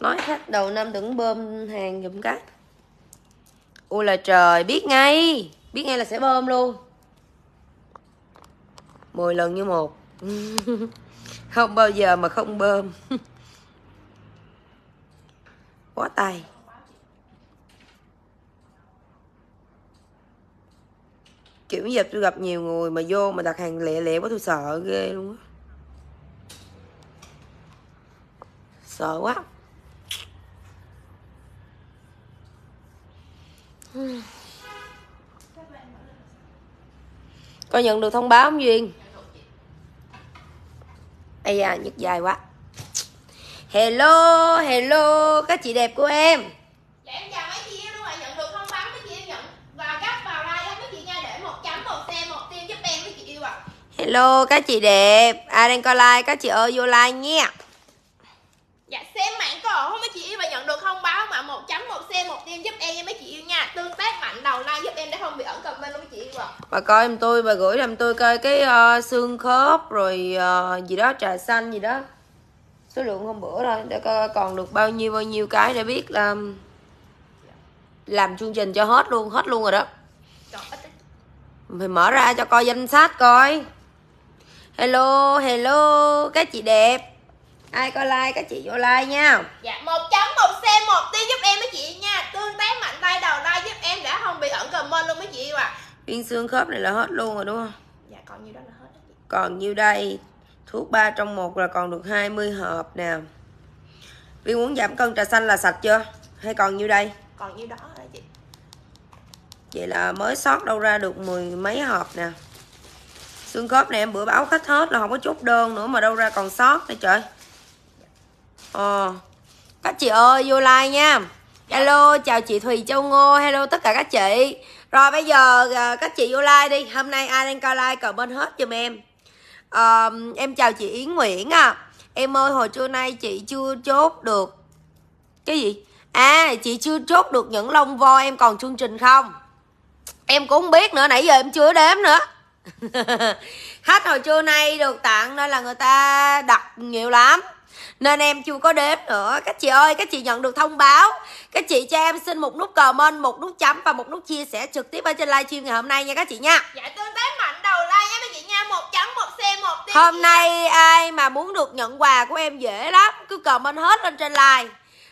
nói hết đầu năm đừng bơm hàng dùm cái ui là trời biết ngay biết ngay là sẽ bơm luôn 10 lần như một không bao giờ mà không bơm quá tay kiểu giờ tôi gặp nhiều người mà vô mà đặt hàng lẹ lẹ quá tôi sợ ghê luôn á sợ quá có nhận được thông báo không duyên ây da nhức dài quá hello hello các chị đẹp của em dạ em chào mấy chị em luôn ạ nhận được thông báo mấy chị em nhận và gấp vào like đó mấy chị nha để một chấm một xe một tim giúp em mấy chị yêu ạ à. hello các chị đẹp ai đang coi like các chị ơi vô like nha dạ xem mạng có ổn không mấy chị yêu và nhận được thông báo mà một chấm một xe một tim giúp em nha mấy ảnh đầu like giúp em để không bị ẩn comment luôn chị ạ bà coi em tôi bà gửi làm tôi coi cái uh, xương khớp rồi uh, gì đó trà xanh gì đó số lượng hôm bữa thôi để coi còn được bao nhiêu bao nhiêu cái để biết là làm chương trình cho hết luôn hết luôn rồi đó mày mở ra cho coi danh sách coi hello hello các chị đẹp ai coi like các chị vô like nha dạ một chấm một xe một tiếng giúp em mấy chị nha tương tác mạnh tay đầu like giúp em đã không bị ẩn comment luôn mấy chị ạ à viên xương khớp này là hết luôn rồi đúng không dạ còn nhiêu đó là hết đó còn nhiêu đây thuốc 3 trong một là còn được 20 hộp nè viên muốn giảm cân trà xanh là sạch chưa hay còn nhiêu đây còn nhiêu đó đó chị vậy là mới sót đâu ra được mười mấy hộp nè xương khớp này em bữa báo khách hết là không có chút đơn nữa mà đâu ra còn sót nữa trời ờ các chị ơi vô like nha hello chào chị thùy châu ngô hello tất cả các chị rồi bây giờ ờ, các chị vô like đi hôm nay ai đang coi like comment hết giùm em à, em chào chị yến nguyễn à em ơi hồi trưa nay chị chưa chốt được cái gì à chị chưa chốt được những lông vo em còn chương trình không em cũng không biết nữa nãy giờ em chưa đếm nữa hết hồi trưa nay được tặng nên là người ta đặt nhiều lắm nên em chưa có đến nữa các chị ơi các chị nhận được thông báo các chị cho em xin một nút comment một nút chấm và một nút chia sẻ trực tiếp ở trên livestream ngày hôm nay nha các chị nha dạ tương tác mạnh đầu like nha mấy chị nha một chấm một xe một tim hôm nay ai mà muốn được nhận quà của em dễ lắm cứ comment hết lên trên like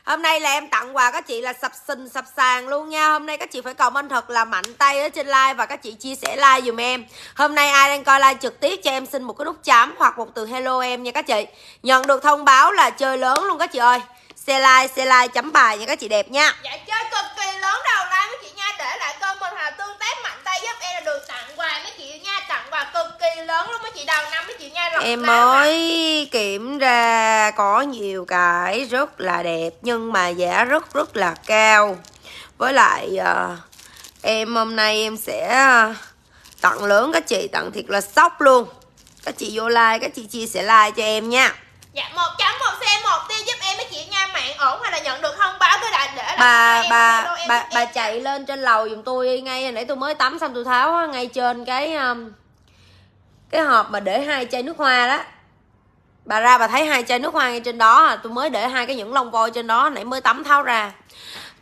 Hôm nay là em tặng quà các chị là sập sình sập sàn luôn nha Hôm nay các chị phải cầu comment thật là mạnh tay ở trên like Và các chị chia sẻ like dùm em Hôm nay ai đang coi like trực tiếp cho em xin một cái nút chấm Hoặc một từ hello em nha các chị Nhận được thông báo là chơi lớn luôn các chị ơi share like share like chấm bài nha các chị đẹp nha dạ chơi cực kỳ lớn đầu like mấy chị nha để lại comment hoặc tương tác mạnh tay giúp em là được tặng quà mấy chị nha tặng quà cực kỳ lớn luôn mấy chị đầu năm mấy chị nha Lọc em mới mà. kiểm ra có nhiều cái rất là đẹp nhưng mà giá rất rất là cao với lại uh, em hôm nay em sẽ ờ, tặng lớn các chị tặng thiệt là sốc luôn các chị vô like các chị chia sẻ like cho em nha dạ một chấm một xe một tia giúp em mấy chị nha mạng ổn hay là nhận được thông báo cái đại để là bà em, bà em, bà, em. bà chạy lên trên lầu giùm tôi ngay nãy tôi mới tắm xong tôi tháo ngay trên cái um, cái hộp mà để hai chai nước hoa đó bà ra bà thấy hai chai nước hoa ngay trên đó à tôi mới để hai cái những lông voi trên đó nãy mới tắm tháo ra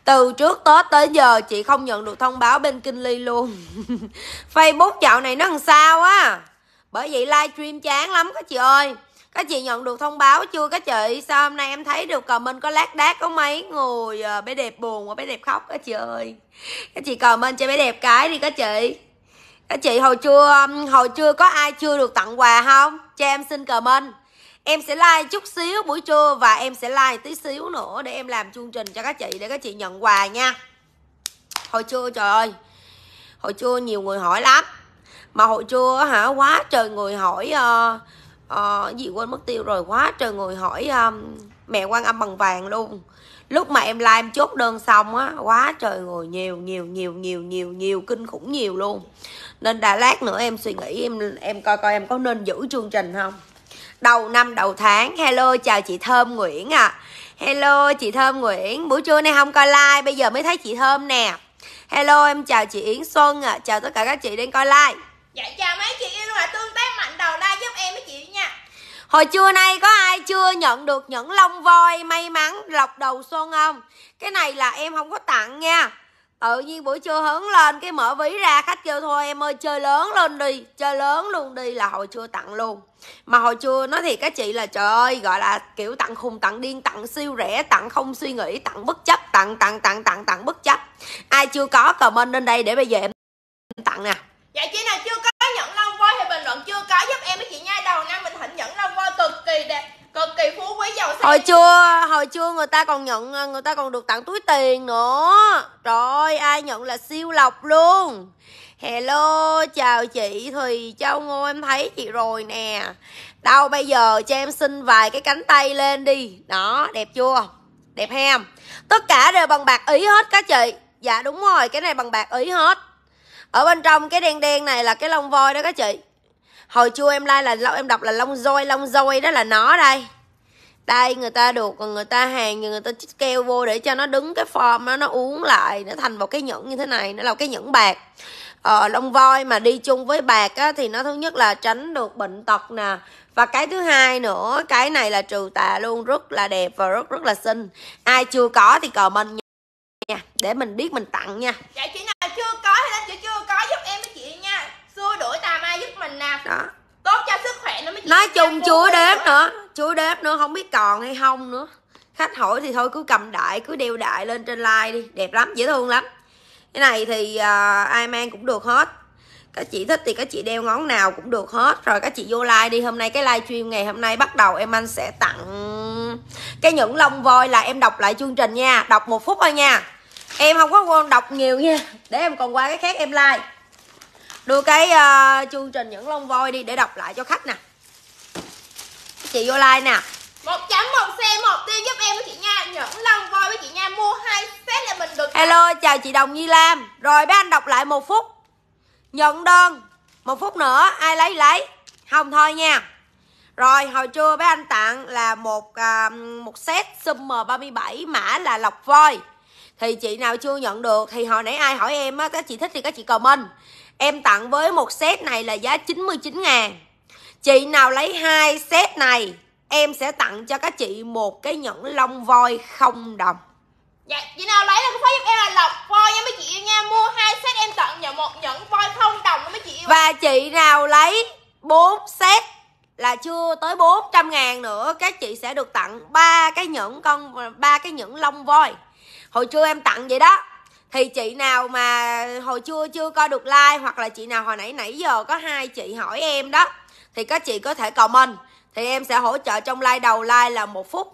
từ trước tết tới giờ chị không nhận được thông báo bên kinh ly luôn facebook dạo này nó làm sao á bởi vậy livestream chán lắm các chị ơi các chị nhận được thông báo chưa các chị? Sao hôm nay em thấy được comment có lát đát có mấy người à, bé đẹp buồn và bé đẹp khóc các chị ơi. Các chị comment cho bé đẹp cái đi các chị. Các chị hồi chưa um, hồi chưa có ai chưa được tặng quà không? Cho em xin comment. Em sẽ like chút xíu buổi trưa và em sẽ like tí xíu nữa để em làm chương trình cho các chị để các chị nhận quà nha. Hồi trưa trời ơi. Hồi trưa nhiều người hỏi lắm. Mà hồi trưa hả quá trời người hỏi uh, à, gì quên mất tiêu rồi quá trời người hỏi um, mẹ quan âm bằng vàng luôn lúc mà em like em chốt đơn xong á quá trời người nhiều nhiều nhiều nhiều nhiều nhiều kinh khủng nhiều luôn nên đã lát nữa em suy nghĩ em em coi coi em có nên giữ chương trình không đầu năm đầu tháng hello chào chị thơm nguyễn à hello chị thơm nguyễn buổi trưa nay không coi like bây giờ mới thấy chị thơm nè hello em chào chị yến xuân à chào tất cả các chị đang coi like Dạ chào mấy chị yêu và tương tác mạnh đầu la giúp em mấy chị nha Hồi trưa nay có ai chưa nhận được những lông voi may mắn lọc đầu xuân không? Cái này là em không có tặng nha Tự nhiên buổi trưa hứng lên cái mở ví ra khách kêu thôi em ơi chơi lớn lên đi Chơi lớn luôn đi là hồi trưa tặng luôn Mà hồi trưa nói thiệt các chị là trời ơi gọi là kiểu tặng khùng tặng điên tặng siêu rẻ tặng không suy nghĩ tặng bất chấp tặng tặng tặng tặng tặng bất chấp Ai chưa có comment lên đây để bây giờ em tặng nè Dạ chị nào chưa có nhận long voi thì bình luận chưa có giúp em với chị nha Đầu năm mình thịnh nhận long voi cực kỳ đẹp cực kỳ phú quý giàu sang hồi chưa hồi chưa người ta còn nhận người ta còn được tặng túi tiền nữa rồi ai nhận là siêu lộc luôn hello chào chị thùy châu ngô em thấy chị rồi nè đâu bây giờ cho em xin vài cái cánh tay lên đi đó đẹp chưa đẹp hem tất cả đều bằng bạc ý hết các chị dạ đúng rồi cái này bằng bạc ý hết ở bên trong cái đen đen này là cái lông voi đó các chị hồi chưa em like là em đọc là lông roi lông roi đó là nó đây đây người ta được còn người ta hàng người ta chích keo vô để cho nó đứng cái form đó nó uống lại nó thành một cái nhẫn như thế này nó là cái nhẫn bạc ờ, lông voi mà đi chung với bạc á, thì nó thứ nhất là tránh được bệnh tật nè và cái thứ hai nữa cái này là trừ tà luôn rất là đẹp và rất rất là xinh ai chưa có thì cờ mình nha để mình biết mình tặng nha dạ chị nào chưa có thì chị chưa có giúp em với chị nha xua đuổi tà ma giúp mình nè đó tốt cho sức khỏe nữa mấy chị nói chung chúa đếm nữa. nữa chúa đếm nữa không biết còn hay không nữa khách hỏi thì thôi cứ cầm đại cứ đeo đại lên trên like đi đẹp lắm dễ thương lắm cái này thì uh, ai mang cũng được hết các chị thích thì các chị đeo ngón nào cũng được hết rồi các chị vô like đi hôm nay cái live stream ngày hôm nay bắt đầu em anh sẽ tặng cái những lông voi là em đọc lại chương trình nha đọc một phút thôi nha em không có quên đọc nhiều nha để em còn qua cái khác em like đưa cái uh, chương trình những lông voi đi để đọc lại cho khách nè chị vô like nè một chấm một xe một tiên giúp em với chị nha những lông voi với chị nha mua hai set là mình được hello chào chị đồng nhi lam rồi bé anh đọc lại một phút nhận đơn một phút nữa ai lấy lấy không thôi nha rồi hồi trưa bé anh tặng là một uh, một set summer 37 mã là lọc voi thì chị nào chưa nhận được thì hồi nãy ai hỏi em á các chị thích thì các chị comment em tặng với một set này là giá 99 ngàn chị nào lấy hai set này em sẽ tặng cho các chị một cái nhẫn lông voi không đồng Dạ, chị nào lấy là cứ phải giúp em là lọc voi nha mấy chị yêu nha Mua hai set em tặng nhận một nhẫn voi không đồng nha mấy chị yêu Và chị nào lấy bốn set là chưa tới 400 ngàn nữa Các chị sẽ được tặng ba cái nhẫn con ba cái nhẫn lông voi hồi trưa em tặng vậy đó thì chị nào mà hồi trưa chưa coi được like hoặc là chị nào hồi nãy nãy giờ có hai chị hỏi em đó thì các chị có thể comment thì em sẽ hỗ trợ trong like đầu like là một phút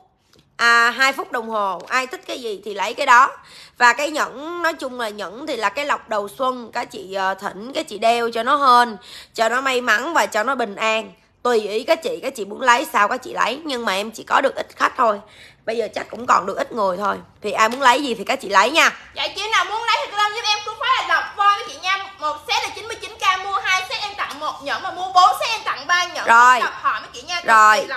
à hai phút đồng hồ ai thích cái gì thì lấy cái đó và cái nhẫn nói chung là nhẫn thì là cái lọc đầu xuân các chị ờ, thỉnh các chị đeo cho nó hơn cho nó may mắn và cho nó bình an tùy ý các chị các chị muốn lấy sao các chị lấy nhưng mà em chỉ có được ít khách thôi bây giờ chắc cũng còn được ít người thôi thì ai muốn lấy gì thì các chị lấy nha vậy chị nào muốn lấy thì cứ giúp em cứ khóa là lọc voi với chị nha một set là 99 k mua hai set em tặng một nhẫn mà mua bốn set em tặng ba nhẫn rồi lọc hỏi mấy chị nha rồi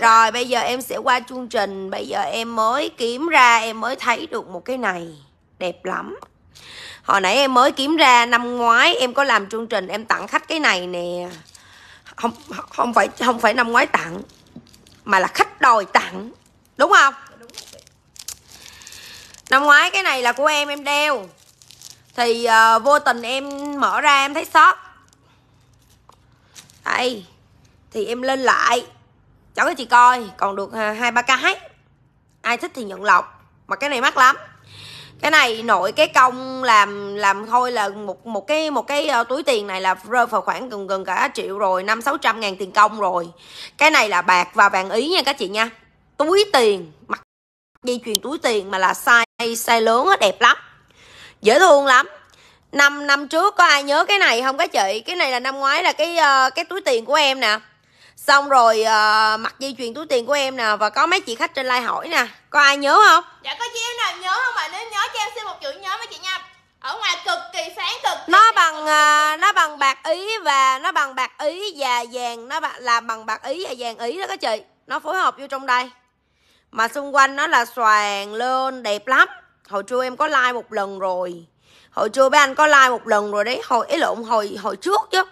rồi bây giờ em sẽ qua chương trình bây giờ em mới kiếm ra em mới thấy được một cái này đẹp lắm hồi nãy em mới kiếm ra năm ngoái em có làm chương trình em tặng khách cái này nè không không phải không phải năm ngoái tặng mà là khách đòi tặng đúng không năm ngoái cái này là của em em đeo thì uh, vô tình em mở ra em thấy sót đây thì em lên lại cho cái chị coi còn được à, hai ba cái ai thích thì nhận lọc mà cái này mắc lắm cái này nội cái công làm làm thôi là một một cái một cái ờ, túi tiền này là rơi vào khoảng gần gần cả triệu rồi năm sáu trăm ngàn tiền công rồi cái này là bạc và vàng ý nha các chị nha túi tiền mặc dây chuyền túi tiền mà là size size lớn á đẹp lắm dễ thương lắm năm năm trước có ai nhớ cái này không các chị cái này là năm ngoái là cái uh, cái túi tiền của em nè xong rồi uh, ờ, mặc dây chuyền túi tiền của em nè và có mấy chị khách trên like hỏi nè có ai nhớ không dạ có chị em nào nhớ không ạ nếu nhớ cho em xin một chữ nhớ mấy chị nha ở ngoài cực kỳ sáng cực kỳ nó bằng cực ờ, uh, nó bằng bạc ý và nó bằng bạc ý và vàng nó là bằng bạc ý và vàng ý đó các chị nó phối hợp vô trong đây mà xung quanh nó là xoàn lên đẹp lắm hồi trưa em có like một lần rồi hồi trưa với anh có like một lần rồi đấy hồi ý lộn hồi hồi trước chứ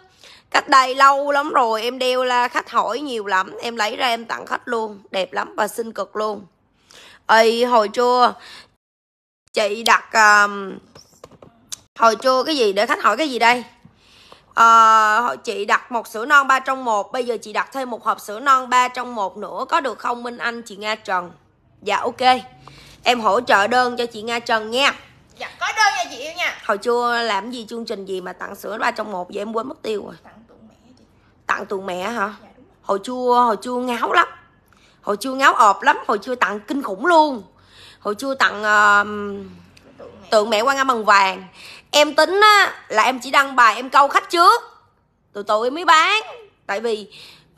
cách đây lâu lắm rồi em đeo là khách hỏi nhiều lắm em lấy ra em tặng khách luôn đẹp lắm và xinh cực luôn ơi hồi trưa chị đặt um, hồi trưa cái gì để khách hỏi cái gì đây à, chị đặt một sữa non ba trong một bây giờ chị đặt thêm một hộp sữa non ba trong một nữa có được không Minh Anh chị Nga Trần dạ ok em hỗ trợ đơn cho chị Nga Trần nha dạ có đơn nha chị yêu nha hồi trưa làm gì chương trình gì mà tặng sữa ba trong một vậy em quên mất tiêu rồi tặng tặng tụi mẹ hả dạ, hồi chua hồi chua ngáo lắm hồi chua ngáo ọp lắm hồi chua tặng kinh khủng luôn hồi chua tặng uh, tượng, mẹ. quan âm bằng vàng em tính á, là em chỉ đăng bài em câu khách trước từ từ em mới bán tại vì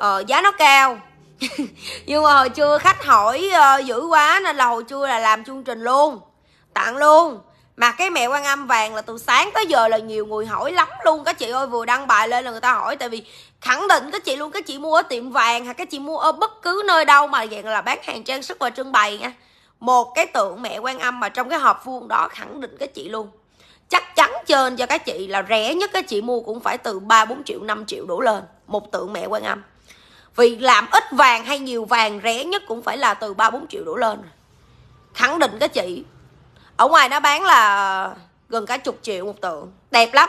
uh, giá nó cao nhưng mà hồi chưa khách hỏi uh, dữ quá nên là hồi chưa là làm chương trình luôn tặng luôn mà cái mẹ quan âm vàng là từ sáng tới giờ là nhiều người hỏi lắm luôn các chị ơi vừa đăng bài lên là người ta hỏi tại vì khẳng định các chị luôn các chị mua ở tiệm vàng hay các chị mua ở bất cứ nơi đâu mà dạng là bán hàng trang sức và trưng bày nha một cái tượng mẹ quan âm mà trong cái hộp vuông đó khẳng định các chị luôn chắc chắn trên cho các chị là rẻ nhất các chị mua cũng phải từ 3 4 triệu 5 triệu đổ lên một tượng mẹ quan âm vì làm ít vàng hay nhiều vàng rẻ nhất cũng phải là từ 3 4 triệu đổ lên khẳng định các chị ở ngoài nó bán là gần cả chục triệu một tượng đẹp lắm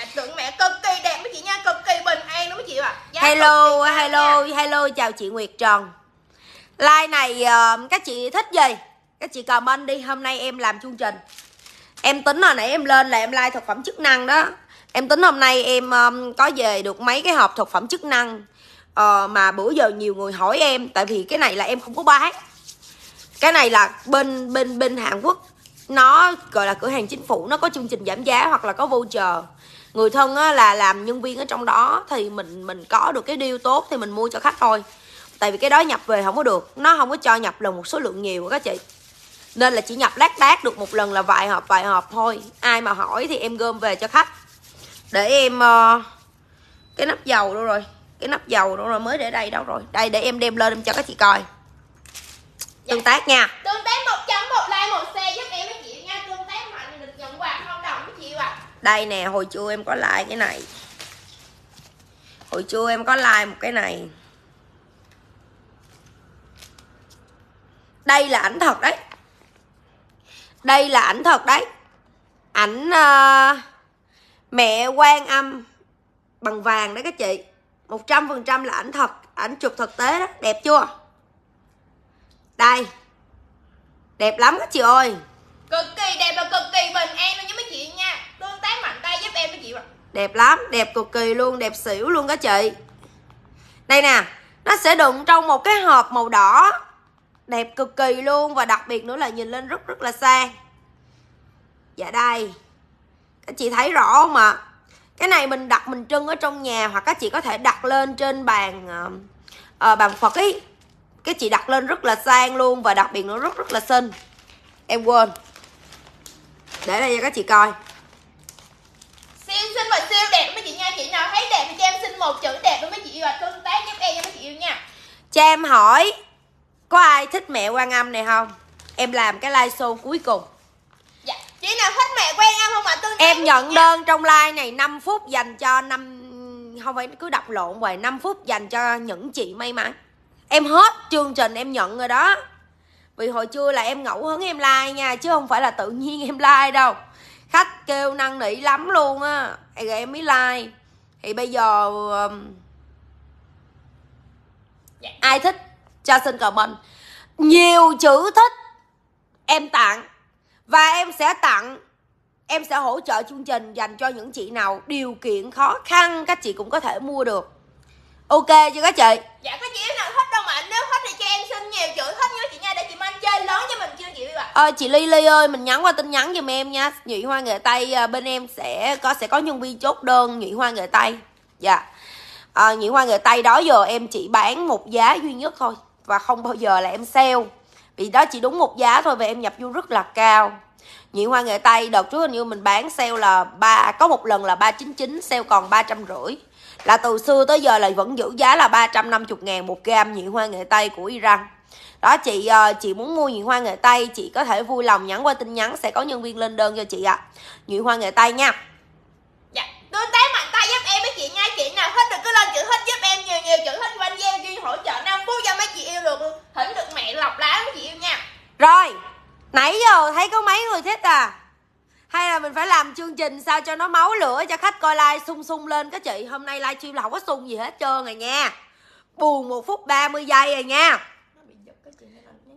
Cảnh dạ, tượng mẹ cực kỳ đẹp mấy chị nha Cực kỳ bình an đúng không chị ạ à? Hello, hello, nha. hello chào chị Nguyệt Tròn Like này ờ, các chị thích gì Các chị comment đi Hôm nay em làm chương trình Em tính hồi nãy em lên là em like thực phẩm chức năng đó Em tính hôm nay em um, có về được mấy cái hộp thực phẩm chức năng uh, Mà bữa giờ nhiều người hỏi em Tại vì cái này là em không có bán Cái này là bên bên bên Hàn Quốc Nó gọi là cửa hàng chính phủ Nó có chương trình giảm giá hoặc là có voucher người thân á, là làm nhân viên ở trong đó thì mình mình có được cái deal tốt thì mình mua cho khách thôi tại vì cái đó nhập về không có được nó không có cho nhập lần một số lượng nhiều các chị nên là chỉ nhập lác đát được một lần là vài hộp vài hộp thôi ai mà hỏi thì em gom về cho khách để em uh, cái nắp dầu đâu rồi cái nắp dầu đâu rồi mới để đây đâu rồi đây để em đem lên em cho các chị coi dạ. tương tác nha tương tác một trăm một like một xe giúp em đây nè hồi trưa em có like cái này hồi trưa em có like một cái này đây là ảnh thật đấy đây là ảnh thật đấy ảnh uh, mẹ quan âm bằng vàng đấy các chị một trăm phần trăm là ảnh thật ảnh chụp thực tế đó đẹp chưa đây đẹp lắm các chị ơi cực kỳ đẹp và cực kỳ bình an luôn nha mấy chị nha tương tác mạnh tay giúp em mấy chị ạ đẹp lắm đẹp cực kỳ luôn đẹp xỉu luôn đó chị đây nè nó sẽ đựng trong một cái hộp màu đỏ đẹp cực kỳ luôn và đặc biệt nữa là nhìn lên rất rất là sang dạ đây các chị thấy rõ không ạ cái này mình đặt mình trưng ở trong nhà hoặc các chị có thể đặt lên trên bàn à, bàn phật ý cái chị đặt lên rất là sang luôn và đặc biệt nó rất rất là xinh em quên để đây cho các chị coi siêu xinh và siêu đẹp mấy chị nha chị nào thấy đẹp thì cho em xin một chữ đẹp với mấy chị yêu và tương tác giúp em cho mấy chị yêu nha cho em hỏi có ai thích mẹ quan âm này không em làm cái live show cuối cùng dạ chị nào thích mẹ quan âm không ạ em nhận đơn nha. trong live này 5 phút dành cho năm không phải cứ đọc lộn hoài 5 phút dành cho những chị may mắn em hết chương trình em nhận rồi đó vì hồi trưa là em ngẫu hứng em like nha chứ không phải là tự nhiên em like đâu khách kêu năn nỉ lắm luôn á rồi em mới like thì bây giờ um, ai thích cho xin comment nhiều chữ thích em tặng và em sẽ tặng em sẽ hỗ trợ chương trình dành cho những chị nào điều kiện khó khăn các chị cũng có thể mua được ok chưa các chị dạ có chị nào thích đâu mà anh nếu thích thì cho em xin nhiều chữ thích nhớ chị nha để chị mang chơi lớn cho mình chưa chị biết ạ ờ chị ly ly ơi mình nhắn qua tin nhắn giùm em nha nhụy hoa nghệ tây à, bên em sẽ có sẽ có nhân viên chốt đơn nhụy hoa nghệ tây dạ à, ờ, nhụy hoa nghệ tây đó giờ em chỉ bán một giá duy nhất thôi và không bao giờ là em sale vì đó chỉ đúng một giá thôi và em nhập vô rất là cao Nhụy hoa nghệ tây đợt trước hình như mình bán sale là ba có một lần là ba chín chín sale còn ba trăm rưỡi là từ xưa tới giờ là vẫn giữ giá là 350 ngàn một gam nhị hoa nghệ tây của Iran đó chị ờ, chị muốn mua nhị hoa nghệ tây chị có thể vui lòng nhắn qua tin nhắn sẽ có nhân viên lên đơn cho chị ạ à. nhị hoa nghệ tây nha dạ tôi tác mạnh tay giúp em với chị nha chị nào hết được cứ lên chữ hết giúp em nhiều nhiều chữ hết quanh em duy hỗ trợ nam phú cho mấy chị yêu được thỉnh được mẹ lọc lá với chị yêu nha rồi nãy giờ thấy có mấy người thích à hay là mình phải làm chương trình sao cho nó máu lửa cho khách coi like sung sung lên các chị hôm nay livestream là không có sung gì hết trơn rồi nha buồn một phút 30 giây rồi nha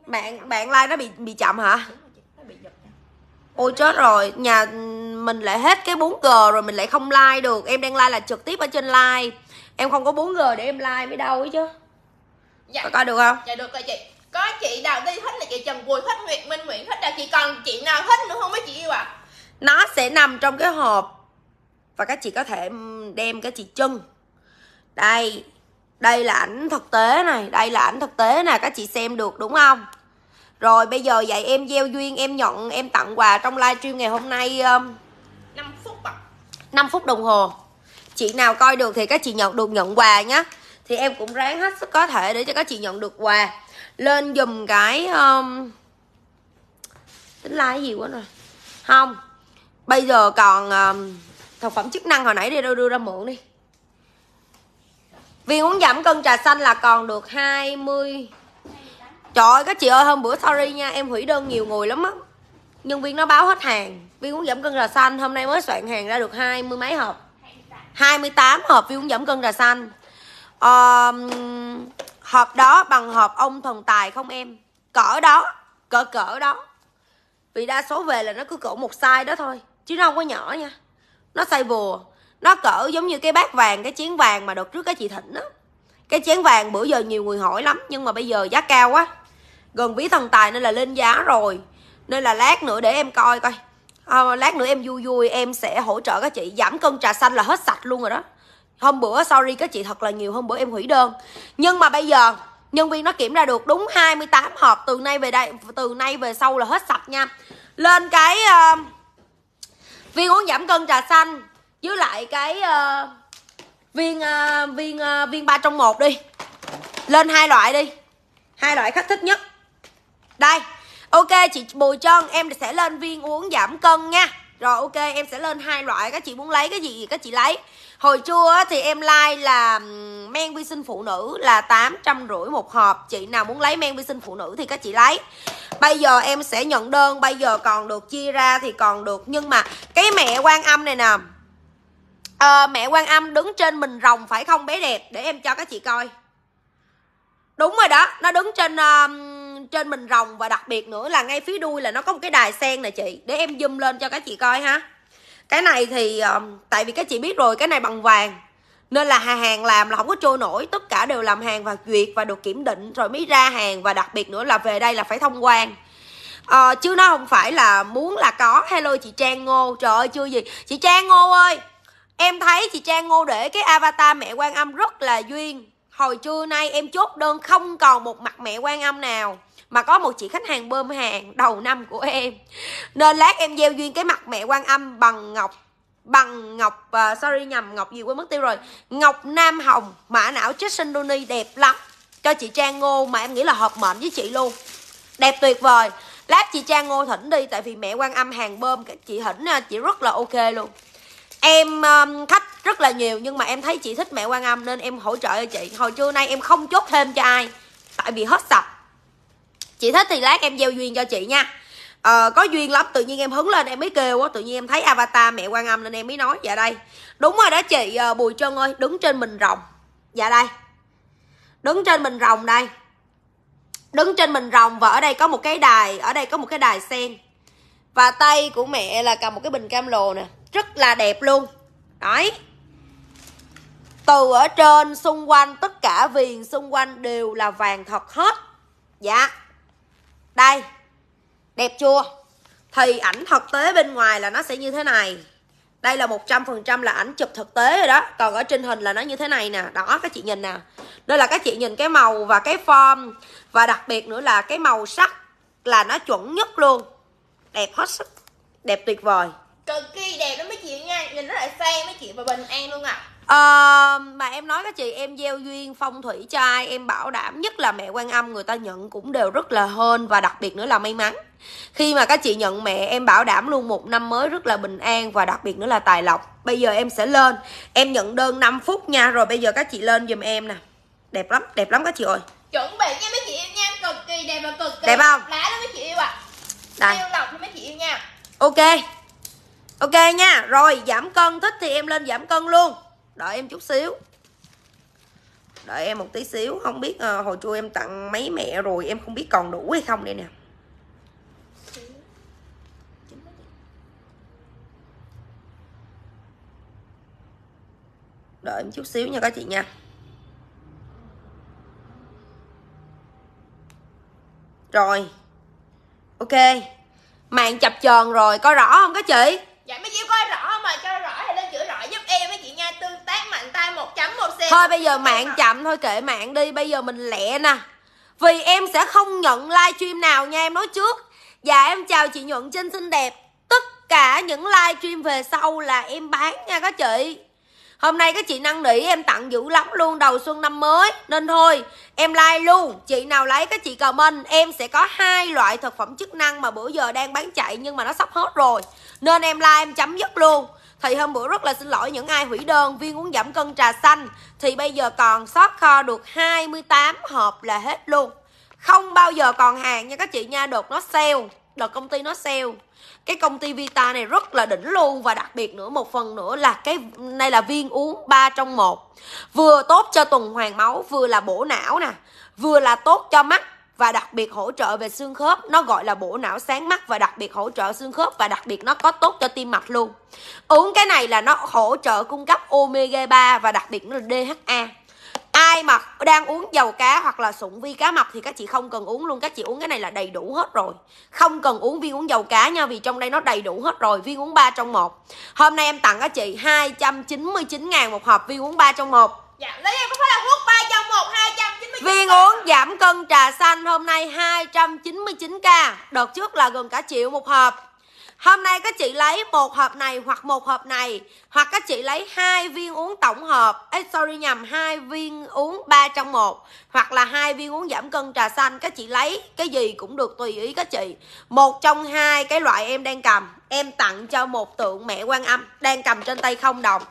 bạn bạn like nó bị bị chậm hả ôi chết rồi nhà mình lại hết cái 4G rồi mình lại không like được em đang like là trực tiếp ở trên like em không có 4G để em like mới đâu ấy chứ dạ. có coi được không dạ được rồi chị có chị đào đi thích là chị trần bùi thích nguyệt minh nguyễn thích là chị còn chị nào thích nữa không mấy chị yêu ạ à? nó sẽ nằm trong cái hộp và các chị có thể đem cái chị chân đây đây là ảnh thực tế này đây là ảnh thực tế nè các chị xem được đúng không rồi bây giờ vậy em gieo duyên em nhận em tặng quà trong livestream ngày hôm nay um, 5 phút à? 5 phút đồng hồ chị nào coi được thì các chị nhận được nhận quà nhé thì em cũng ráng hết sức có thể để cho các chị nhận được quà lên dùm cái um, tính like gì quá rồi không bây giờ còn uh, thực phẩm chức năng hồi nãy đi đâu đưa ra mượn đi viên uống giảm cân trà xanh là còn được 20 trời ơi các chị ơi hôm bữa sorry nha em hủy đơn nhiều người lắm á nhân viên nó báo hết hàng viên uống giảm cân trà xanh hôm nay mới soạn hàng ra được hai mươi mấy hộp 28 hộp viên uống giảm cân trà xanh um, hộp đó bằng hộp ông thần tài không em cỡ đó cỡ cỡ đó vì đa số về là nó cứ cỡ một size đó thôi chứ nó không có nhỏ nha nó xay vừa nó cỡ giống như cái bát vàng cái chén vàng mà đợt trước cái chị thịnh á cái chén vàng bữa giờ nhiều người hỏi lắm nhưng mà bây giờ giá cao quá gần ví thần tài nên là lên giá rồi nên là lát nữa để em coi coi à, lát nữa em vui vui em sẽ hỗ trợ các chị giảm cân trà xanh là hết sạch luôn rồi đó hôm bữa sorry các chị thật là nhiều hôm bữa em hủy đơn nhưng mà bây giờ nhân viên nó kiểm ra được đúng 28 hộp từ nay về đây từ nay về sau là hết sạch nha lên cái uh, viên uống giảm cân trà xanh với lại cái uh, viên uh, viên uh, viên ba trong một đi lên hai loại đi hai loại khách thích nhất đây ok chị bùi trân em sẽ lên viên uống giảm cân nha rồi ok em sẽ lên hai loại các chị muốn lấy cái gì các chị lấy hồi trưa thì em like là men vi sinh phụ nữ là tám trăm rưỡi một hộp chị nào muốn lấy men vi sinh phụ nữ thì các chị lấy bây giờ em sẽ nhận đơn bây giờ còn được chia ra thì còn được nhưng mà cái mẹ quan âm này nè à, mẹ quan âm đứng trên mình rồng phải không bé đẹp để em cho các chị coi đúng rồi đó nó đứng trên uh, trên mình rồng và đặc biệt nữa là ngay phía đuôi là nó có một cái đài sen nè chị để em zoom lên cho các chị coi ha cái này thì tại vì các chị biết rồi cái này bằng vàng nên là hàng làm là không có trôi nổi tất cả đều làm hàng và duyệt và được kiểm định rồi mới ra hàng và đặc biệt nữa là về đây là phải thông quan à, chứ nó không phải là muốn là có hello chị trang ngô trời ơi chưa gì chị trang ngô ơi em thấy chị trang ngô để cái avatar mẹ quan âm rất là duyên hồi trưa nay em chốt đơn không còn một mặt mẹ quan âm nào mà có một chị khách hàng bơm hàng đầu năm của em nên lát em gieo duyên cái mặt mẹ quan âm bằng ngọc bằng ngọc uh, sorry nhầm ngọc gì quên mất tiêu rồi ngọc nam hồng mã não jason Dooney đẹp lắm cho chị trang ngô mà em nghĩ là hợp mệnh với chị luôn đẹp tuyệt vời lát chị trang ngô thỉnh đi tại vì mẹ quan âm hàng bơm chị thỉnh à, chị rất là ok luôn em um, khách rất là nhiều nhưng mà em thấy chị thích mẹ quan âm nên em hỗ trợ cho chị hồi trưa nay em không chốt thêm cho ai tại vì hết sạch chị thích thì lát em gieo duyên cho chị nha ờ, có duyên lắm tự nhiên em hứng lên em mới kêu á tự nhiên em thấy avatar mẹ quan âm nên em mới nói dạ đây đúng rồi đó chị ờ, bùi trân ơi đứng trên mình rồng dạ đây đứng trên mình rồng đây đứng trên mình rồng và ở đây có một cái đài ở đây có một cái đài sen và tay của mẹ là cầm một cái bình cam lồ nè rất là đẹp luôn đấy từ ở trên xung quanh tất cả viền xung quanh đều là vàng thật hết dạ đây đẹp chưa thì ảnh thực tế bên ngoài là nó sẽ như thế này đây là một trăm phần trăm là ảnh chụp thực tế rồi đó còn ở trên hình là nó như thế này nè đó các chị nhìn nè đây là các chị nhìn cái màu và cái form và đặc biệt nữa là cái màu sắc là nó chuẩn nhất luôn đẹp hết sức đẹp tuyệt vời cực kỳ đẹp đó mấy chị nha nhìn nó lại sang mấy chị và bình an luôn ạ à à, mà em nói các chị em gieo duyên phong thủy cho ai em bảo đảm nhất là mẹ quan âm người ta nhận cũng đều rất là hơn và đặc biệt nữa là may mắn khi mà các chị nhận mẹ em bảo đảm luôn một năm mới rất là bình an và đặc biệt nữa là tài lộc bây giờ em sẽ lên em nhận đơn 5 phút nha rồi bây giờ các chị lên giùm em nè đẹp lắm đẹp lắm các chị ơi chuẩn bị nha mấy chị yêu nha cực kỳ đẹp và cực kỳ đẹp không lá đó mấy chị yêu ạ à. đây yêu lọc mấy chị yêu nha ok ok nha rồi giảm cân thích thì em lên giảm cân luôn đợi em chút xíu đợi em một tí xíu không biết à, hồi trưa em tặng mấy mẹ rồi em không biết còn đủ hay không đây nè đợi em chút xíu nha các chị nha rồi ok màn chập chờn rồi có rõ không các chị thôi bây giờ mạng chậm thôi kệ mạng đi bây giờ mình lẹ nè vì em sẽ không nhận livestream nào nha em nói trước và em chào chị nhuận trên xinh đẹp tất cả những livestream về sau là em bán nha các chị Hôm nay các chị năn nỉ em tặng dữ lắm luôn đầu xuân năm mới Nên thôi em like luôn Chị nào lấy các chị comment Em sẽ có hai loại thực phẩm chức năng mà bữa giờ đang bán chạy nhưng mà nó sắp hết rồi Nên em like em chấm dứt luôn thì hôm bữa rất là xin lỗi những ai hủy đơn viên uống giảm cân trà xanh thì bây giờ còn sót kho được 28 hộp là hết luôn không bao giờ còn hàng nha các chị nha đợt nó sale đợt công ty nó sale cái công ty Vita này rất là đỉnh luôn và đặc biệt nữa một phần nữa là cái này là viên uống 3 trong một vừa tốt cho tuần hoàn máu vừa là bổ não nè vừa là tốt cho mắt và đặc biệt hỗ trợ về xương khớp nó gọi là bổ não sáng mắt và đặc biệt hỗ trợ xương khớp và đặc biệt nó có tốt cho tim mạch luôn uống cái này là nó hỗ trợ cung cấp omega 3 và đặc biệt nó là DHA ai mà đang uống dầu cá hoặc là sụn vi cá mập thì các chị không cần uống luôn các chị uống cái này là đầy đủ hết rồi không cần uống viên uống dầu cá nha vì trong đây nó đầy đủ hết rồi viên uống 3 trong một hôm nay em tặng các chị 299 000 một hộp viên uống 3 trong một Dạ, lấy em có phải là hút 3 trong 1 299 Viên uống giảm cân trà xanh hôm nay 299k Đợt trước là gần cả triệu một hộp Hôm nay các chị lấy một hộp này hoặc một hộp này hoặc các chị lấy hai viên uống tổng hợp, ấy sorry nhầm hai viên uống ba trong một hoặc là hai viên uống giảm cân trà xanh các chị lấy cái gì cũng được tùy ý các chị. Một trong hai cái loại em đang cầm, em tặng cho một tượng mẹ quan âm đang cầm trên tay không đồng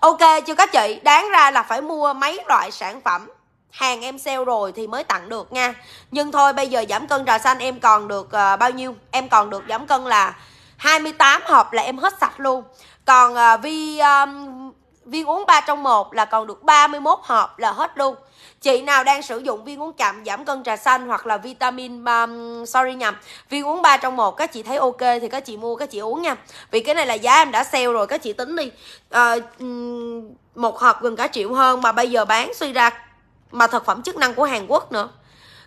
ok chưa các chị đáng ra là phải mua mấy loại sản phẩm hàng em sale rồi thì mới tặng được nha nhưng thôi bây giờ giảm cân trà xanh em còn được uh, bao nhiêu em còn được giảm cân là 28 hộp là em hết sạch luôn còn uh, vi um, viên uống 3 trong một là còn được 31 hộp là hết luôn chị nào đang sử dụng viên uống chậm giảm cân trà xanh hoặc là vitamin um, sorry nhầm viên uống 3 trong một các chị thấy ok thì các chị mua các chị uống nha vì cái này là giá em đã sale rồi các chị tính đi uh, một hộp gần cả triệu hơn mà bây giờ bán suy ra mà thực phẩm chức năng của Hàn Quốc nữa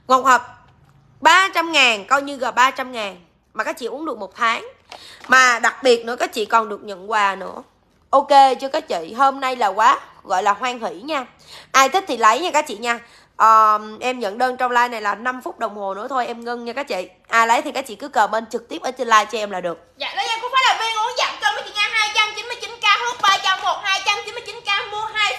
một hộp 300 ngàn coi như gần 300 ngàn mà các chị uống được một tháng mà đặc biệt nữa các chị còn được nhận quà nữa ok chưa các chị hôm nay là quá gọi là hoan hỷ nha ai thích thì lấy nha các chị nha à, em nhận đơn trong live này là 5 phút đồng hồ nữa thôi em ngưng nha các chị ai lấy thì các chị cứ cờ bên trực tiếp ở trên live cho em là được dạ đó em cũng phải là viên uống giảm cân với chị nha hai trăm chín mươi chín k hút ba trăm một hai trăm chín mươi chín k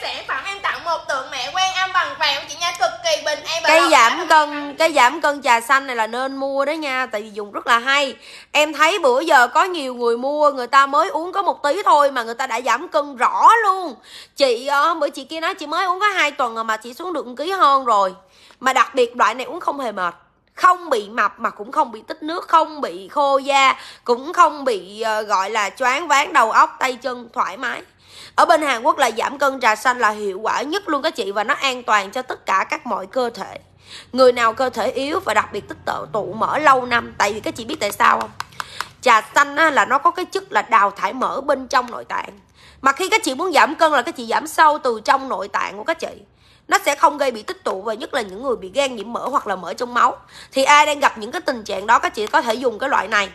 sản phẩm em tặng một tượng mẹ quen âm bằng vàng chị nha cực kỳ bình an cái giảm cân cái giảm cân trà xanh này là nên mua đó nha tại vì dùng rất là hay em thấy bữa giờ có nhiều người mua người ta mới uống có một tí thôi mà người ta đã giảm cân rõ luôn chị ờ, bữa chị kia nói chị mới uống có hai tuần à mà chị xuống được một ký hơn rồi mà đặc biệt loại này uống không hề mệt không bị mập mà cũng không bị tích nước không bị khô da cũng không bị uh, gọi là choáng váng đầu óc tay chân thoải mái ở bên Hàn Quốc là giảm cân trà xanh là hiệu quả nhất luôn các chị và nó an toàn cho tất cả các mọi cơ thể. Người nào cơ thể yếu và đặc biệt tích tụ, tụ mỡ lâu năm tại vì các chị biết tại sao không? Trà xanh á, là nó có cái chức là đào thải mỡ bên trong nội tạng. Mà khi các chị muốn giảm cân là các chị giảm sâu từ trong nội tạng của các chị nó sẽ không gây bị tích tụ và nhất là những người bị gan nhiễm mỡ hoặc là mỡ trong máu thì ai đang gặp những cái tình trạng đó các chị có thể dùng cái loại này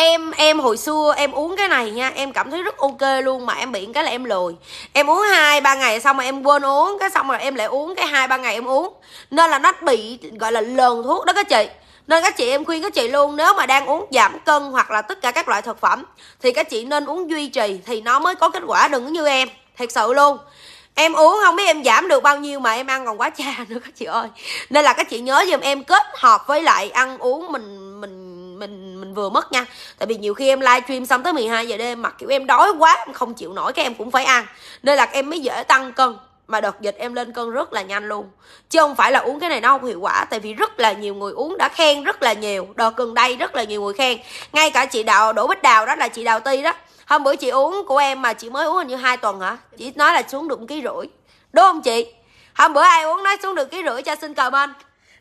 em em hồi xưa em uống cái này nha em cảm thấy rất ok luôn mà em bị cái là em lười em uống hai ba ngày xong mà em quên uống cái xong rồi em lại uống cái hai ba ngày em uống nên là nó bị gọi là lờn thuốc đó các chị nên các chị em khuyên các chị luôn nếu mà đang uống giảm cân hoặc là tất cả các loại thực phẩm thì các chị nên uống duy trì thì nó mới có kết quả đừng như em thiệt sự luôn em uống không biết em giảm được bao nhiêu mà em ăn còn quá cha nữa các chị ơi nên là các chị nhớ giùm em kết hợp với lại ăn uống mình mình vừa mất nha tại vì nhiều khi em live stream xong tới 12 giờ đêm mặc kiểu em đói quá em không chịu nổi các em cũng phải ăn nên là em mới dễ tăng cân mà đợt dịch em lên cân rất là nhanh luôn chứ không phải là uống cái này nó không hiệu quả tại vì rất là nhiều người uống đã khen rất là nhiều đợt gần đây rất là nhiều người khen ngay cả chị đào đỗ bích đào đó là chị đào ti đó hôm bữa chị uống của em mà chị mới uống hình như hai tuần hả chị nói là xuống được một ký rưỡi đúng không chị hôm bữa ai uống nói xuống được ký rưỡi cho xin cờ bên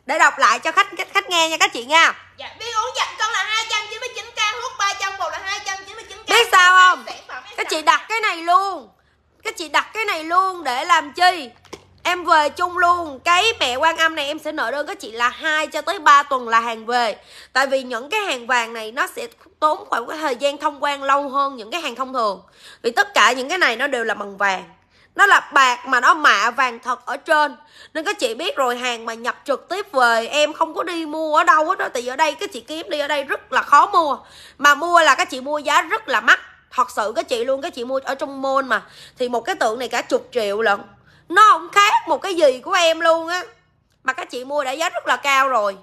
để đọc lại cho khách khách, khách nghe nha các chị nha dạ biết uống dặm con là 299 k hút 300 một là 299 k biết sao không các chị đặt cái này luôn các chị đặt cái này luôn để làm chi em về chung luôn cái mẹ quan âm này em sẽ nợ đơn các chị là hai cho tới 3 tuần là hàng về tại vì những cái hàng vàng này nó sẽ tốn khoảng cái thời gian thông quan lâu hơn những cái hàng thông thường vì tất cả những cái này nó đều là bằng vàng nó là bạc mà nó mạ vàng thật ở trên nên các chị biết rồi hàng mà nhập trực tiếp về em không có đi mua ở đâu hết đó tại vì ở đây các chị kiếm đi ở đây rất là khó mua mà mua là các chị mua giá rất là mắc thật sự các chị luôn các chị mua ở trong môn mà thì một cái tượng này cả chục triệu lận nó không khác một cái gì của em luôn á mà các chị mua đã giá rất là cao rồi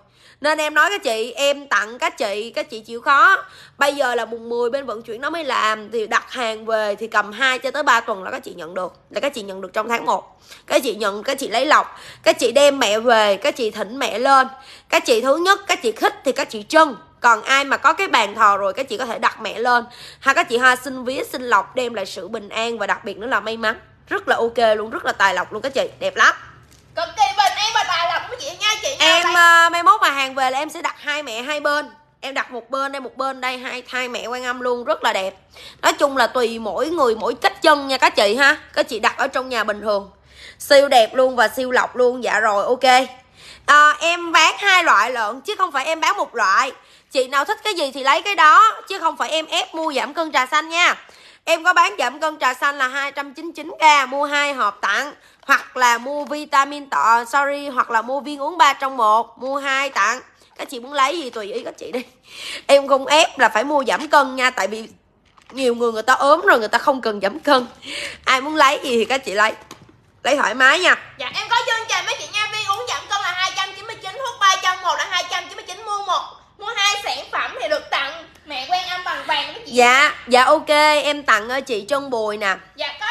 nên em nói các chị em tặng các chị các chị chịu khó bây giờ là mùng 10 bên vận chuyển nó mới làm thì đặt hàng về thì cầm 2 cho tới 3 tuần là các chị nhận được là các chị nhận được trong tháng 1 các chị nhận các chị lấy lọc các chị đem mẹ về các chị thỉnh mẹ lên các chị thứ nhất các chị khích thì các chị chân còn ai mà có cái bàn thờ rồi các chị có thể đặt mẹ lên hay các chị hoa xin vía xin lọc đem lại sự bình an và đặc biệt nữa là may mắn rất là ok luôn rất là tài lộc luôn các chị đẹp lắm cực kỳ bình em và tài là của chị nha chị nha, em uh, mai mốt mà hàng về là em sẽ đặt hai mẹ hai bên em đặt một bên đây một bên đây hai hai mẹ quan âm luôn rất là đẹp nói chung là tùy mỗi người mỗi cách chân nha các chị ha các chị đặt ở trong nhà bình thường siêu đẹp luôn và siêu lọc luôn dạ rồi ok à, em bán hai loại lợn chứ không phải em bán một loại chị nào thích cái gì thì lấy cái đó chứ không phải em ép mua giảm cân trà xanh nha em có bán giảm cân trà xanh là 299k mua hai hộp tặng hoặc là mua vitamin tọ sorry hoặc là mua viên uống ba trong một mua hai tặng các chị muốn lấy gì tùy ý các chị đi em không ép là phải mua giảm cân nha tại vì nhiều người người ta ốm rồi người ta không cần giảm cân ai muốn lấy gì thì các chị lấy lấy thoải mái nha dạ em có chương trình mấy chị nha viên uống giảm cân là 299 thuốc 3 trong một là 299 mua một mua hai sản phẩm thì được tặng mẹ quen âm bằng vàng mấy chị dạ dạ ok em tặng ờ, chị chân bùi nè dạ có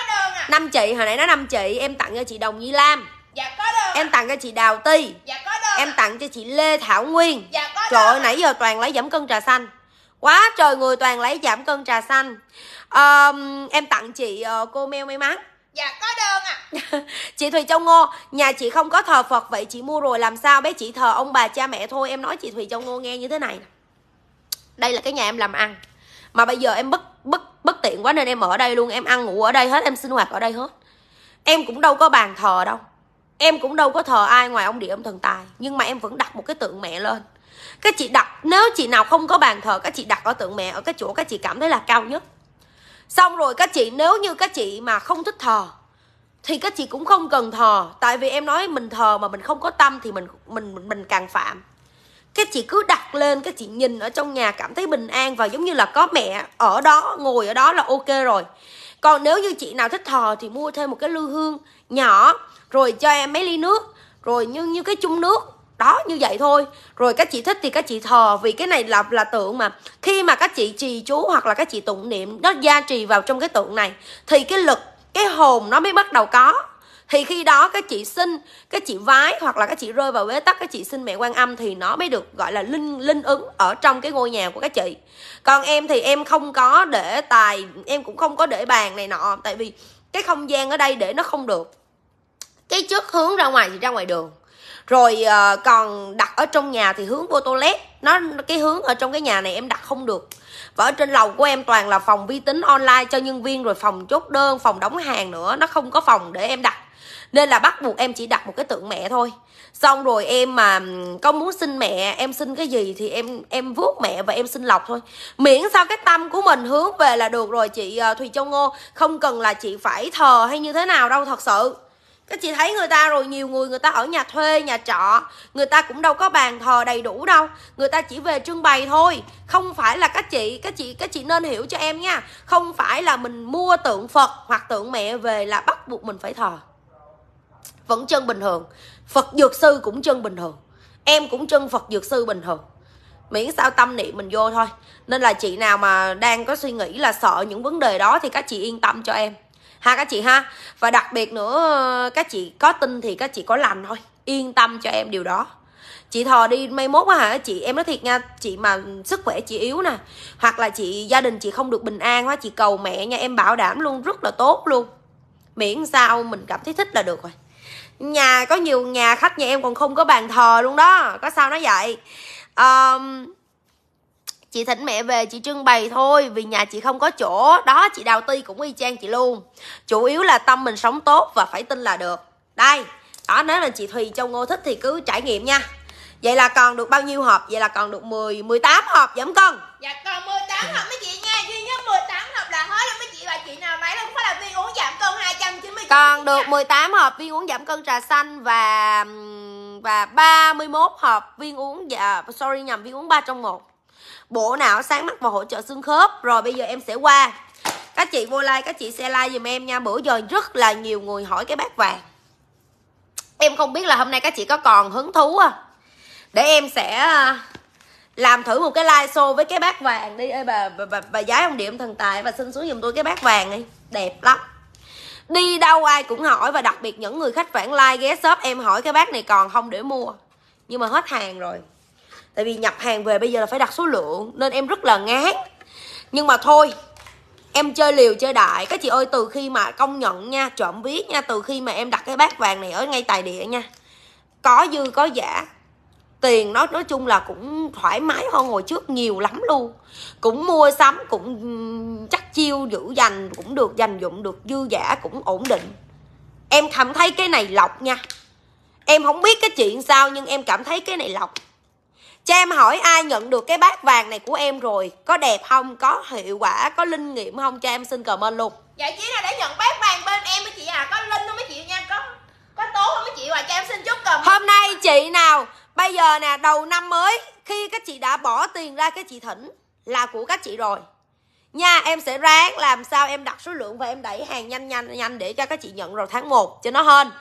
năm chị hồi nãy nó năm chị em tặng cho chị đồng nhi lam dạ có được em tặng cho chị đào ti dạ có được em tặng cho chị lê thảo nguyên dạ có trời ơi nãy giờ toàn lấy giảm cân trà xanh quá trời người toàn lấy giảm cân trà xanh um, em tặng chị uh, cô meo may mắn dạ có đơn à chị thùy châu ngô nhà chị không có thờ phật vậy chị mua rồi làm sao bé chị thờ ông bà cha mẹ thôi em nói chị thùy châu ngô nghe như thế này đây là cái nhà em làm ăn mà bây giờ em bất bất bất tiện quá nên em ở đây luôn em ăn ngủ ở đây hết em sinh hoạt ở đây hết em cũng đâu có bàn thờ đâu em cũng đâu có thờ ai ngoài ông địa ông thần tài nhưng mà em vẫn đặt một cái tượng mẹ lên các chị đặt nếu chị nào không có bàn thờ các chị đặt ở tượng mẹ ở cái chỗ các chị cảm thấy là cao nhất xong rồi các chị nếu như các chị mà không thích thờ thì các chị cũng không cần thờ tại vì em nói mình thờ mà mình không có tâm thì mình mình mình, mình càng phạm các chị cứ đặt lên các chị nhìn ở trong nhà cảm thấy bình an và giống như là có mẹ ở đó ngồi ở đó là ok rồi còn nếu như chị nào thích thò thì mua thêm một cái lưu hương nhỏ rồi cho em mấy ly nước rồi như như cái chung nước đó như vậy thôi rồi các chị thích thì các chị thờ vì cái này là là tượng mà khi mà các chị trì chú hoặc là các chị tụng niệm nó gia trì vào trong cái tượng này thì cái lực cái hồn nó mới bắt đầu có thì khi đó các chị sinh các chị vái hoặc là các chị rơi vào bế tắc các chị sinh mẹ quan âm thì nó mới được gọi là linh linh ứng ở trong cái ngôi nhà của các chị còn em thì em không có để tài em cũng không có để bàn này nọ tại vì cái không gian ở đây để nó không được cái trước hướng ra ngoài thì ra ngoài đường rồi uh, còn đặt ở trong nhà thì hướng vô toilet nó cái hướng ở trong cái nhà này em đặt không được và ở trên lầu của em toàn là phòng vi tính online cho nhân viên rồi phòng chốt đơn phòng đóng hàng nữa nó không có phòng để em đặt nên là bắt buộc em chỉ đặt một cái tượng mẹ thôi xong rồi em mà có muốn xin mẹ em xin cái gì thì em em vuốt mẹ và em xin lọc thôi miễn sao cái tâm của mình hướng về là được rồi chị à, thùy châu ngô không cần là chị phải thờ hay như thế nào đâu thật sự các chị thấy người ta rồi nhiều người người ta ở nhà thuê nhà trọ người ta cũng đâu có bàn thờ đầy đủ đâu người ta chỉ về trưng bày thôi không phải là các chị các chị các chị nên hiểu cho em nha không phải là mình mua tượng phật hoặc tượng mẹ về là bắt buộc mình phải thờ vẫn chân bình thường phật dược sư cũng chân bình thường em cũng chân phật dược sư bình thường miễn sao tâm niệm mình vô thôi nên là chị nào mà đang có suy nghĩ là sợ những vấn đề đó thì các chị yên tâm cho em ha các chị ha và đặc biệt nữa các chị có tin thì các chị có làm thôi yên tâm cho em điều đó chị thò đi mai mốt quá hả chị em nói thiệt nha chị mà sức khỏe chị yếu nè hoặc là chị gia đình chị không được bình an quá chị cầu mẹ nha em bảo đảm luôn rất là tốt luôn miễn sao mình cảm thấy thích là được rồi nhà có nhiều nhà khách nhà em còn không có bàn thờ luôn đó có sao nó vậy um, chị thỉnh mẹ về chị trưng bày thôi vì nhà chị không có chỗ đó chị đào ti cũng y chang chị luôn chủ yếu là tâm mình sống tốt và phải tin là được đây đó nếu là chị thùy châu ngô thích thì cứ trải nghiệm nha vậy là còn được bao nhiêu hộp vậy là còn được 10 18 hộp giảm cân dạ còn 18 hộp mấy chị còn được 18 hộp viên uống giảm cân trà xanh và và 31 hộp viên uống dạ, sorry nhầm viên uống 3 trong một bộ não sáng mắt và hỗ trợ xương khớp rồi bây giờ em sẽ qua các chị vô like các chị share like dùm em nha bữa giờ rất là nhiều người hỏi cái bát vàng em không biết là hôm nay các chị có còn hứng thú à để em sẽ à, làm thử một cái live show với cái bát vàng đi Ê, bà bà bà, bà giái ông điểm thần tài và xin xuống giùm tôi cái bát vàng đi đẹp lắm đi đâu ai cũng hỏi và đặc biệt những người khách vãng like ghé shop em hỏi cái bác này còn không để mua nhưng mà hết hàng rồi tại vì nhập hàng về bây giờ là phải đặt số lượng nên em rất là ngán nhưng mà thôi em chơi liều chơi đại các chị ơi từ khi mà công nhận nha trộm viết nha từ khi mà em đặt cái bát vàng này ở ngay tài địa nha có dư có giả tiền nó nói chung là cũng thoải mái hơn hồi trước nhiều lắm luôn cũng mua sắm cũng chắc chiêu giữ dành cũng được dành dụng được dư giả cũng ổn định em cảm thấy cái này lọc nha em không biết cái chuyện sao nhưng em cảm thấy cái này lọc cho em hỏi ai nhận được cái bát vàng này của em rồi có đẹp không có hiệu quả có linh nghiệm không cho em xin cảm ơn luôn dạ chị là để nhận bát vàng bên em mấy chị à có linh không mấy chị nha có có tố không mấy chị à cho em xin chúc cầm hôm nay chị nào bây giờ nè đầu năm mới khi các chị đã bỏ tiền ra cái chị thỉnh là của các chị rồi nha em sẽ ráng làm sao em đặt số lượng và em đẩy hàng nhanh nhanh nhanh để cho các chị nhận rồi tháng 1 cho nó hơn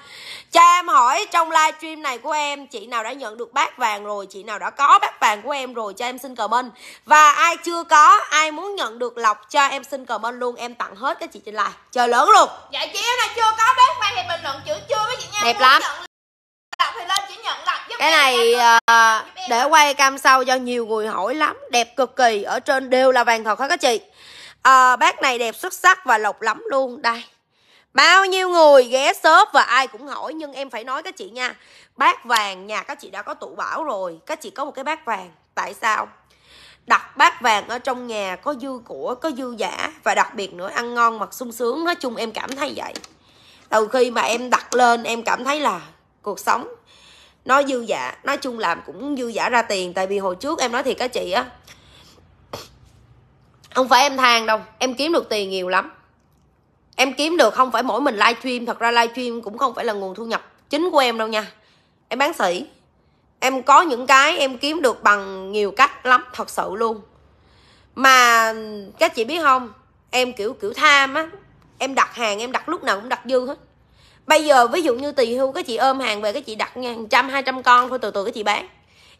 cho em hỏi trong live stream này của em chị nào đã nhận được bát vàng rồi chị nào đã có bát vàng của em rồi cho em xin cờ bên và ai chưa có ai muốn nhận được lọc cho em xin cờ bên luôn em tặng hết các chị trên live chờ lớn luôn dạ chị em nào chưa có bát vàng thì bình luận chữ chưa với chị nha đẹp lắm cái này à, để quay cam sau do nhiều người hỏi lắm đẹp cực kỳ ở trên đều là vàng thật hết các chị à, bác này đẹp xuất sắc và lộc lắm luôn đây bao nhiêu người ghé shop và ai cũng hỏi nhưng em phải nói các chị nha bác vàng nhà các chị đã có tụ bảo rồi các chị có một cái bác vàng tại sao đặt bát vàng ở trong nhà có dư của có dư giả và đặc biệt nữa ăn ngon mặc sung sướng nói chung em cảm thấy vậy từ khi mà em đặt lên em cảm thấy là cuộc sống nó dư giả nói chung làm cũng dư giả ra tiền tại vì hồi trước em nói thiệt các chị á không phải em than đâu em kiếm được tiền nhiều lắm em kiếm được không phải mỗi mình livestream thật ra livestream cũng không phải là nguồn thu nhập chính của em đâu nha em bán sỉ em có những cái em kiếm được bằng nhiều cách lắm thật sự luôn mà các chị biết không em kiểu kiểu tham á em đặt hàng em đặt lúc nào cũng đặt dư hết bây giờ ví dụ như tùy hưu cái chị ôm hàng về cái chị đặt ngàn trăm hai trăm con thôi từ từ cái chị bán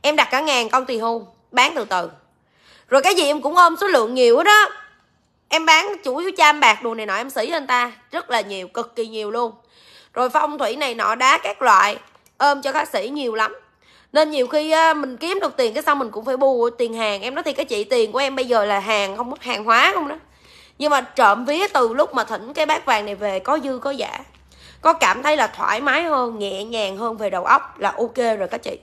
em đặt cả ngàn con tùy hưu bán từ từ rồi cái gì em cũng ôm số lượng nhiều đó em bán chủ yếu cham bạc đồ này nọ em xỉ lên ta rất là nhiều cực kỳ nhiều luôn rồi phong thủy này nọ đá các loại ôm cho khách sĩ nhiều lắm nên nhiều khi mình kiếm được tiền cái xong mình cũng phải bù tiền hàng em nói thì cái chị tiền của em bây giờ là hàng không hàng hóa không đó nhưng mà trộm vía từ lúc mà thỉnh cái bát vàng này về có dư có giả có cảm thấy là thoải mái hơn nhẹ nhàng hơn về đầu óc là ok rồi các chị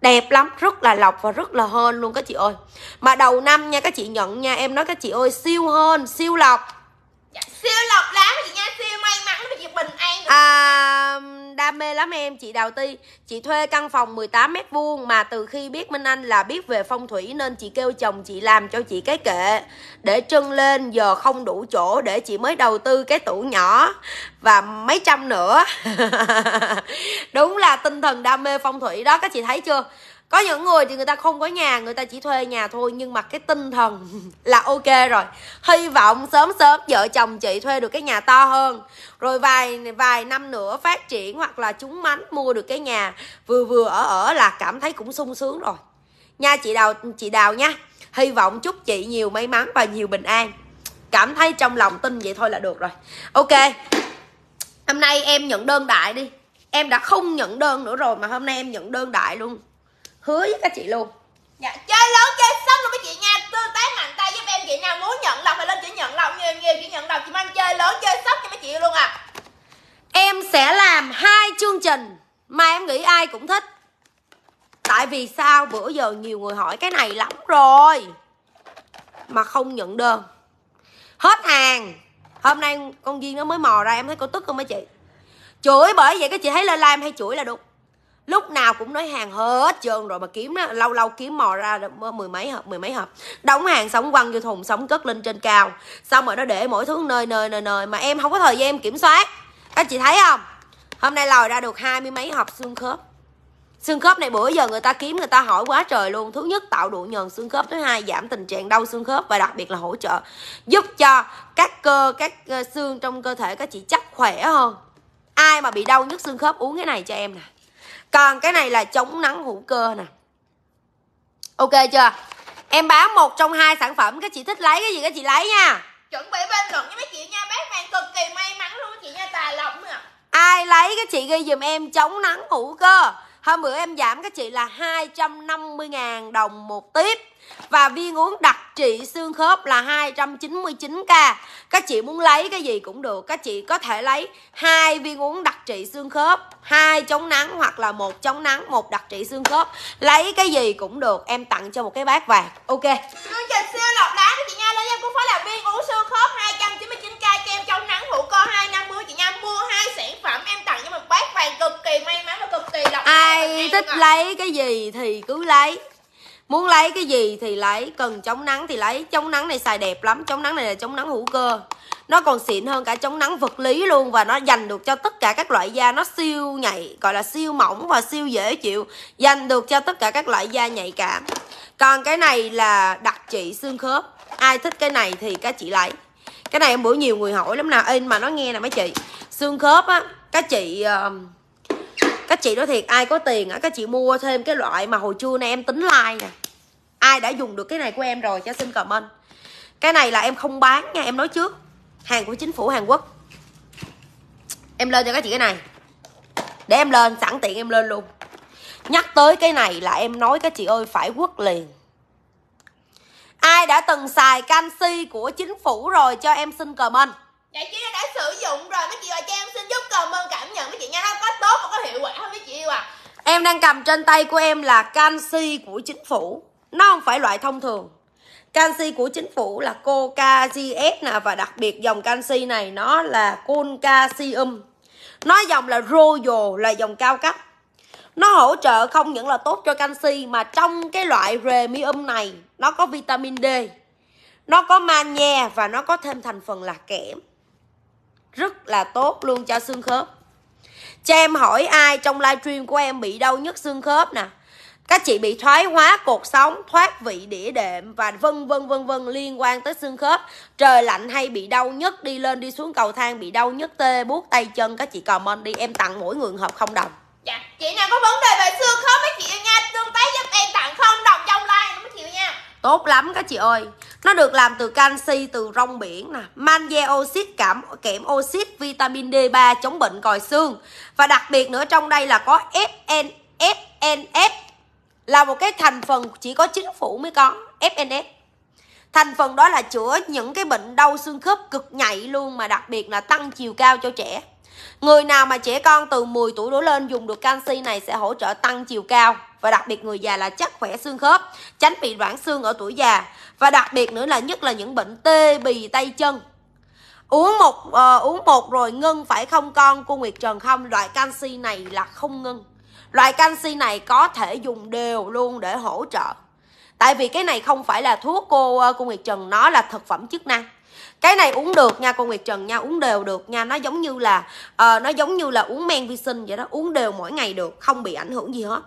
đẹp lắm rất là lọc và rất là hơn luôn các chị ơi mà đầu năm nha các chị nhận nha em nói các chị ơi siêu hơn siêu lọc dạ, siêu lọc lắm chị nha siêu may mắn vì chị bình an được à, đam mê lắm em chị Đào Ti Chị thuê căn phòng 18 mét vuông Mà từ khi biết Minh Anh là biết về phong thủy Nên chị kêu chồng chị làm cho chị cái kệ Để trưng lên giờ không đủ chỗ Để chị mới đầu tư cái tủ nhỏ Và mấy trăm nữa Đúng là tinh thần đam mê phong thủy đó Các chị thấy chưa có những người thì người ta không có nhà người ta chỉ thuê nhà thôi nhưng mà cái tinh thần là ok rồi hy vọng sớm sớm vợ chồng chị thuê được cái nhà to hơn rồi vài vài năm nữa phát triển hoặc là chúng mánh mua được cái nhà vừa vừa ở ở là cảm thấy cũng sung sướng rồi nha chị đào chị đào nha hy vọng chúc chị nhiều may mắn và nhiều bình an cảm thấy trong lòng tin vậy thôi là được rồi ok hôm nay em nhận đơn đại đi em đã không nhận đơn nữa rồi mà hôm nay em nhận đơn đại luôn hứa với các chị luôn dạ chơi lớn chơi xong luôn các chị nha tương tác mạnh tay giúp em chị nào muốn nhận lòng phải lên chị nhận lòng nhiều nhiều chị nhận lòng chị mang chơi lớn chơi sốc cho mấy chị luôn à em sẽ làm hai chương trình mà em nghĩ ai cũng thích tại vì sao bữa giờ nhiều người hỏi cái này lắm rồi mà không nhận đơn hết hàng hôm nay con duyên nó mới mò ra em thấy cô tức không mấy chị chửi bởi vậy các chị thấy lên live hay chửi là đúng lúc nào cũng nói hàng hết trơn rồi mà kiếm đó lâu lâu kiếm mò ra được mười mấy hộp mười mấy hộp đóng hàng sống quăng vô thùng sống cất lên trên cao xong rồi nó để mỗi thứ nơi nơi nơi nơi mà em không có thời gian kiểm soát các chị thấy không hôm nay lòi ra được hai mươi mấy hộp xương khớp xương khớp này bữa giờ người ta kiếm người ta hỏi quá trời luôn thứ nhất tạo độ nhờn xương khớp thứ hai giảm tình trạng đau xương khớp và đặc biệt là hỗ trợ giúp cho các cơ các ờ, xương trong cơ thể các chị chắc khỏe hơn ai mà bị đau nhức xương khớp uống cái này cho em nè còn cái này là chống nắng hữu cơ nè ok chưa em bán một trong hai sản phẩm các chị thích lấy cái gì các chị lấy nha chuẩn bị bên luận với mấy chị nha bác hàng cực kỳ may mắn luôn chị nha tài lộc nè ai lấy các chị ghi dùm em chống nắng hữu cơ hôm bữa em giảm các chị là 250 ngàn đồng một tiếp và viên uống đặc trị xương khớp là 299k các chị muốn lấy cái gì cũng được các chị có thể lấy hai viên uống đặc trị xương khớp hai chống nắng hoặc là một chống nắng một đặc trị xương khớp lấy cái gì cũng được em tặng cho một cái bát vàng ok chương siêu lọc đá của chị nha lấy em cũng phải là viên uống xương khớp 299k kem chống nắng hữu cơ hai năm mươi chị nha mua hai sản phẩm em tặng cho một bát vàng cực kỳ may mắn và cực kỳ lọc ai thích lấy cái gì thì cứ lấy muốn lấy cái gì thì lấy cần chống nắng thì lấy chống nắng này xài đẹp lắm chống nắng này là chống nắng hữu cơ nó còn xịn hơn cả chống nắng vật lý luôn và nó dành được cho tất cả các loại da nó siêu nhạy gọi là siêu mỏng và siêu dễ chịu dành được cho tất cả các loại da nhạy cảm còn cái này là đặc trị xương khớp ai thích cái này thì các chị lấy cái này em bữa nhiều người hỏi lắm nào in mà nó nghe nè mấy chị xương khớp á các chị uh, các chị nói thiệt ai có tiền á các chị mua thêm cái loại mà hồi trưa nay em tính like nè ai đã dùng được cái này của em rồi cho xin comment cái này là em không bán nha em nói trước hàng của chính phủ hàn quốc em lên cho các chị cái này để em lên sẵn tiện em lên luôn nhắc tới cái này là em nói các chị ơi phải quất liền ai đã từng xài canxi của chính phủ rồi cho em xin comment dạ chị đã sử dụng rồi mấy chị ơi cho em xin giúp ơn cảm nhận mấy chị nha nó có tốt và có hiệu quả không mấy chị yêu à em đang cầm trên tay của em là canxi của chính phủ nó không phải loại thông thường canxi của chính phủ là coca gf nè và đặc biệt dòng canxi này nó là colcasium nó dòng là royal là dòng cao cấp nó hỗ trợ không những là tốt cho canxi mà trong cái loại remium này nó có vitamin D, nó có magie và nó có thêm thành phần là kẽm rất là tốt luôn cho xương khớp cho em hỏi ai trong livestream của em bị đau nhất xương khớp nè các chị bị thoái hóa cột sống thoát vị đĩa đệm và vân vân vân vân liên quan tới xương khớp trời lạnh hay bị đau nhất đi lên đi xuống cầu thang bị đau nhất tê buốt tay chân các chị comment đi em tặng mỗi người hộp không đồng dạ chị nào có vấn đề về xương khớp mấy chị nha tương tác giúp em tặng không đồng trong like mấy chị nha tốt lắm các chị ơi nó được làm từ canxi từ rong biển nè mangie oxit cảm kẽm oxit vitamin D3 chống bệnh còi xương và đặc biệt nữa trong đây là có FN FNF là một cái thành phần chỉ có chính phủ mới có FNF thành phần đó là chữa những cái bệnh đau xương khớp cực nhạy luôn mà đặc biệt là tăng chiều cao cho trẻ người nào mà trẻ con từ 10 tuổi đổ lên dùng được canxi này sẽ hỗ trợ tăng chiều cao và đặc biệt người già là chắc khỏe xương khớp tránh bị loãng xương ở tuổi già và đặc biệt nữa là nhất là những bệnh tê bì tay chân uống một uh, uống một rồi ngưng phải không con cô Nguyệt Trần không loại canxi này là không ngưng loại canxi này có thể dùng đều luôn để hỗ trợ tại vì cái này không phải là thuốc cô ờ, cô Nguyệt Trần nó là thực phẩm chức năng cái này uống được nha con Nguyệt Trần nha uống đều được nha nó giống như là uh, nó giống như là uống men vi sinh vậy đó uống đều mỗi ngày được không bị ảnh hưởng gì hết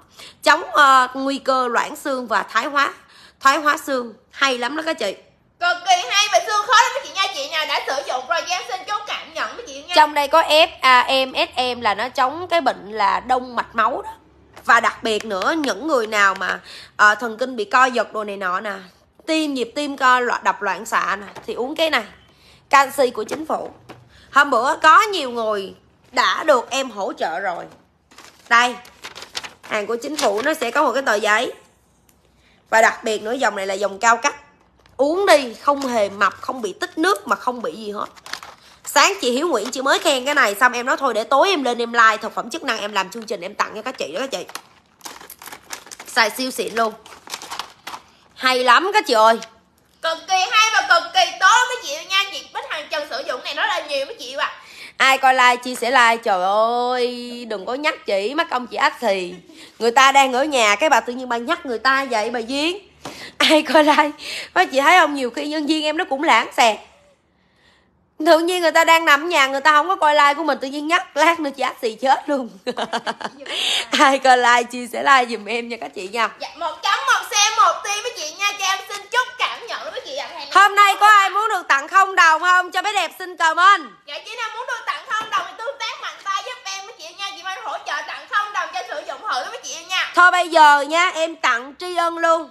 chống uh, nguy cơ loãng xương và thái hóa thoái hóa xương hay lắm đó các chị cực kỳ hay và xương khó lắm chị nha chị nào đã sử dụng rồi giang xin chú cảm nhận với chị nha trong đây có F A à, M S M là nó chống cái bệnh là đông mạch máu đó và đặc biệt nữa những người nào mà uh, thần kinh bị co giật đồ này nọ nè tim nhịp tim co đập loạn xạ nè thì uống cái này canxi của chính phủ hôm bữa có nhiều người đã được em hỗ trợ rồi đây hàng của chính phủ nó sẽ có một cái tờ giấy và đặc biệt nữa dòng này là dòng cao cấp uống đi không hề mập không bị tích nước mà không bị gì hết sáng chị hiếu nguyễn chị mới khen cái này xong em nói thôi để tối em lên em like thực phẩm chức năng em làm chương trình em tặng cho các chị đó các chị xài siêu xịn luôn hay lắm các chị ơi cực kỳ hay và cực kỳ tốt mấy chị nha chị bích hằng trần sử dụng này nó là nhiều mấy chị ạ ai coi like chia sẻ like trời ơi đừng có nhắc chị mắc công chị ác thì người ta đang ở nhà cái bà tự nhiên bà nhắc người ta vậy bà duyên ai coi like mấy chị thấy không nhiều khi nhân viên em nó cũng lãng xẹt tự nhiên người ta đang nằm nhà người ta không có coi like của mình tự nhiên nhắc lát nữa chị ác xì chết luôn dạ. ai coi like chia sẻ like giùm em nha các chị nha dạ, một chấm một xe một tim Hôm nay có ai muốn được tặng không đồng không? Cho bé đẹp xin comment Dạ chị nào muốn được tặng không đồng thì tương tác mạnh tay giúp em với chị nha Chị Mai hỗ trợ tặng không đồng cho sử dụng thử với chị nha Thôi bây giờ nha em tặng tri ân luôn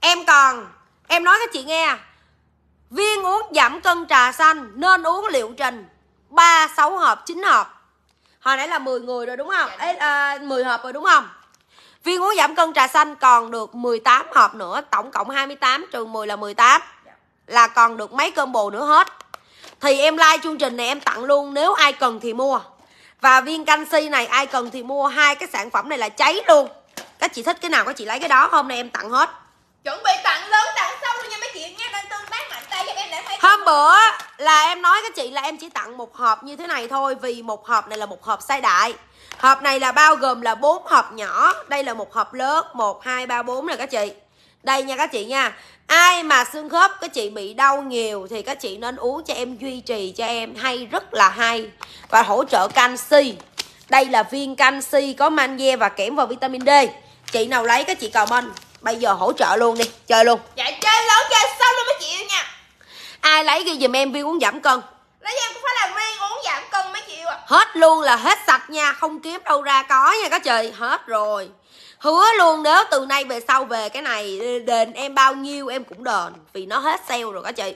Em còn Em nói các chị nghe Viên uống giảm cân trà xanh Nên uống liệu trình 3, 6 hộp, 9 hộp Hồi nãy là 10 người rồi đúng không? Dạ, đúng. Ê, à, 10 hộp rồi đúng không? Viên uống giảm cân trà xanh còn được 18 hộp nữa, tổng cộng 28 trừ 10 là 18. Dạ. Là còn được mấy combo nữa hết. Thì em like chương trình này em tặng luôn nếu ai cần thì mua. Và viên canxi này ai cần thì mua hai cái sản phẩm này là cháy luôn. Các chị thích cái nào các chị lấy cái đó, hôm nay em tặng hết. Chuẩn bị tặng lớn tặng xong luôn nha mấy chị nha, nên tương tác mạnh tay giúp em để thấy. Hôm bữa là em nói các chị là em chỉ tặng một hộp như thế này thôi vì một hộp này là một hộp size đại Hộp này là bao gồm là bốn hộp nhỏ. Đây là một hộp lớn, 1 2 3 4 nè các chị. Đây nha các chị nha. Ai mà xương khớp các chị bị đau nhiều thì các chị nên uống cho em duy trì cho em hay rất là hay và hỗ trợ canxi. Đây là viên canxi có magie và kẽm và vitamin D. Chị nào lấy các chị comment. Bây giờ hỗ trợ luôn đi, chơi luôn. Dạ chơi lớn chơi xong luôn mấy chị yêu nha. Ai lấy ghi dùm em viên uống giảm cân lấy em cũng phải làm men uống giảm cân mấy chịu à. hết luôn là hết sạch nha không kiếm đâu ra có nha các chị hết rồi hứa luôn nếu từ nay về sau về cái này đền em bao nhiêu em cũng đền vì nó hết sale rồi các chị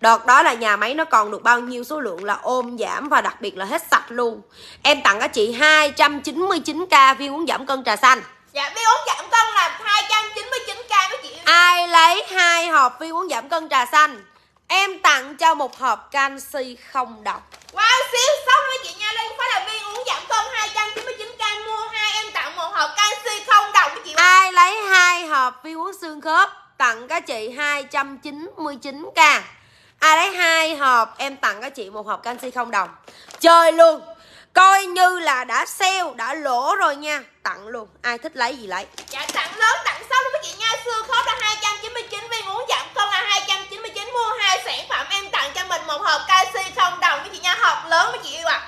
Đợt đó là nhà máy nó còn được bao nhiêu số lượng là ôm giảm và đặc biệt là hết sạch luôn. Em tặng các chị 299k viên uống giảm cân trà xanh. Dạ viên uống giảm cân là 299k mấy chị. Ai lấy hai hộp viên uống giảm cân trà xanh Em tặng cho một hộp canxi không độc Wow siêu xong với chị nha Đây không phải là viên uống giảm cân 299k Mua hai em tặng một hộp canxi không độc chị Ai lấy hai hộp viên uống xương khớp Tặng các chị 299k Ai lấy hai hộp em tặng các chị một hộp canxi không đồng Chơi luôn coi như là đã sale đã lỗ rồi nha tặng luôn ai thích lấy gì lấy dạ tặng lớn tặng sâu luôn mấy chị nha xưa khớp là 299 viên uống giảm cân là 299 mua hai sản phẩm em tặng cho mình một hộp canxi không đồng mấy chị nha hộp lớn mấy chị yêu ạ à.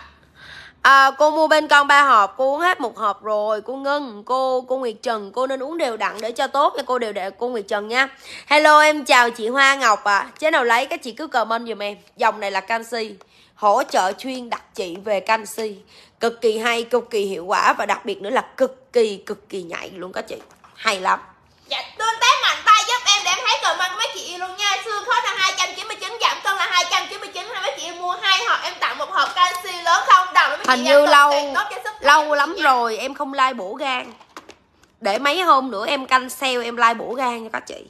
À, cô mua bên con ba hộp cô uống hết một hộp rồi cô ngân cô cô nguyệt trần cô nên uống đều đặn để cho tốt nha cô đều để cô nguyệt trần nha hello em chào chị hoa ngọc ạ à. chế nào lấy các chị cứ comment giùm em dòng này là canxi hỗ trợ chuyên đặc trị về canxi cực kỳ hay cực kỳ hiệu quả và đặc biệt nữa là cực kỳ cực kỳ nhạy luôn các chị hay lắm dạ tương tác mạnh tay giúp em để em thấy cờ măng mấy chị yêu luôn nha xương khớp là 299 giảm cân là 299 hai mấy chị yêu mua hai hộp em tặng một hộp canxi lớn không đồng mấy hình chị như lâu lâu lắm nha. rồi em không like bổ gan để mấy hôm nữa em canh sale em like bổ gan cho các chị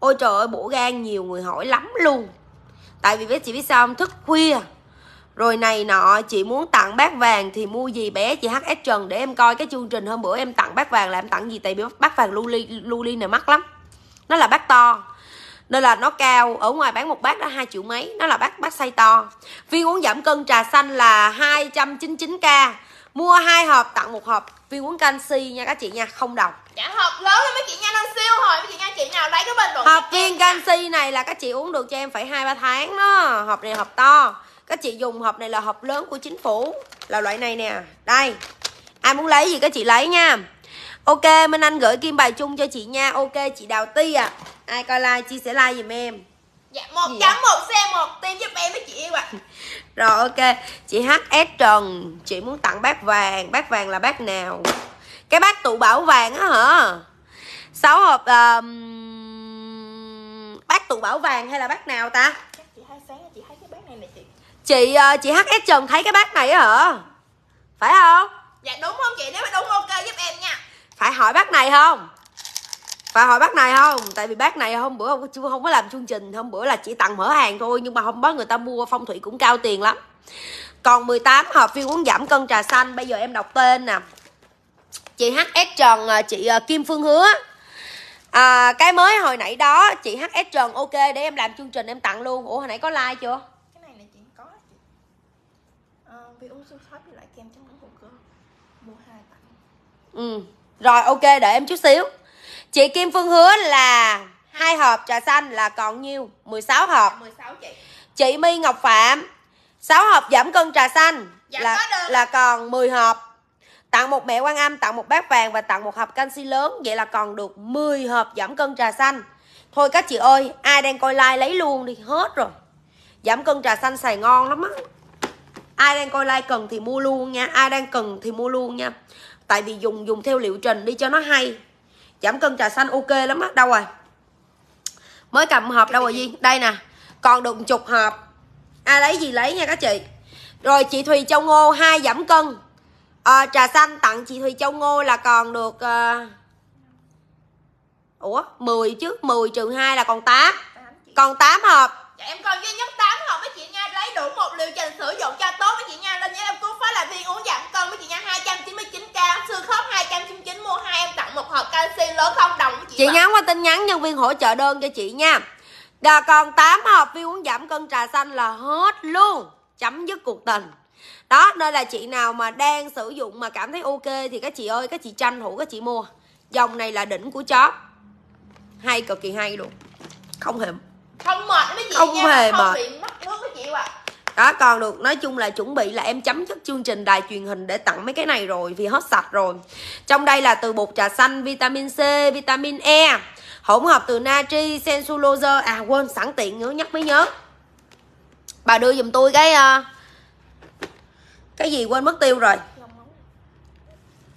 ôi trời ơi bổ gan nhiều người hỏi lắm luôn tại vì bé chị biết sao không thức khuya rồi này nọ chị muốn tặng bát vàng thì mua gì bé chị hát hs trần để em coi cái chương trình hôm bữa em tặng bát vàng là em tặng gì tại vì bát vàng luli luli này mắc lắm nó là bát to nên là nó cao ở ngoài bán một bát đã hai triệu mấy nó là bát bát say to viên uống giảm cân trà xanh là 299 k mua hai hộp tặng một hộp viên uống canxi nha các chị nha không đồng dạ hộp lớn lắm mấy chị nha nó siêu hồi mấy chị nha chị nào lấy cái bình luận hộp viên canxi này là các chị uống được cho em phải hai ba tháng đó hộp này hộp to các chị dùng hộp này là hộp lớn của chính phủ là loại này nè đây ai muốn lấy gì các chị lấy nha ok minh anh gửi kim bài chung cho chị nha ok chị đào ti à ai coi like chia sẻ like giùm em dạ một chấm một xe một tim giúp em với chị yêu ạ rồi ok chị hs trần chị muốn tặng bác vàng bác vàng là bác nào cái bác tụ bảo vàng á hả sáu hộp um, bát tụ bảo vàng hay là bác nào ta chị hai sáng chị thấy cái bác này nè chị chị ờ, chị hs trần thấy cái bác này á hả phải không dạ đúng không chị nếu mà đúng ok giúp em nha phải hỏi bác này không phải hỏi bác này không tại vì bác này hôm bữa không, không có làm chương trình hôm bữa là chỉ tặng mở hàng thôi nhưng mà hôm bữa người ta mua phong thủy cũng cao tiền lắm còn 18 hộp viên uống giảm cân trà xanh bây giờ em đọc tên nè chị hs trần à, chị à, kim phương hứa à, cái mới hồi nãy đó chị hs trần ok để em làm chương trình em tặng luôn ủa hồi nãy có like chưa cái này là chị có à, vì uống siêu với lại kem chống nắng hữu cơ mua hai tặng ừ rồi ok đợi em chút xíu Chị Kim Phương hứa là hai hộp trà xanh là còn nhiêu? 16 hộp. 16 chị. Chị My Ngọc Phạm 6 hộp giảm cân trà xanh dạ, là là còn 10 hộp. Tặng một mẹ quan âm, tặng một bát vàng và tặng một hộp canxi lớn vậy là còn được 10 hộp giảm cân trà xanh. Thôi các chị ơi, ai đang coi like lấy luôn đi, hết rồi. Giảm cân trà xanh xài ngon lắm á. Ai đang coi like cần thì mua luôn nha, ai đang cần thì mua luôn nha. Tại vì dùng dùng theo liệu trình đi cho nó hay giảm cân trà xanh ok lắm á đâu rồi mới cầm hộp đâu rồi gì đây nè còn đụng chục hộp ai à, lấy gì lấy nha các chị rồi chị thùy châu ngô hai giảm cân à, trà xanh tặng chị thùy châu ngô là còn được à... ủa 10 chứ 10 trừ 2 là còn 8 còn 8 hộp dạ, em còn duy nhất 8 hộp với chị nha đầy đủ một liều trình sử dụng cho tốt với chị nha lên nhé em cứ phải là viên uống giảm cân với chị nha 299k xương khớp 299 mua hai em tặng một hộp canxi lớn không đồng với chị chị nhắn qua tin nhắn nhân viên hỗ trợ đơn cho chị nha Đà còn 8 hộp viên uống giảm cân trà xanh là hết luôn chấm dứt cuộc tình đó nên là chị nào mà đang sử dụng mà cảm thấy ok thì các chị ơi các chị tranh thủ các chị mua dòng này là đỉnh của chóp hay cực kỳ hay luôn không hiểm không mệt mấy chị không nha. hề không mệt bị mất nước với chị ạ đó còn được nói chung là chuẩn bị là em chấm dứt chương trình đài truyền hình để tặng mấy cái này rồi vì hết sạch rồi trong đây là từ bột trà xanh vitamin c vitamin e hỗn hợp từ natri sensuloser à quên sẵn tiện nhớ nhắc mới nhớ bà đưa giùm tôi cái uh, cái gì quên mất tiêu rồi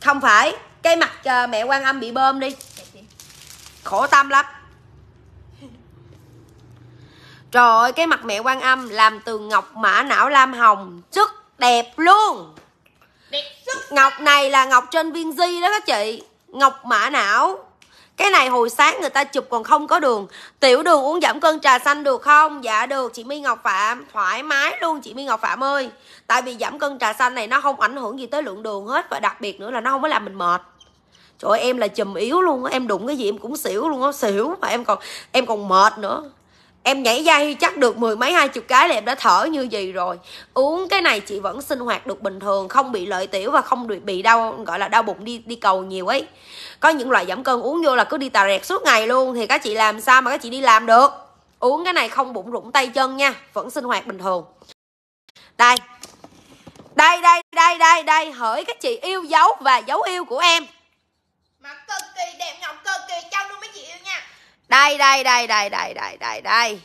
không phải cái mặt uh, mẹ quan âm bị bơm đi khổ tâm lắm Trời ơi cái mặt mẹ quan âm làm từ ngọc mã não lam hồng Rất đẹp luôn Ngọc này là ngọc trên viên di đó các chị Ngọc mã não cái này hồi sáng người ta chụp còn không có đường Tiểu đường uống giảm cân trà xanh được không? Dạ được chị My Ngọc Phạm Thoải mái luôn chị My Ngọc Phạm ơi Tại vì giảm cân trà xanh này nó không ảnh hưởng gì tới lượng đường hết Và đặc biệt nữa là nó không có làm mình mệt Trời ơi, em là chùm yếu luôn á Em đụng cái gì em cũng xỉu luôn á Xỉu mà em còn em còn mệt nữa em nhảy dây chắc được mười mấy hai chục cái là em đã thở như gì rồi uống cái này chị vẫn sinh hoạt được bình thường không bị lợi tiểu và không bị bị đau gọi là đau bụng đi đi cầu nhiều ấy có những loại giảm cân uống vô là cứ đi tà rẹt suốt ngày luôn thì các chị làm sao mà các chị đi làm được uống cái này không bụng rụng tay chân nha vẫn sinh hoạt bình thường đây đây đây đây đây đây hỡi các chị yêu dấu và dấu yêu của em mà cực kỳ đẹp ngọc cực kỳ trong luôn mấy chị yêu nha đây đây đây đây đây đây đây đây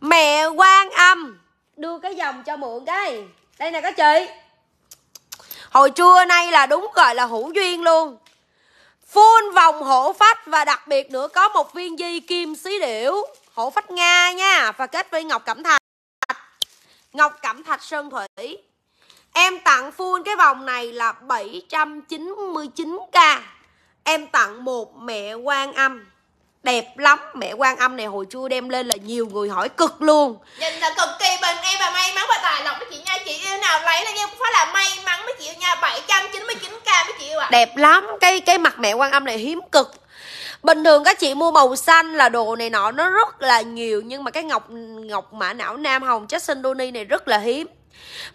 mẹ quan âm đưa cái vòng cho mượn cái đây nè các chị hồi trưa nay là đúng gọi là hữu duyên luôn phun vòng hổ phách và đặc biệt nữa có một viên di kim xí điểu hổ phách nga nha và kết với ngọc cẩm thạch ngọc cẩm thạch sơn thủy em tặng phun cái vòng này là 799k em tặng một mẹ quan âm đẹp lắm mẹ quan âm này hồi chua đem lên là nhiều người hỏi cực luôn nhìn là cực kỳ bình em và may mắn và tài lộc với chị nha chị yêu nào lấy là em cũng phải là may mắn với chị yêu nha 799 k với chị yêu ạ à. đẹp lắm cái cái mặt mẹ quan âm này hiếm cực bình thường các chị mua màu xanh là đồ này nọ nó rất là nhiều nhưng mà cái ngọc ngọc mã não nam hồng chất sinh đô này rất là hiếm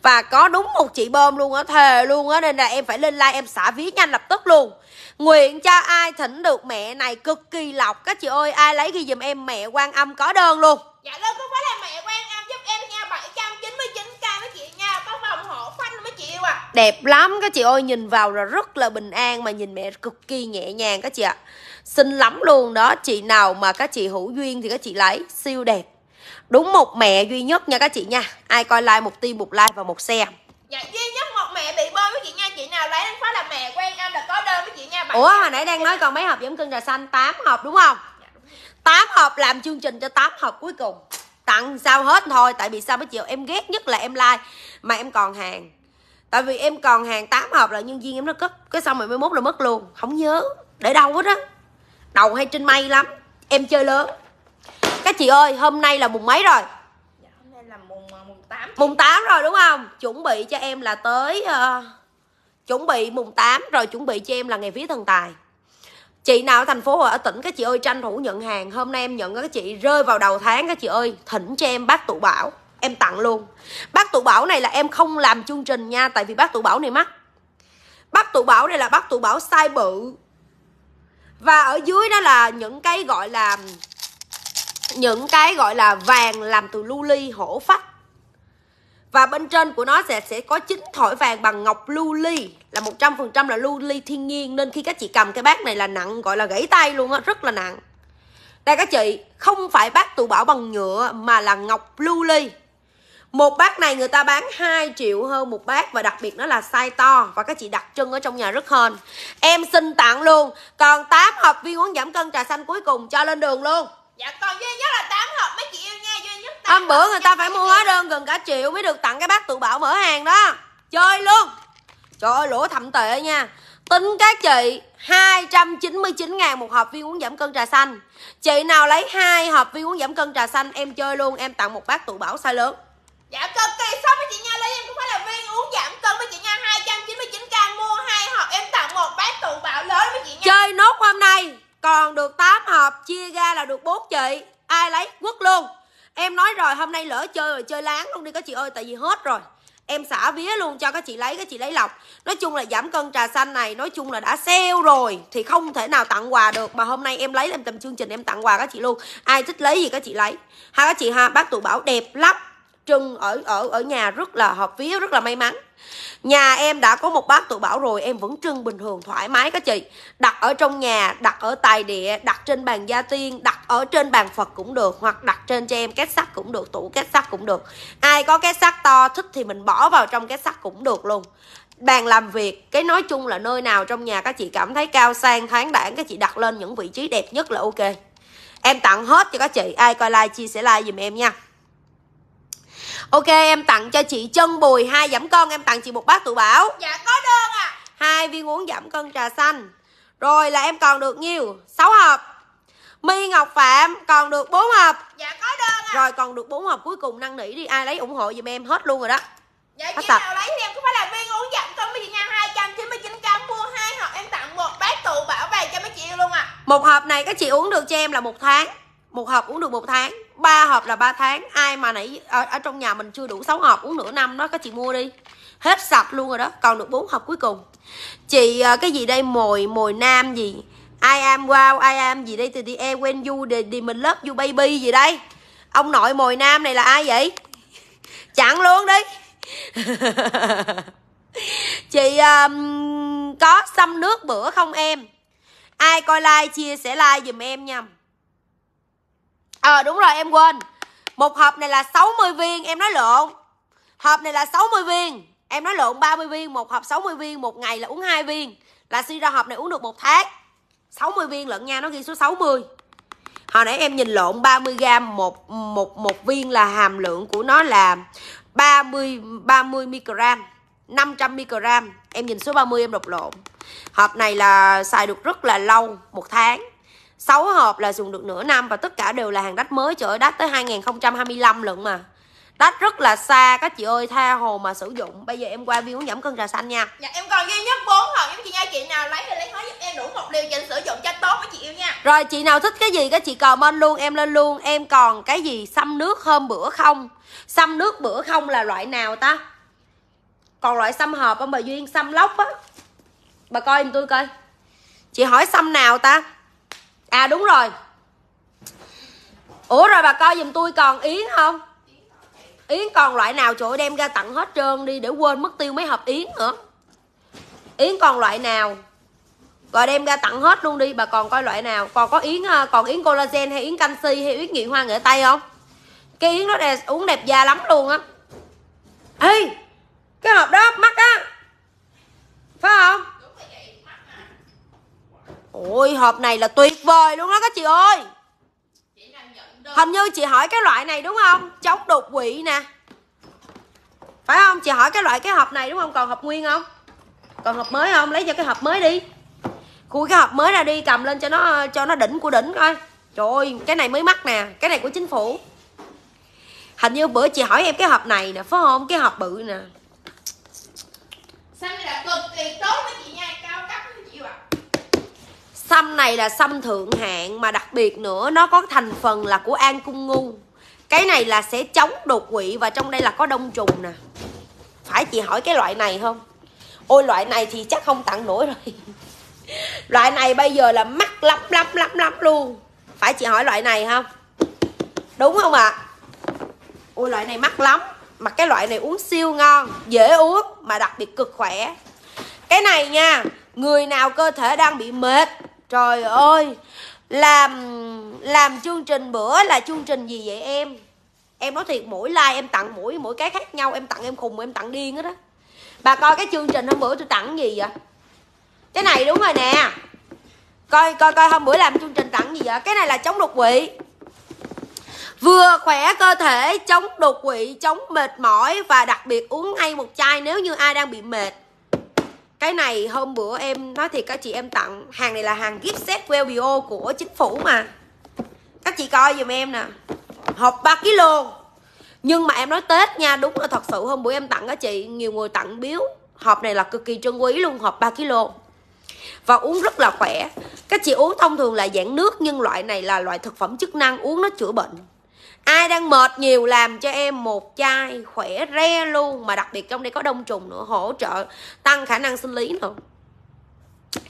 và có đúng một chị bơm luôn á thề luôn á nên là em phải lên like em xả ví nhanh lập tức luôn nguyện cho ai thỉnh được mẹ này cực kỳ lọc các chị ơi ai lấy ghi giùm em mẹ quan âm có đơn luôn dạ lên vâng, có phải là mẹ quan âm giúp em nha 799 k mấy chị nha có vòng hộ phanh mấy chị yêu à đẹp lắm các chị ơi nhìn vào là rất là bình an mà nhìn mẹ cực kỳ nhẹ nhàng các chị ạ xinh lắm luôn đó chị nào mà các chị hữu duyên thì các chị lấy siêu đẹp đúng một mẹ duy nhất nha các chị nha ai coi like một tim một like và một xe dạ duy nhất một mẹ bị bơ với chị nha chị nào lấy anh khóa là mẹ quen em là có đơn với chị nha Bạn ủa hồi nãy đang nói còn mấy hộp giảm cân trà xanh 8 hộp đúng không 8 dạ, hộp làm chương trình cho 8 hộp cuối cùng tặng sao hết thôi tại vì sao mới chịu em ghét nhất là em like mà em còn hàng tại vì em còn hàng 8 hộp là nhân viên em nó cất cái xong rồi mới mốt là mất luôn không nhớ để đâu hết á đầu hay trên mây lắm em chơi lớn các chị ơi, hôm nay là mùng mấy rồi? Dạ, hôm nay là mùng à, mùng 8. Mùng 8 rồi đúng không? Chuẩn bị cho em là tới uh, chuẩn bị mùng 8 rồi chuẩn bị cho em là ngày vía thần tài. Chị nào ở thành phố ở tỉnh các chị ơi tranh thủ nhận hàng, hôm nay em nhận các chị rơi vào đầu tháng các chị ơi, thỉnh cho em bác tụ bảo, em tặng luôn. Bác tụ bảo này là em không làm chương trình nha, tại vì bác tụ bảo này mắc. Bác tụ bảo này là bác tụ bảo sai bự. Và ở dưới đó là những cái gọi là những cái gọi là vàng làm từ lưu ly hổ phách và bên trên của nó sẽ sẽ có chín thỏi vàng bằng ngọc lưu ly là 100% là lưu ly thiên nhiên nên khi các chị cầm cái bát này là nặng gọi là gãy tay luôn á rất là nặng đây các chị không phải bát tụ bảo bằng nhựa mà là ngọc lưu ly một bát này người ta bán 2 triệu hơn một bát và đặc biệt nó là size to và các chị đặt chân ở trong nhà rất hên em xin tặng luôn còn 8 hộp viên uống giảm cân trà xanh cuối cùng cho lên đường luôn dạ còn duy nhất là tám hộp mấy chị yêu nha duy nhất hôm bữa người ta phải mua hóa đơn gần cả triệu mới được tặng cái bác tự bảo mở hàng đó chơi luôn trời ơi lỗ thậm tệ nha tính các chị 299 ngàn một hộp viên uống giảm cân trà xanh Chị nào lấy hai hộp viên uống giảm cân trà xanh Em chơi luôn em tặng một bát tụ bảo size lớn Dạ cực kỳ xong với chị nha Lấy em cũng phải là viên uống giảm cân với chị nha 299k mua hai hộp em tặng một bát tụ bảo lớn với chị nha Chơi nốt hôm nay còn được 8 hộp chia ra là được 4 chị ai lấy quất luôn em nói rồi hôm nay lỡ chơi rồi chơi láng luôn đi các chị ơi tại vì hết rồi em xả vía luôn cho các chị lấy các chị lấy lọc nói chung là giảm cân trà xanh này nói chung là đã sale rồi thì không thể nào tặng quà được mà hôm nay em lấy em làm chương trình em tặng quà các chị luôn ai thích lấy gì các chị lấy hai các chị ha bác tụi bảo đẹp lắm trưng ở ở ở nhà rất là hợp vía rất là may mắn nhà em đã có một bát tự bảo rồi em vẫn trưng bình thường thoải mái các chị đặt ở trong nhà đặt ở tài địa đặt trên bàn gia tiên đặt ở trên bàn phật cũng được hoặc đặt trên cho em két sắt cũng được tủ két sắt cũng được ai có két sắt to thích thì mình bỏ vào trong két sắt cũng được luôn bàn làm việc cái nói chung là nơi nào trong nhà các chị cảm thấy cao sang thoáng đãng các chị đặt lên những vị trí đẹp nhất là ok em tặng hết cho các chị ai coi like chia sẻ like giùm em nha ok em tặng cho chị chân bùi hai giảm cân em tặng chị một bát tụ bảo dạ có đơn à hai viên uống giảm cân trà xanh rồi là em còn được nhiêu 6 hộp My Ngọc Phạm còn được 4 hộp Dạ có đơn à. Rồi còn được 4 hộp cuối cùng năn nỉ đi Ai lấy ủng hộ giùm em hết luôn rồi đó Dạ hết chị nào lấy thì em cũng phải là viên uống giảm cân với chị nha 299 gram mua hai hộp em tặng một bát tụ bảo về cho mấy chị luôn à Một hộp này các chị uống được cho em là một tháng một hộp uống được một tháng ba hộp là ba tháng ai mà nãy ở, ở trong nhà mình chưa đủ 6 hộp uống nửa năm đó các chị mua đi hết sạch luôn rồi đó còn được bốn hộp cuối cùng chị ờ, cái gì đây mồi mồi nam gì I am wow I am gì đây từ đi e when you the, the mình love you baby gì đây ông nội mồi nam này là ai vậy Chẳng luôn đi chị um, có xăm nước bữa không em ai coi like chia sẻ like giùm em nha ờ à, đúng rồi em quên một hộp này là 60 viên em nói lộn hộp này là 60 viên em nói lộn 30 viên một hộp 60 viên một ngày là uống hai viên là suy ra hộp này uống được một tháng 60 viên lận nha nó ghi số 60 hồi nãy em nhìn lộn 30 gram một một một viên là hàm lượng của nó là 30 30 microgram 500 microgram em nhìn số 30 em đọc lộn hộp này là xài được rất là lâu một tháng 6 hộp là dùng được nửa năm và tất cả đều là hàng đắt mới trời ơi đắt tới 2025 lận mà đắt rất là xa các chị ơi tha hồ mà sử dụng bây giờ em qua viên uống giảm cân trà xanh nha dạ em còn duy nhất bốn hộp giống chị nha chị nào lấy thì lấy hết giúp em đủ một liều chị sử dụng cho tốt với chị yêu nha rồi chị nào thích cái gì các chị comment luôn em lên luôn em còn cái gì xăm nước hôm bữa không xăm nước bữa không là loại nào ta còn loại xăm hộp không bà duyên xăm lóc á bà coi em tôi coi chị hỏi xăm nào ta à đúng rồi ủa rồi bà coi giùm tôi còn yến không yến còn loại nào trời đem ra tặng hết trơn đi để quên mất tiêu mấy hộp yến nữa yến còn loại nào rồi đem ra tặng hết luôn đi bà còn coi loại nào còn có yến à, còn yến collagen hay yến canxi hay yến nhị hoa nghệ tây không cái yến đó đẹp, uống đẹp da lắm luôn á ê cái hộp đó mắc á phải không Ôi hộp này là tuyệt vời luôn đó các chị ơi Hình như chị hỏi cái loại này đúng không Chống đột quỵ nè Phải không chị hỏi cái loại cái hộp này đúng không Còn hộp nguyên không Còn hộp mới không lấy cho cái hộp mới đi Khui cái hộp mới ra đi cầm lên cho nó cho nó đỉnh của đỉnh coi Trời ơi cái này mới mắc nè Cái này của chính phủ Hình như bữa chị hỏi em cái hộp này nè Phải không cái hộp bự nè Xanh là cực kỳ tốt với chị nha Cao cấp sâm này là sâm thượng hạng mà đặc biệt nữa nó có thành phần là của an cung ngu cái này là sẽ chống đột quỵ và trong đây là có đông trùng nè phải chị hỏi cái loại này không ôi loại này thì chắc không tặng nổi rồi loại này bây giờ là mắc lắm lắm lắm lắm luôn phải chị hỏi loại này không đúng không ạ à? ôi loại này mắc lắm mà cái loại này uống siêu ngon dễ uống mà đặc biệt cực khỏe cái này nha người nào cơ thể đang bị mệt trời ơi làm làm chương trình bữa là chương trình gì vậy em em nói thiệt mỗi like em tặng mỗi mỗi cái khác nhau em tặng em khùng em tặng điên hết đó bà coi cái chương trình hôm bữa tôi tặng gì vậy cái này đúng rồi nè coi coi coi hôm bữa làm chương trình tặng gì vậy cái này là chống đột quỵ vừa khỏe cơ thể chống đột quỵ chống mệt mỏi và đặc biệt uống ngay một chai nếu như ai đang bị mệt cái này hôm bữa em nói thiệt các chị em tặng hàng này là hàng gift set WBO của chính phủ mà các chị coi dùm em nè hộp 3 kg luôn nhưng mà em nói tết nha đúng là thật sự hôm bữa em tặng các chị nhiều người tặng biếu hộp này là cực kỳ trân quý luôn hộp 3 kg và uống rất là khỏe các chị uống thông thường là dạng nước nhưng loại này là loại thực phẩm chức năng uống nó chữa bệnh ai đang mệt nhiều làm cho em một chai khỏe re luôn mà đặc biệt trong đây có đông trùng nữa hỗ trợ tăng khả năng sinh lý nữa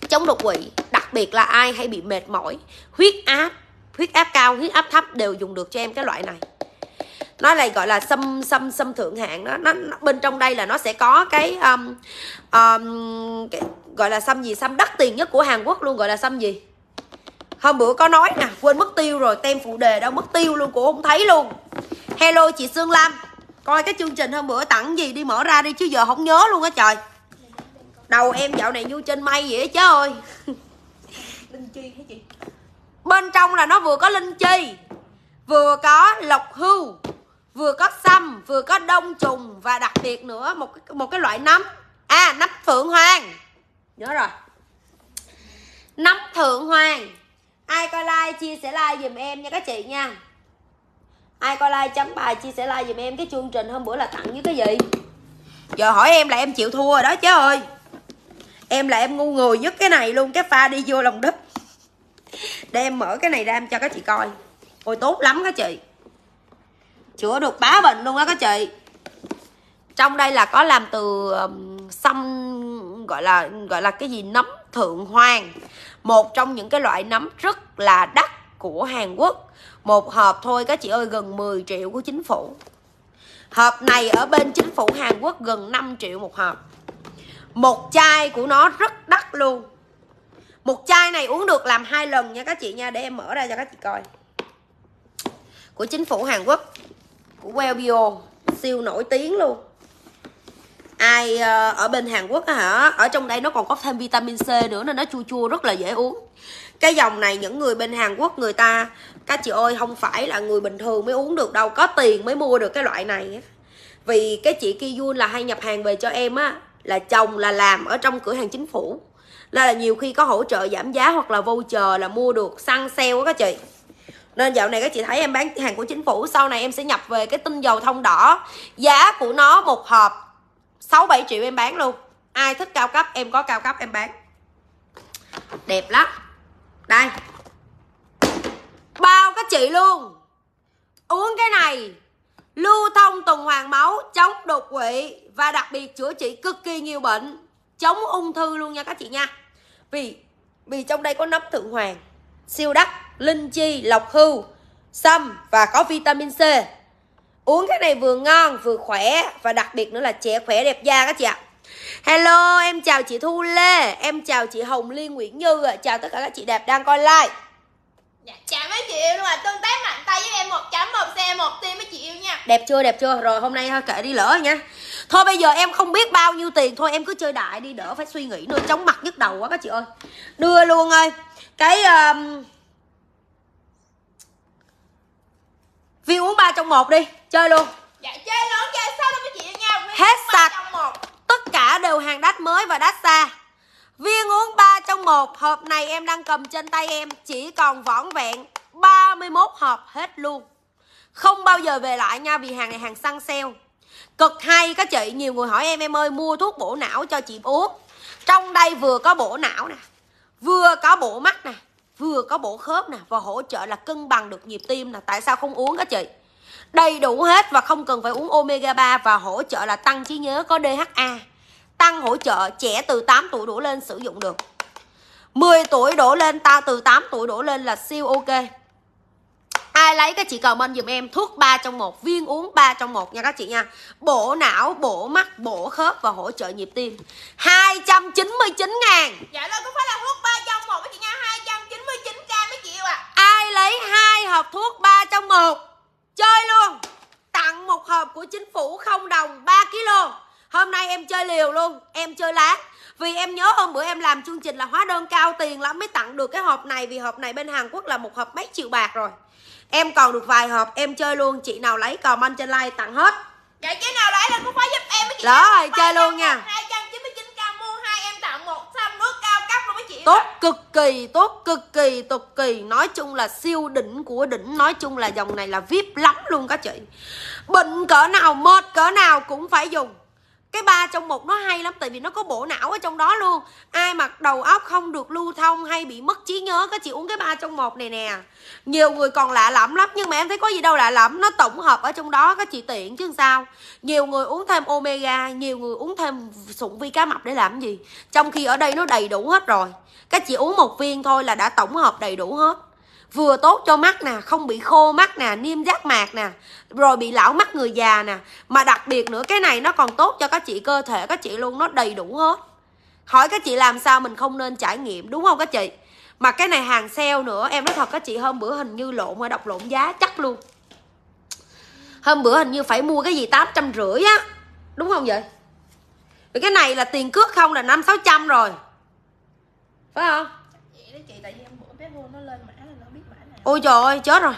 chống đột quỵ đặc biệt là ai hay bị mệt mỏi huyết áp huyết áp cao huyết áp thấp đều dùng được cho em cái loại này nó này gọi là xâm xâm xâm thượng hạng đó nó, nó bên trong đây là nó sẽ có cái, um, um, cái gọi là xâm gì xâm đắt tiền nhất của Hàn Quốc luôn gọi là xâm gì hôm bữa có nói nè quên mất tiêu rồi tem phụ đề đâu mất tiêu luôn cũng không thấy luôn hello chị sương lam coi cái chương trình hôm bữa tặng gì đi mở ra đi chứ giờ không nhớ luôn á trời đầu em dạo này như trên mây vậy chứ ơi linh chi chị bên trong là nó vừa có linh chi vừa có lộc hưu vừa có sâm vừa có đông trùng và đặc biệt nữa một cái, một cái loại nấm à nấm phượng hoàng nhớ rồi nấm thượng hoàng like chia sẻ like dùm em nha các chị nha ai coi like chấm bài chia sẻ like dùm em cái chương trình hôm bữa là tặng với cái gì giờ hỏi em là em chịu thua rồi đó chứ ơi em là em ngu người nhất cái này luôn cái pha đi vô lòng đất để em mở cái này ra em cho các chị coi ôi tốt lắm các chị chữa được bá bệnh luôn á các chị trong đây là có làm từ um, xăm gọi là gọi là cái gì nấm thượng hoàng một trong những cái loại nấm rất là đắt của Hàn Quốc một hộp thôi các chị ơi gần 10 triệu của chính phủ hộp này ở bên chính phủ Hàn Quốc gần 5 triệu một hộp một chai của nó rất đắt luôn một chai này uống được làm hai lần nha các chị nha để em mở ra cho các chị coi của chính phủ Hàn Quốc của Wellbio siêu nổi tiếng luôn ai ờ, ở bên Hàn Quốc hả ở trong đây nó còn có thêm vitamin C nữa nên nó chua chua rất là dễ uống cái dòng này những người bên Hàn Quốc người ta các chị ơi không phải là người bình thường mới uống được đâu có tiền mới mua được cái loại này vì cái chị Kiyun là hay nhập hàng về cho em á là chồng là làm ở trong cửa hàng chính phủ nên là nhiều khi có hỗ trợ giảm giá hoặc là voucher là mua được xăng sale quá các chị nên dạo này các chị thấy em bán hàng của chính phủ sau này em sẽ nhập về cái tinh dầu thông đỏ giá của nó một hộp 6 7 triệu em bán luôn ai thích cao cấp em có cao cấp em bán đẹp lắm đây bao các chị luôn uống cái này lưu thông tuần hoàn máu chống đột quỵ và đặc biệt chữa trị cực kỳ nhiều bệnh chống ung thư luôn nha các chị nha vì vì trong đây có nấm thượng hoàng siêu đắt linh chi lộc hưu sâm và có vitamin c uống cái này vừa ngon vừa khỏe và đặc biệt nữa là trẻ khỏe đẹp da các chị ạ hello em chào chị thu lê em chào chị hồng liên nguyễn như ạ chào tất cả các chị đẹp đang coi like. Dạ, chào mấy chị yêu luôn ạ, tương tác mạnh tay với em một chấm một xe một tim mấy chị yêu nha đẹp chưa đẹp chưa rồi hôm nay thôi kệ đi lỡ nha thôi bây giờ em không biết bao nhiêu tiền thôi em cứ chơi đại đi đỡ phải suy nghĩ nữa chóng mặt nhức đầu quá các chị ơi đưa luôn ơi cái um... viên uống ba trong một đi chơi luôn dạ chơi lớn chơi sao đâu có chị với hết sạch tất cả đều hàng đắt mới và đắt xa viên uống 3 trong một hộp này em đang cầm trên tay em chỉ còn vỏn vẹn 31 hộp hết luôn không bao giờ về lại nha vì hàng này hàng săn sale cực hay các chị nhiều người hỏi em em ơi mua thuốc bổ não cho chị uống trong đây vừa có bổ não nè vừa có bổ mắt nè vừa có bổ khớp nè và hỗ trợ là cân bằng được nhịp tim nè tại sao không uống các chị đầy đủ hết và không cần phải uống omega 3 và hỗ trợ là tăng trí nhớ có DHA tăng hỗ trợ trẻ từ 8 tuổi đổ lên sử dụng được 10 tuổi đổ lên ta từ 8 tuổi đổ lên là siêu ok ai lấy các chị comment dùm em thuốc 3 trong một viên uống 3 trong một nha các chị nha bổ não bổ mắt bổ khớp và hỗ trợ nhịp tim 299 ngàn dạ là vâng, cũng phải là thuốc 3 trong một các chị nha 299 k mấy chị ạ à ai lấy hai hộp thuốc 3 trong một Chơi luôn Tặng một hộp của chính phủ không đồng 3 kg Hôm nay em chơi liều luôn Em chơi lá Vì em nhớ hôm bữa em làm chương trình là hóa đơn cao tiền lắm Mới tặng được cái hộp này Vì hộp này bên Hàn Quốc là một hộp mấy triệu bạc rồi Em còn được vài hộp em chơi luôn Chị nào lấy comment trên like tặng hết Vậy chị nào lấy là cũng phải giúp em Đó rồi chơi luôn nha tốt cực kỳ tốt cực kỳ tục kỳ nói chung là siêu đỉnh của đỉnh nói chung là dòng này là vip lắm luôn các chị bệnh cỡ nào mệt cỡ nào cũng phải dùng cái ba trong một nó hay lắm tại vì nó có bộ não ở trong đó luôn ai mà đầu óc không được lưu thông hay bị mất trí nhớ các chị uống cái ba trong một này nè nhiều người còn lạ lẫm lắm nhưng mà em thấy có gì đâu lạ lẫm nó tổng hợp ở trong đó các chị tiện chứ sao nhiều người uống thêm omega nhiều người uống thêm sụn vi cá mập để làm gì trong khi ở đây nó đầy đủ hết rồi các chị uống một viên thôi là đã tổng hợp đầy đủ hết vừa tốt cho mắt nè không bị khô mắt nè niêm giác mạc nè rồi bị lão mắt người già nè mà đặc biệt nữa cái này nó còn tốt cho các chị cơ thể các chị luôn nó đầy đủ hết hỏi các chị làm sao mình không nên trải nghiệm đúng không các chị mà cái này hàng sale nữa em nói thật các chị hôm bữa hình như lộn mà đọc lộn giá chắc luôn hôm bữa hình như phải mua cái gì tám trăm rưỡi á đúng không vậy vì cái này là tiền cước không là năm sáu trăm rồi phải không chị tại vì ôi trời ơi chết rồi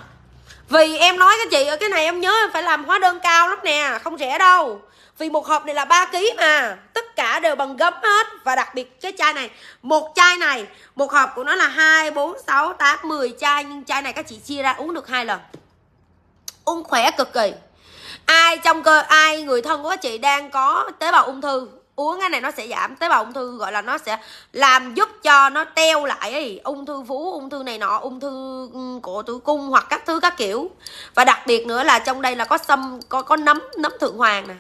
vì em nói các chị ở cái này em nhớ em phải làm hóa đơn cao lắm nè không rẻ đâu vì một hộp này là 3 kg mà tất cả đều bằng gấm hết và đặc biệt cái chai này một chai này một hộp của nó là hai bốn sáu tám mười chai nhưng chai này các chị chia ra uống được hai lần uống khỏe cực kỳ ai trong cơ ai người thân của các chị đang có tế bào ung thư uống cái này nó sẽ giảm tế bào ung thư gọi là nó sẽ làm giúp cho nó teo lại ấy. ung thư vú ung thư này nọ ung thư ừ, cổ tử cung hoặc các thứ các kiểu và đặc biệt nữa là trong đây là có sâm có có nấm nấm thượng hoàng nè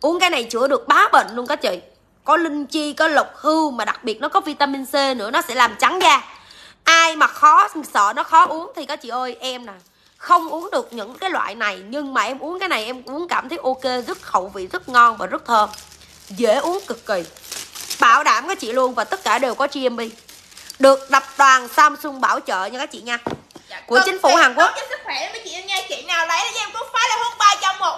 uống cái này chữa được bá bệnh luôn các chị có linh chi có lộc hưu mà đặc biệt nó có vitamin c nữa nó sẽ làm trắng da ai mà khó sợ nó khó uống thì các chị ơi em nè không uống được những cái loại này nhưng mà em uống cái này em uống cảm thấy ok rất khẩu vị rất ngon và rất thơm dễ uống cực kỳ bảo đảm các chị luôn và tất cả đều có GMP được tập đoàn Samsung bảo trợ nha các chị nha dạ, của chính phủ Hàn Quốc cho sức khỏe mấy chị em nha chị nào lấy cho em cốt phái là hút 3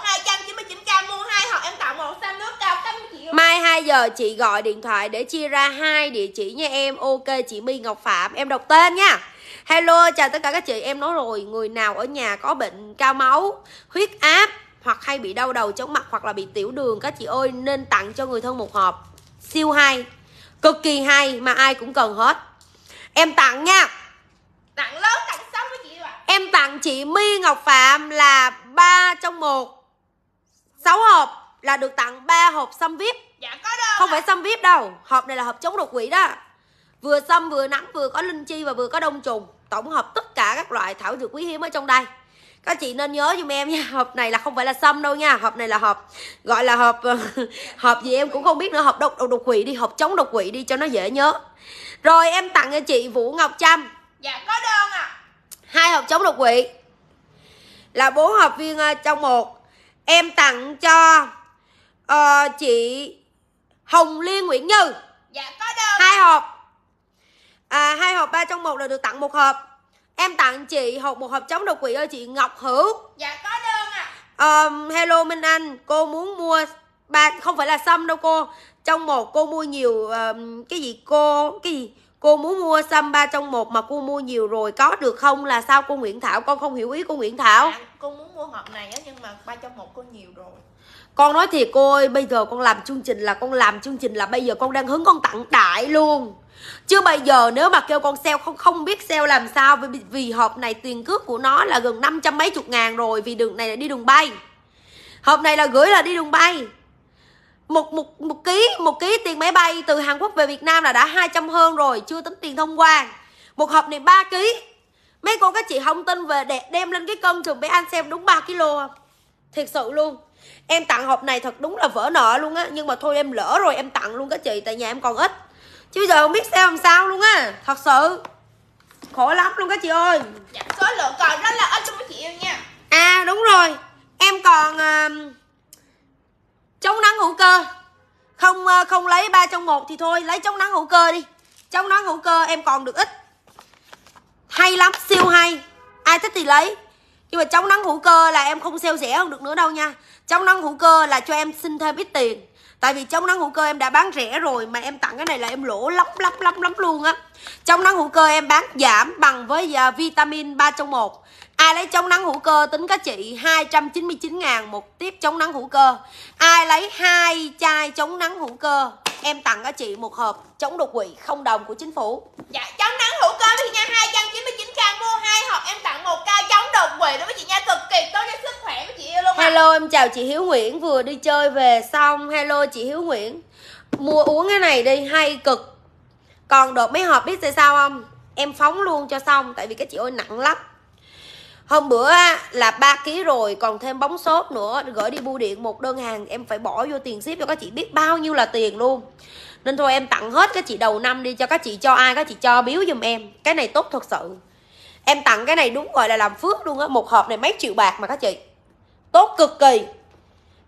299 k mua hai hoặc em tặng một xanh nước cao cấp chị Mai 2 giờ chị gọi điện thoại để chia ra hai địa chỉ nha em Ok chị My Ngọc Phạm em đọc tên nha Hello chào tất cả các chị em nói rồi người nào ở nhà có bệnh cao máu huyết áp hoặc hay bị đau đầu chóng mặt hoặc là bị tiểu đường các chị ơi nên tặng cho người thân một hộp siêu hay cực kỳ hay mà ai cũng cần hết em tặng nha tặng lớn tặng xong với chị ạ em tặng chị My Ngọc Phạm là ba trong một sáu hộp là được tặng ba hộp xăm vip dạ có đâu không à. phải xăm vip đâu hộp này là hộp chống đột quỵ đó vừa xăm vừa nắng vừa có linh chi và vừa có đông trùng tổng hợp tất cả các loại thảo dược quý hiếm ở trong đây các chị nên nhớ giùm em nha hộp này là không phải là xâm đâu nha hộp này là hộp gọi là hộp hộp gì em cũng không biết nữa hộp độc độc đột quỵ đi hộp chống độc quỷ đi cho nó dễ nhớ rồi em tặng cho chị vũ ngọc trâm dạ có đơn à hai hộp chống độc quỷ là bốn hộp viên à, trong một em tặng cho uh, chị hồng liên nguyễn như dạ có đơn hai hộp à, hai hộp ba trong một là được tặng một hộp Em tặng chị hộp một hộp chống đột quỷ ơi chị Ngọc Hữu. Dạ có đơn ạ. À. Um, hello Minh Anh, cô muốn mua ba không phải là sâm đâu cô. Trong một cô mua nhiều um, cái gì cô cái gì cô muốn mua sâm ba trong một mà cô mua nhiều rồi có được không là sao cô Nguyễn Thảo con không hiểu ý cô Nguyễn Thảo. À, cô muốn mua hộp này á nhưng mà ba trong một cô nhiều rồi con nói thiệt cô ơi bây giờ con làm chương trình là con làm chương trình là bây giờ con đang hứng con tặng đại luôn chứ bây giờ nếu mà kêu con sale không không biết sale làm sao vì, vì hộp này tiền cước của nó là gần năm trăm mấy chục ngàn rồi vì đường này là đi đường bay hộp này là gửi là đi đường bay một một một ký một ký tiền máy bay từ Hàn Quốc về Việt Nam là đã 200 hơn rồi chưa tính tiền thông quan một hộp này 3 ký mấy cô các chị không tin về để đem lên cái cân trường bé anh xem đúng 3 kg không thiệt sự luôn em tặng hộp này thật đúng là vỡ nợ luôn á nhưng mà thôi em lỡ rồi em tặng luôn các chị tại nhà em còn ít chứ giờ không biết sao làm sao luôn á thật sự khổ lắm luôn các chị ơi dạ, số lượng còn rất là ít so với chị yêu nha à đúng rồi em còn uh, chống nắng hữu cơ không uh, không lấy ba trong một thì thôi lấy chống nắng hữu cơ đi chống nắng hữu cơ em còn được ít hay lắm siêu hay ai thích thì lấy nhưng mà chống nắng hữu cơ là em không sale rẻ hơn được nữa đâu nha chống nắng hữu cơ là cho em xin thêm ít tiền tại vì chống nắng hữu cơ em đã bán rẻ rồi mà em tặng cái này là em lỗ lắm lắm lắm lắm luôn á chống nắng hữu cơ em bán giảm bằng với à, vitamin 3 trong một Ai lấy chống nắng hữu cơ tính các chị 299 ngàn một tiếp chống nắng hữu cơ Ai lấy hai chai chống nắng hữu cơ em tặng cho chị một hộp chống đột quỵ không đồng của chính phủ dạ chống nắng hữu cơ thì nha 299 k mua hai hộp em tặng một ca chống đột quỵ đối với chị nha cực kỳ tốt cho sức khỏe của chị yêu luôn hello à. em chào chị hiếu nguyễn vừa đi chơi về xong hello chị hiếu nguyễn mua uống cái này đi hay cực còn đột mấy hộp biết tại sao không em phóng luôn cho xong tại vì cái chị ôi nặng lắm hôm bữa là ba ký rồi còn thêm bóng xốp nữa gửi đi bưu điện một đơn hàng em phải bỏ vô tiền ship cho các chị biết bao nhiêu là tiền luôn nên thôi em tặng hết các chị đầu năm đi cho các chị cho ai các chị cho biếu giùm em cái này tốt thật sự em tặng cái này đúng gọi là làm phước luôn á một hộp này mấy triệu bạc mà các chị tốt cực kỳ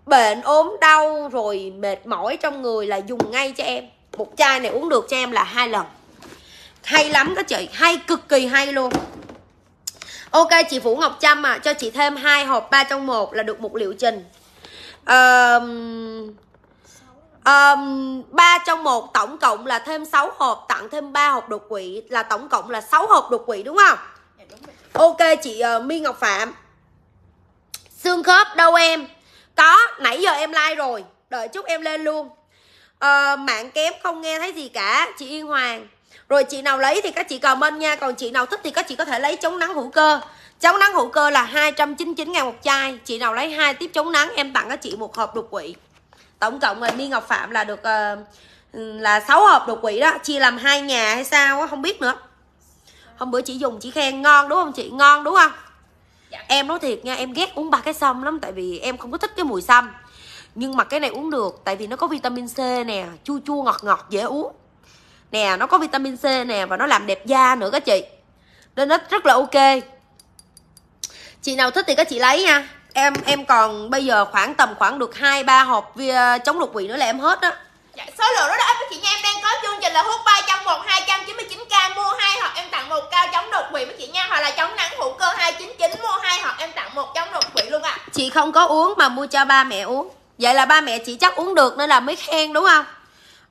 bệnh ốm đau rồi mệt mỏi trong người là dùng ngay cho em một chai này uống được cho em là hai lần hay lắm các chị hay cực kỳ hay luôn Ok chị Vũ Ngọc Trâm à, cho chị thêm hai hộp ba trong một là được một liệu trình. Um, um, 3 trong một tổng cộng là thêm 6 hộp tặng thêm 3 hộp đột quỵ là tổng cộng là 6 hộp đột quỵ đúng không? Ok chị uh, My Ngọc Phạm. Xương khớp đâu em? Có, nãy giờ em like rồi. Đợi chút em lên luôn. Uh, mạng kém không nghe thấy gì cả, chị Yên Hoàng rồi chị nào lấy thì các chị comment nha còn chị nào thích thì các chị có thể lấy chống nắng hữu cơ chống nắng hữu cơ là 299 ngàn một chai chị nào lấy hai tiếp chống nắng em tặng các chị một hộp đột quỵ tổng cộng là mi ngọc phạm là được uh, là 6 hộp đột quỵ đó chia làm hai nhà hay sao đó, không biết nữa hôm bữa chị dùng chị khen ngon đúng không chị ngon đúng không dạ. em nói thiệt nha em ghét uống ba cái sâm lắm tại vì em không có thích cái mùi sâm nhưng mà cái này uống được tại vì nó có vitamin c nè chua chua ngọt ngọt dễ uống nè nó có vitamin C nè và nó làm đẹp da nữa các chị nên nó rất là ok chị nào thích thì các chị lấy nha em em còn bây giờ khoảng tầm khoảng được hai ba hộp ờ, chống đột quỵ nữa là em hết đó dạ, số lượng đó đó với chị nha em đang có chương trình là hút 3 trong 1 299 k mua hai hộp em tặng một cao chống đột quỵ với chị nha hoặc là chống nắng hữu cơ 299 mua hai hộp em tặng một chống đột quỵ luôn ạ à. chị không có uống mà mua cho ba mẹ uống vậy là ba mẹ chị chắc uống được nên là mới khen đúng không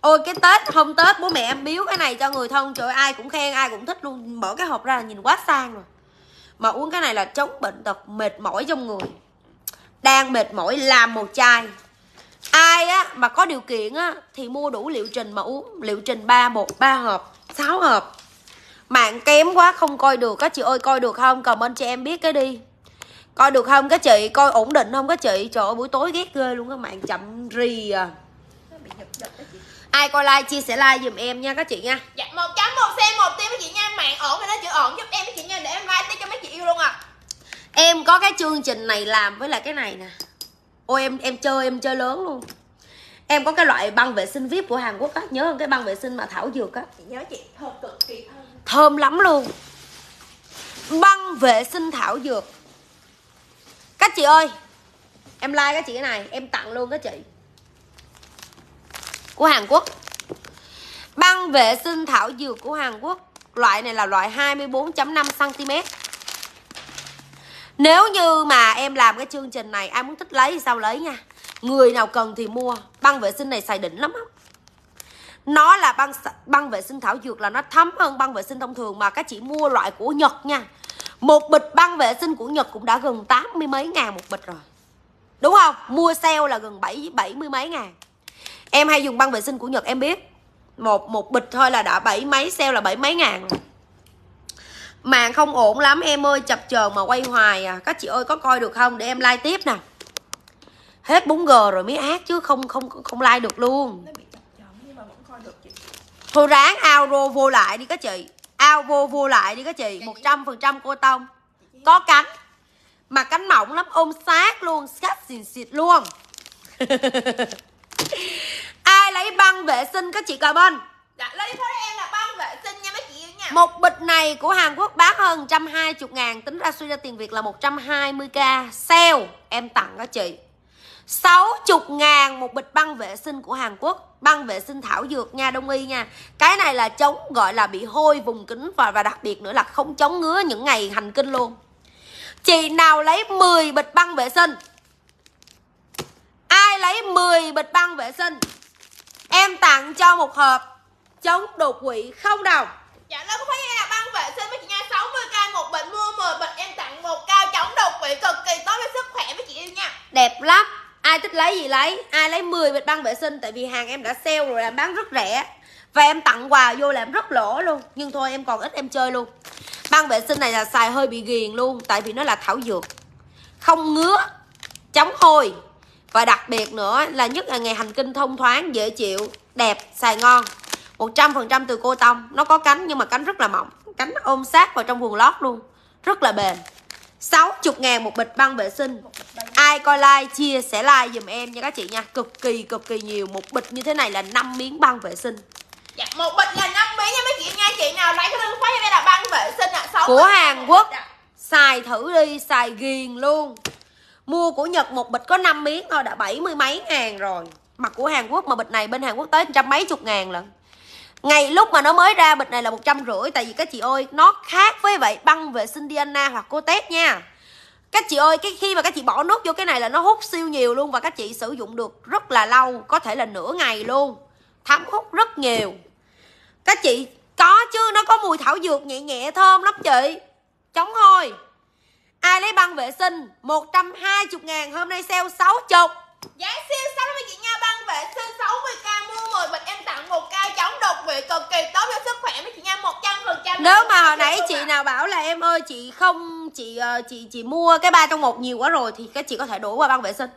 ôi cái tết không tết bố mẹ em biếu cái này cho người thân trời ai cũng khen ai cũng thích luôn mở cái hộp ra là nhìn quá sang rồi mà uống cái này là chống bệnh tật mệt mỏi trong người đang mệt mỏi làm một chai ai á mà có điều kiện á thì mua đủ liệu trình mà uống liệu trình ba một ba hộp sáu hộp mạng kém quá không coi được các chị ơi coi được không comment cho em biết cái đi coi được không các chị coi ổn định không các chị trời ơi buổi tối ghét ghê luôn các bạn chậm rì à ai coi like chia sẻ like giùm em nha các chị nha dạ một chấm một xem một tim các chị nha mạng ổn thì nó chữ ổn giúp em các chị nha để em like tiếp cho mấy chị yêu luôn à em có cái chương trình này làm với lại cái này nè ôi em em chơi em chơi lớn luôn em có cái loại băng vệ sinh vip của hàn quốc á nhớ không cái băng vệ sinh mà thảo dược á chị nhớ chị thơm cực kỳ thơm thơm lắm luôn băng vệ sinh thảo dược các chị ơi em like các chị cái này em tặng luôn các chị của Hàn Quốc băng vệ sinh thảo dược của Hàn Quốc loại này là loại 24.5 cm nếu như mà em làm cái chương trình này ai muốn thích lấy thì sao lấy nha người nào cần thì mua băng vệ sinh này xài đỉnh lắm á nó là băng băng vệ sinh thảo dược là nó thấm hơn băng vệ sinh thông thường mà các chị mua loại của Nhật nha một bịch băng vệ sinh của Nhật cũng đã gần tám mươi mấy ngàn một bịch rồi đúng không mua sale là gần bảy bảy mươi mấy ngàn em hay dùng băng vệ sinh của nhật em biết một một bịch thôi là đã bảy mấy sale là bảy mấy ngàn màn không ổn lắm em ơi chập chờn mà quay hoài à các chị ơi có coi được không để em like tiếp nè hết 4G rồi mới ác chứ không không không like được luôn thôi ráng ao rô vô lại đi các chị ao vô vô lại đi các chị một trăm phần trăm cô tông có cánh mà cánh mỏng lắm ôm sát luôn sát xịn xịt luôn ai lấy băng vệ sinh các chị carbon dạ lấy thôi em là băng vệ sinh nha mấy chị nha một bịch này của Hàn Quốc bán hơn 120 ngàn tính ra suy ra tiền Việt là 120k sale em tặng các chị 60 ngàn một bịch băng vệ sinh của Hàn Quốc Băng vệ sinh thảo dược nha Đông Y nha Cái này là chống gọi là bị hôi vùng kính và, và đặc biệt nữa là không chống ngứa những ngày hành kinh luôn Chị nào lấy 10 bịch băng vệ sinh ai lấy 10 bịch băng vệ sinh em tặng cho một hộp chống đột quỵ không đồng dạ nó có phải là băng vệ sinh với chị nha 60k một bịch mua 10 bịch em tặng một cao chống đột quỵ cực kỳ tốt với sức khỏe với chị yêu nha đẹp lắm ai thích lấy gì lấy ai lấy 10 bịch băng vệ sinh tại vì hàng em đã sale rồi làm bán rất rẻ và em tặng quà vô làm rất lỗ luôn nhưng thôi em còn ít em chơi luôn băng vệ sinh này là xài hơi bị ghiền luôn tại vì nó là thảo dược không ngứa chống hôi và đặc biệt nữa là nhất là ngày hành kinh thông thoáng dễ chịu đẹp xài ngon 100% từ cô tông nó có cánh nhưng mà cánh rất là mỏng cánh ôm sát vào trong quần lót luôn rất là bền 60 ngàn một bịch băng vệ sinh Ai coi like chia sẽ like dùm em nha các chị nha Cực kỳ cực kỳ nhiều Một bịch như thế này là 5 miếng băng vệ sinh dạ, Một bịch là 5 miếng nha mấy chị nha Chị nào lấy cái lưng khóa cho đây là băng vệ sinh à. Của Hàn Quốc dạ. Xài thử đi, xài ghiền luôn mua của Nhật một bịch có 5 miếng thôi đã bảy mươi mấy ngàn rồi mặt của Hàn Quốc mà bịch này bên Hàn Quốc tới trăm mấy chục ngàn lận ngày lúc mà nó mới ra bịch này là một trăm rưỡi tại vì các chị ơi nó khác với vậy băng vệ sinh Diana hoặc cô Tết nha các chị ơi cái khi mà các chị bỏ nước vô cái này là nó hút siêu nhiều luôn và các chị sử dụng được rất là lâu có thể là nửa ngày luôn thấm hút rất nhiều các chị có chứ nó có mùi thảo dược nhẹ nhẹ thơm lắm chị chống thôi Ai lấy băng vệ sinh 120 ngàn Hôm nay sale 60 Giá siêu 60 chị nha Băng vệ sinh 60k Mua 10 bịch em tặng một cao chống độc vị Cực kỳ tốt cho sức khỏe mấy chị nha 100% Nếu mà hồi nãy chị nào bảo là Em ơi chị không Chị ờ, chị chị mua cái ba trong một nhiều quá rồi Thì các chị có thể đổi qua băng vệ sinh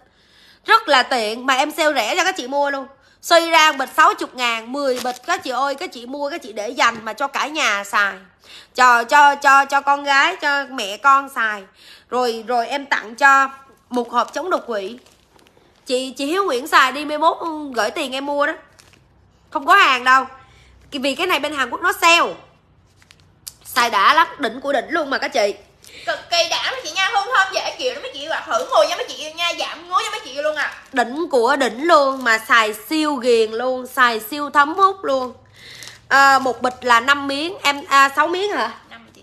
Rất là tiện Mà em sale rẻ cho các chị mua luôn Suy ra bịch 60 ngàn 10 bịch các chị ơi Các chị mua các chị để dành mà cho cả nhà xài cho cho cho cho con gái cho mẹ con xài rồi rồi em tặng cho một hộp chống độc quỷ chị chị hiếu nguyễn xài đi mai mốt ừ, gửi tiền em mua đó không có hàng đâu vì cái này bên hàn quốc nó sale xài đã lắm đỉnh của đỉnh luôn mà các chị cực kỳ đã mấy chị nha hôm hôm dễ chịu lắm mấy chị hoặc thử ngồi nha mấy chị nha giảm ngứa nha mấy chị luôn à đỉnh của đỉnh luôn mà xài siêu ghiền luôn xài siêu thấm hút luôn à, một bịch là 5 miếng em à, 6 miếng hả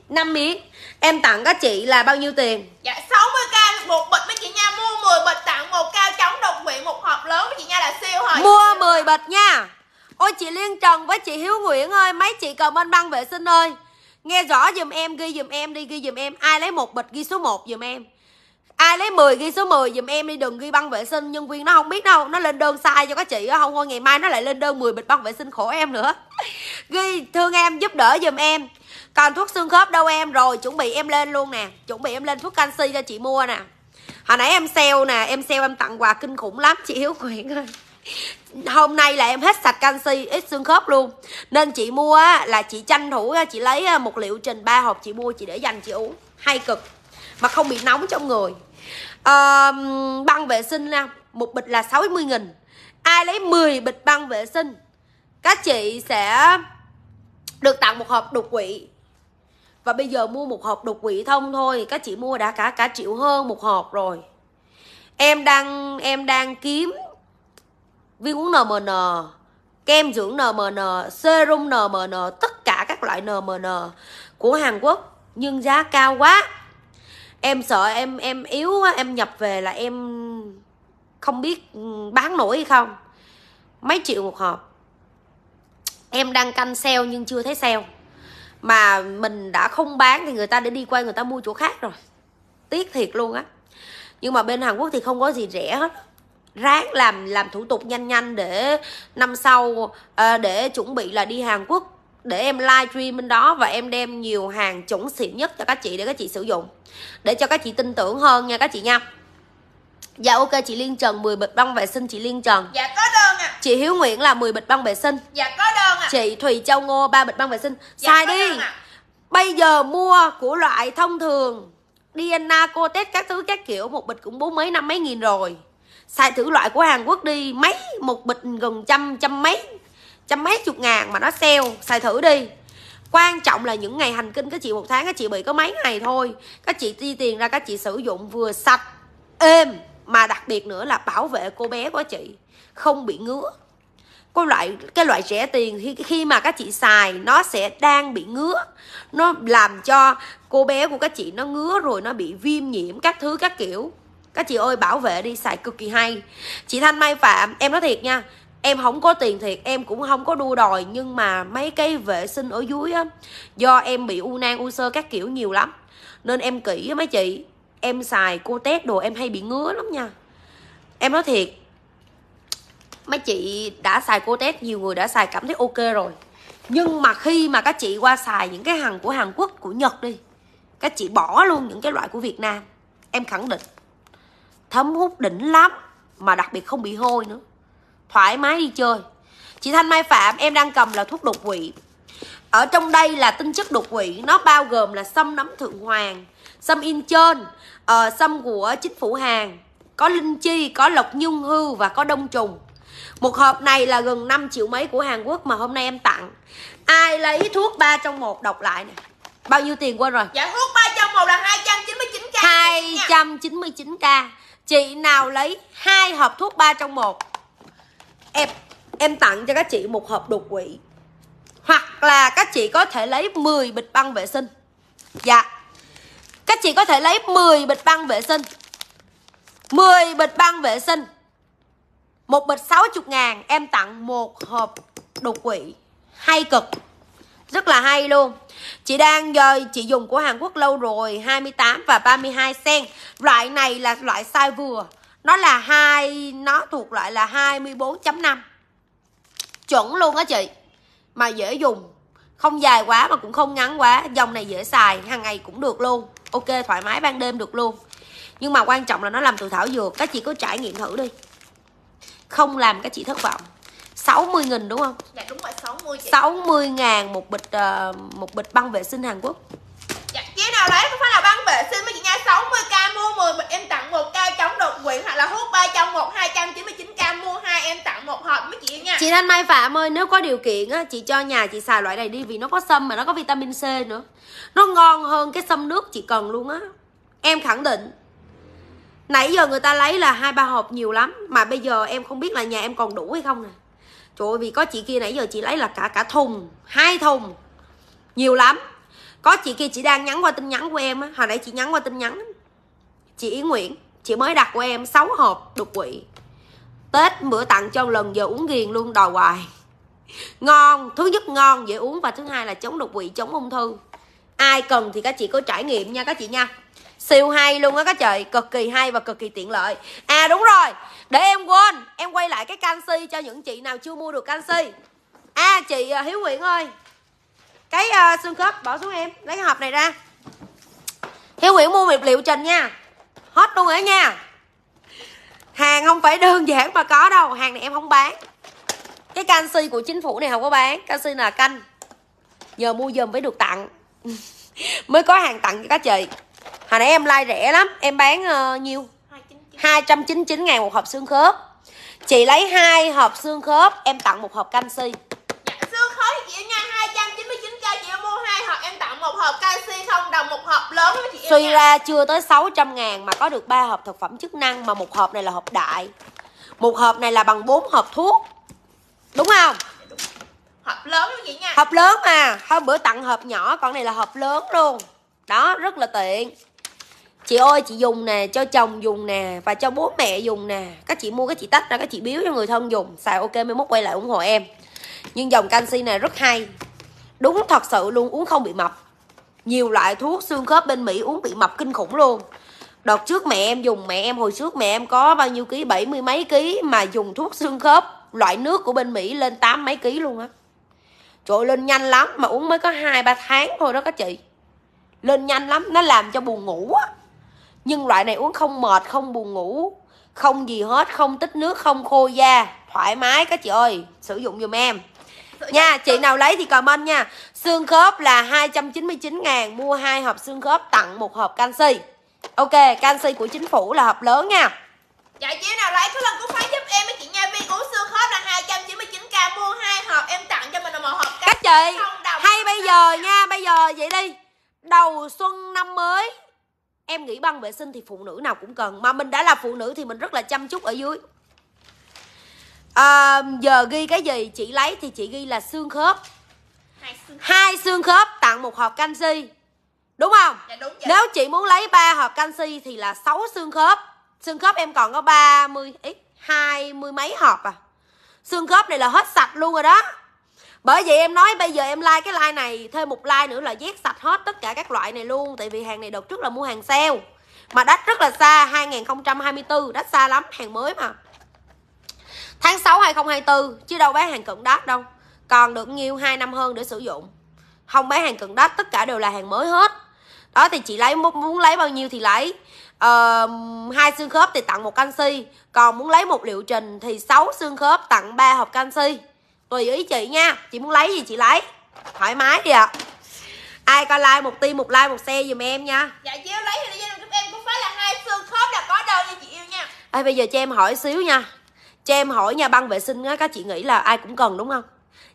5, miếng em tặng các chị là bao nhiêu tiền dạ 60k một bịch với chị nha mua 10 bịch tặng một cao chống độc quyện một hộp lớn với chị nha là siêu hồi mua 10 bịch nha ôi chị liên trần với chị hiếu nguyễn ơi mấy chị cầu bên băng vệ sinh ơi nghe rõ giùm em ghi giùm em đi ghi giùm em ai lấy một bịch ghi số 1 giùm em ai lấy 10 ghi số 10 giùm em đi đừng ghi băng vệ sinh nhân viên nó không biết đâu nó lên đơn sai cho các chị không thôi ngày mai nó lại lên đơn 10 bịch băng vệ sinh khổ em nữa ghi thương em giúp đỡ giùm em còn thuốc xương khớp đâu em rồi chuẩn bị em lên luôn nè chuẩn bị em lên thuốc canxi cho chị mua nè hồi nãy em sale nè em sale em tặng quà kinh khủng lắm chị hiếu nguyện ơi hôm nay là em hết sạch canxi ít xương khớp luôn nên chị mua là chị tranh thủ chị lấy một liệu trình ba hộp chị mua chị để dành chị uống hay cực mà không bị nóng trong người băng vệ sinh nha một bịch là 60 nghìn ai lấy 10 bịch băng vệ sinh các chị sẽ được tặng một hộp đột quỵ và bây giờ mua một hộp đột quỵ thông thôi các chị mua đã cả cả triệu hơn một hộp rồi em đang em đang kiếm viên uống nmn kem dưỡng nmn serum nmn tất cả các loại nmn của hàn quốc nhưng giá cao quá em sợ em em yếu quá em nhập về là em không biết ừ, bán nổi hay không mấy triệu một hộp em đang canh sale nhưng chưa thấy sale mà mình đã không bán thì người ta đã đi quay người ta mua chỗ khác rồi tiếc thiệt luôn á nhưng mà bên Hàn Quốc thì không có gì rẻ hết ráng làm làm thủ tục nhanh nhanh để năm sau à, để chuẩn bị là đi Hàn Quốc để em live stream bên đó và em đem nhiều hàng chuẩn xịn nhất cho các chị để các chị sử dụng để cho các chị tin tưởng hơn nha các chị nha Dạ ok chị Liên Trần 10 bịch băng vệ sinh chị Liên Trần Dạ có đơn ạ à. Chị Hiếu Nguyễn là 10 bịch băng vệ sinh Dạ có đơn ạ à. Chị Thùy Châu Ngô 3 bịch băng vệ sinh dạ, Xài đi à. Bây giờ mua của loại thông thường cô Cotex các thứ các kiểu Một bịch cũng bốn mấy năm mấy nghìn rồi Xài thử loại của Hàn Quốc đi Mấy một bịch gần trăm trăm mấy trăm mấy chục ngàn mà nó sale xài thử đi quan trọng là những ngày hành kinh các chị một tháng các chị bị có mấy ngày thôi các chị chi tiền ra các chị sử dụng vừa sạch êm mà đặc biệt nữa là bảo vệ cô bé của chị không bị ngứa cái loại cái loại rẻ tiền khi khi mà các chị xài nó sẽ đang bị ngứa nó làm cho cô bé của các chị nó ngứa rồi nó bị viêm nhiễm các thứ các kiểu các chị ơi bảo vệ đi xài cực kỳ hay chị thanh mai phạm em nói thiệt nha em không có tiền thiệt em cũng không có đua đòi nhưng mà mấy cái vệ sinh ở dưới á do em bị u nang u sơ các kiểu nhiều lắm nên em kỹ với mấy chị em xài cô tét đồ em hay bị ngứa lắm nha em nói thiệt mấy chị đã xài cô tét nhiều người đã xài cảm thấy ok rồi nhưng mà khi mà các chị qua xài những cái hàng của hàn quốc của nhật đi các chị bỏ luôn những cái loại của việt nam em khẳng định thấm hút đỉnh lắm mà đặc biệt không bị hôi nữa thoải mái đi chơi chị thanh mai phạm em đang cầm là thuốc đột quỵ ở trong đây là tinh chất đột quỵ nó bao gồm là sâm nấm thượng hoàng sâm in trơn uh, ờ, sâm của chính phủ hàng có linh chi có lộc nhung hư và có đông trùng một hộp này là gần 5 triệu mấy của Hàn Quốc mà hôm nay em tặng Ai lấy thuốc 3 trong 1 đọc lại nè Bao nhiêu tiền quên rồi Dạ thuốc 3 trong 1 là 299k 299k Chị nào lấy hai hộp thuốc 3 trong 1 em em tặng cho các chị một hộp đột quỷ hoặc là các chị có thể lấy 10 bịch băng vệ sinh dạ các chị có thể lấy 10 bịch băng vệ sinh 10 bịch băng vệ sinh một bịch 60 ngàn em tặng một hộp đột quỷ hay cực rất là hay luôn Chị đang giờ chị dùng của Hàn Quốc lâu rồi 28 và 32 sen Loại này là loại size vừa nó là hai nó thuộc loại là 24.5 chuẩn luôn á chị mà dễ dùng không dài quá mà cũng không ngắn quá dòng này dễ xài hàng ngày cũng được luôn ok thoải mái ban đêm được luôn nhưng mà quan trọng là nó làm từ thảo dược các chị cứ trải nghiệm thử đi không làm các chị thất vọng 60 nghìn đúng không? Dạ đúng rồi 60 chị. 60 ngàn một bịch uh, một bịch băng vệ sinh Hàn Quốc. Dạ, chiếc nào đấy cũng phải là băng vệ sinh mà chị nha 60 một hai trăm chín mươi chín k mua hai em tặng một hộp mấy chị nha chị thanh mai phạm ơi nếu có điều kiện á chị cho nhà chị xài loại này đi vì nó có sâm mà nó có vitamin c nữa nó ngon hơn cái sâm nước chị cần luôn á em khẳng định nãy giờ người ta lấy là hai ba hộp nhiều lắm mà bây giờ em không biết là nhà em còn đủ hay không nè trời ơi vì có chị kia nãy giờ chị lấy là cả cả thùng hai thùng nhiều lắm có chị kia chị đang nhắn qua tin nhắn của em á hồi nãy chị nhắn qua tin nhắn chị yến nguyễn chị mới đặt của em 6 hộp đột quỵ tết bữa tặng cho lần giờ uống ghiền luôn đòi hoài ngon thứ nhất ngon dễ uống và thứ hai là chống đột quỵ chống ung thư ai cần thì các chị có trải nghiệm nha các chị nha siêu hay luôn á các chị cực kỳ hay và cực kỳ tiện lợi à đúng rồi để em quên em quay lại cái canxi cho những chị nào chưa mua được canxi à chị à, hiếu nguyễn ơi cái uh, xương khớp bỏ xuống em lấy cái hộp này ra hiếu nguyễn mua miệp liệu trình nha hết luôn rồi nha hàng không phải đơn giản mà có đâu hàng này em không bán cái canxi của chính phủ này không có bán canxi là canh nhờ mua giùm mới được tặng mới có hàng tặng cho các chị hồi nãy em like rẻ lắm em bán uh, nhiêu 299 ngàn một hộp xương khớp Chị lấy hai hộp xương khớp Em tặng một hộp canxi dạ, Xương khớp chị nha 200 99k chị mua hai hộp em tặng một hộp canxi không đồng một hộp lớn với chị Suy ra chưa tới 600 ngàn mà có được ba hộp thực phẩm chức năng mà một hộp này là hộp đại. Một hộp này là bằng 4 hộp thuốc. Đúng không? Dạ hộp lớn với chị nha. Hộp lớn mà, hôm bữa tặng hộp nhỏ còn này là hộp lớn luôn. Đó, rất là tiện. Chị ơi chị dùng nè, cho chồng dùng nè Và cho bố mẹ dùng nè Các chị mua các chị tách ra, các chị biếu cho người thân dùng Xài ok mới mốt quay lại ủng hộ em nhưng dòng canxi này rất hay Đúng thật sự luôn uống không bị mập Nhiều loại thuốc xương khớp bên Mỹ uống bị mập kinh khủng luôn Đợt trước mẹ em dùng mẹ em hồi trước mẹ em có bao nhiêu ký bảy mươi mấy ký Mà dùng thuốc xương khớp loại nước của bên Mỹ lên tám mấy ký luôn á Trời lên nhanh lắm mà uống mới có hai ba tháng thôi đó các chị Lên nhanh lắm nó làm cho buồn ngủ á Nhưng loại này uống không mệt không buồn ngủ Không gì hết không tích nước không khô da Thoải mái các chị ơi sử dụng giùm em nha chị nào lấy thì comment nha xương khớp là 299 ngàn mua hai hộp xương khớp tặng một hộp canxi ok canxi của chính phủ là hộp lớn nha dạ chị nào lấy cứ lần cứ phát giúp em với chị nha viên uống xương khớp là 299 k mua hai hộp em tặng cho mình là một hộp canxi các chị hay bây giờ nha bây giờ vậy đi đầu xuân năm mới em nghĩ băng vệ sinh thì phụ nữ nào cũng cần mà mình đã là phụ nữ thì mình rất là chăm chút ở dưới à, giờ ghi cái gì chị lấy thì chị ghi là xương khớp hai xương, khớp tặng một hộp canxi đúng không dạ, đúng vậy. nếu chị muốn lấy ba hộp canxi thì là sáu xương khớp xương khớp em còn có ba mươi ít hai mươi mấy hộp à xương khớp này là hết sạch luôn rồi đó bởi vậy em nói bây giờ em like cái like này thêm một like nữa là vét sạch hết tất cả các loại này luôn tại vì hàng này đợt trước là mua hàng sale mà đắt rất là xa 2024 đắt xa lắm hàng mới mà Tháng 6 2024 chứ đâu bán hàng cận đắt đâu. Còn được nhiêu 2 năm hơn để sử dụng. Không bán hàng cận đắt tất cả đều là hàng mới hết. Đó thì chị lấy muốn lấy bao nhiêu thì lấy. Ờ, hai xương khớp thì tặng một canxi, còn muốn lấy một liệu trình thì 6 xương khớp tặng 3 hộp canxi. Tùy ý chị nha, chị muốn lấy gì chị lấy. Thoải mái đi ạ. À. Ai coi like một tim, một like, một xe giùm em nha. Dạ chị lấy thì em cũng phải là hai xương khớp là có đâu nha chị yêu nha. Ê, bây giờ cho em hỏi xíu nha cho em hỏi nhà băng vệ sinh á các chị nghĩ là ai cũng cần đúng không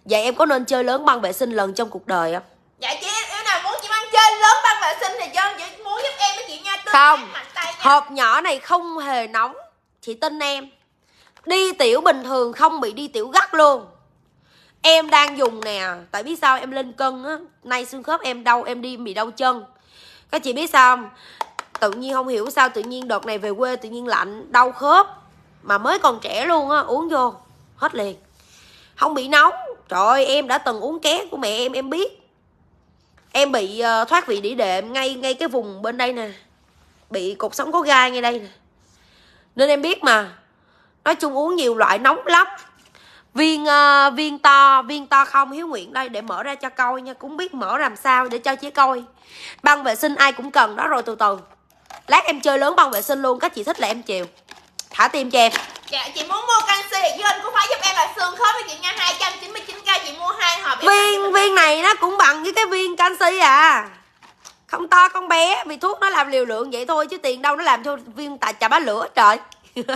vậy em có nên chơi lớn băng vệ sinh lần trong cuộc đời không dạ chị em nào muốn chị băng chơi lớn băng vệ sinh thì cho chị muốn giúp em với chị nha Tôi không hộp nhỏ này không hề nóng chị tin em đi tiểu bình thường không bị đi tiểu gắt luôn em đang dùng nè tại biết sao em lên cân á nay xương khớp em đau em đi bị đau chân các chị biết sao không tự nhiên không hiểu sao tự nhiên đợt này về quê tự nhiên lạnh đau khớp mà mới còn trẻ luôn á uống vô hết liền không bị nóng trời ơi em đã từng uống ké của mẹ em em biết em bị uh, thoát vị đĩa đệm ngay ngay cái vùng bên đây nè bị cột sống có gai ngay đây nè nên em biết mà nói chung uống nhiều loại nóng lắm viên uh, viên to viên to không hiếu nguyện đây để mở ra cho coi nha cũng biết mở làm sao để cho chị coi băng vệ sinh ai cũng cần đó rồi từ từ lát em chơi lớn băng vệ sinh luôn các chị thích là em chiều thả tim cho em dạ chị muốn mua canxi dinh cũng phải giúp em là xương khớp với chị nha 299 k chị mua hai hộp viên viên này nó cũng bằng với cái viên canxi à không to con bé vì thuốc nó làm liều lượng vậy thôi chứ tiền đâu nó làm cho viên tại chả bá lửa trời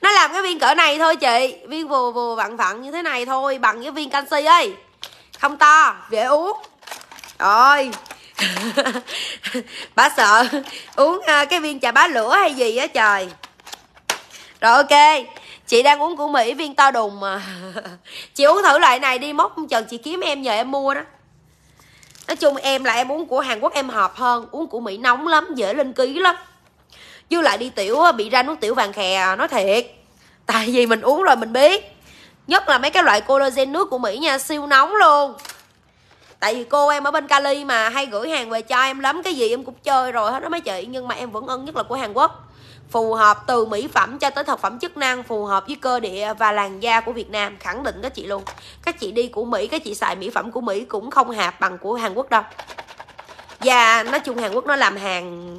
nó làm cái viên cỡ này thôi chị viên vừa vừa vặn vặn như thế này thôi bằng cái viên canxi ấy không to dễ uống rồi bà sợ uống à, cái viên trà bá lửa hay gì á trời rồi ok chị đang uống của mỹ viên to đùng mà chị uống thử loại này đi mốt chừng chị kiếm em nhờ em mua đó nói chung em là em uống của hàn quốc em hợp hơn uống của mỹ nóng lắm dễ lên ký lắm dư lại đi tiểu bị ra nước tiểu vàng khè nói thiệt tại vì mình uống rồi mình biết nhất là mấy cái loại collagen nước của mỹ nha siêu nóng luôn tại vì cô em ở bên cali mà hay gửi hàng về cho em lắm cái gì em cũng chơi rồi hết đó mấy chị nhưng mà em vẫn ân nhất là của hàn quốc phù hợp từ mỹ phẩm cho tới thực phẩm chức năng phù hợp với cơ địa và làn da của Việt Nam khẳng định các chị luôn các chị đi của Mỹ các chị xài mỹ phẩm của Mỹ cũng không hạp bằng của Hàn Quốc đâu và nói chung Hàn Quốc nó làm hàng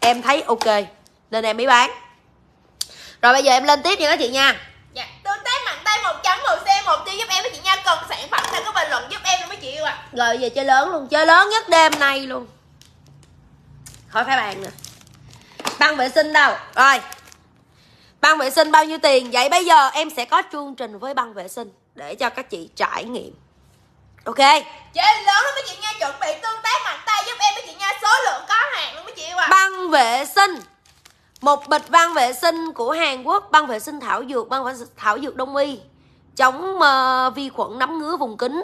em thấy ok nên em mới bán rồi bây giờ em lên tiếp nha các chị nha dạ tương tác mạnh tay một trắng một xe một tiêu giúp em với chị nha cần sản phẩm nào có bình luận giúp em mấy chị ạ à. rồi giờ chơi lớn luôn chơi lớn nhất đêm nay luôn khỏi phải bàn nữa băng vệ sinh đâu rồi băng vệ sinh bao nhiêu tiền vậy bây giờ em sẽ có chương trình với băng vệ sinh để cho các chị trải nghiệm ok chị lớn lắm mấy chị nha chuẩn bị tương tác mạnh tay giúp em mấy chị nha số lượng có hàng luôn mấy chị yêu à băng vệ sinh một bịch băng vệ sinh của Hàn Quốc băng vệ sinh thảo dược băng vệ sinh thảo dược đông y chống uh, vi khuẩn nấm ngứa vùng kính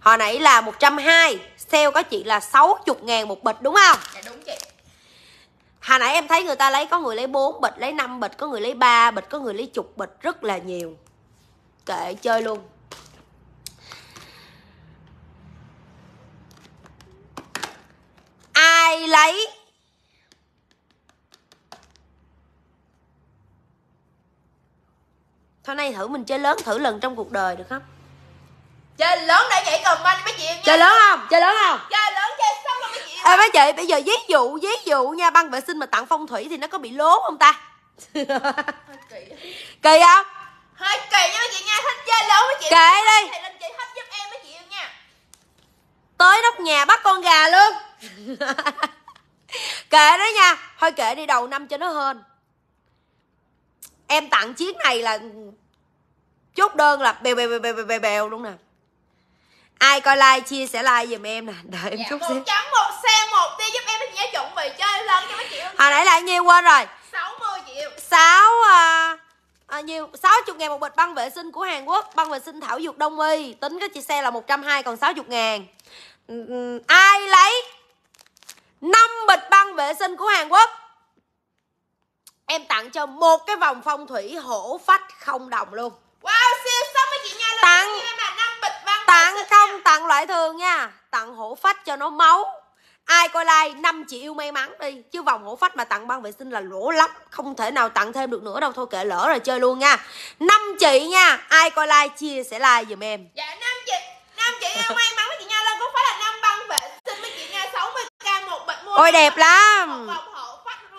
hồi nãy là 120 sale có chị là 60 ngàn một bịch đúng không dạ đúng chị hồi nãy em thấy người ta lấy có người lấy 4 bịch lấy 5 bịch có người lấy 3 bịch có người lấy chục bịch rất là nhiều kệ chơi luôn ai lấy thôi nay thử mình chơi lớn thử lần trong cuộc đời được không chơi lớn để nhảy anh mấy chị em chơi lớn không chơi lớn không chơi lớn chơi xong rồi mấy chị Ê mấy chị bây giờ ví dụ ví dụ nha băng vệ sinh mà tặng phong thủy thì nó có bị lố không ta kỳ không hơi kỳ nha mấy chị nha thích chơi lố mấy chị kệ đi thì lên chị hết giúp em mấy chị yêu nha tới nóc nhà bắt con gà luôn kệ đó nha thôi kệ đi đầu năm cho nó hơn em tặng chiếc này là chốt đơn là bèo bèo bèo bèo bèo, bèo luôn nè ai coi like chia sẻ like giùm em nè đợi em dạ, chút xíu chấm một xe một đi giúp em mình nhớ chuẩn bị chơi lớn cho mấy chị hồi nãy là nhiêu quên rồi 60 triệu Sáu à, à, nhiều 60 ngàn một bịch băng vệ sinh của Hàn Quốc băng vệ sinh thảo dược Đông Y tính cái chị xe là 120 còn 60 ngàn ừ, ừ, ai lấy năm bịch băng vệ sinh của Hàn Quốc em tặng cho một cái vòng phong thủy hổ phách không đồng luôn wow siêu mấy chị nha tặng tặng không tặng loại thường nha tặng hổ phách cho nó máu ai coi like năm chị yêu may mắn đi chứ vòng hổ phách mà tặng băng vệ sinh là lỗ lắm không thể nào tặng thêm được nữa đâu thôi kệ lỡ rồi chơi luôn nha năm chị nha ai coi like chia sẽ like giùm em dạ năm chị năm chị yêu may mắn với chị nha lên có phải là năm băng vệ sinh với chị nha mươi k một bịch mua ôi đẹp lắm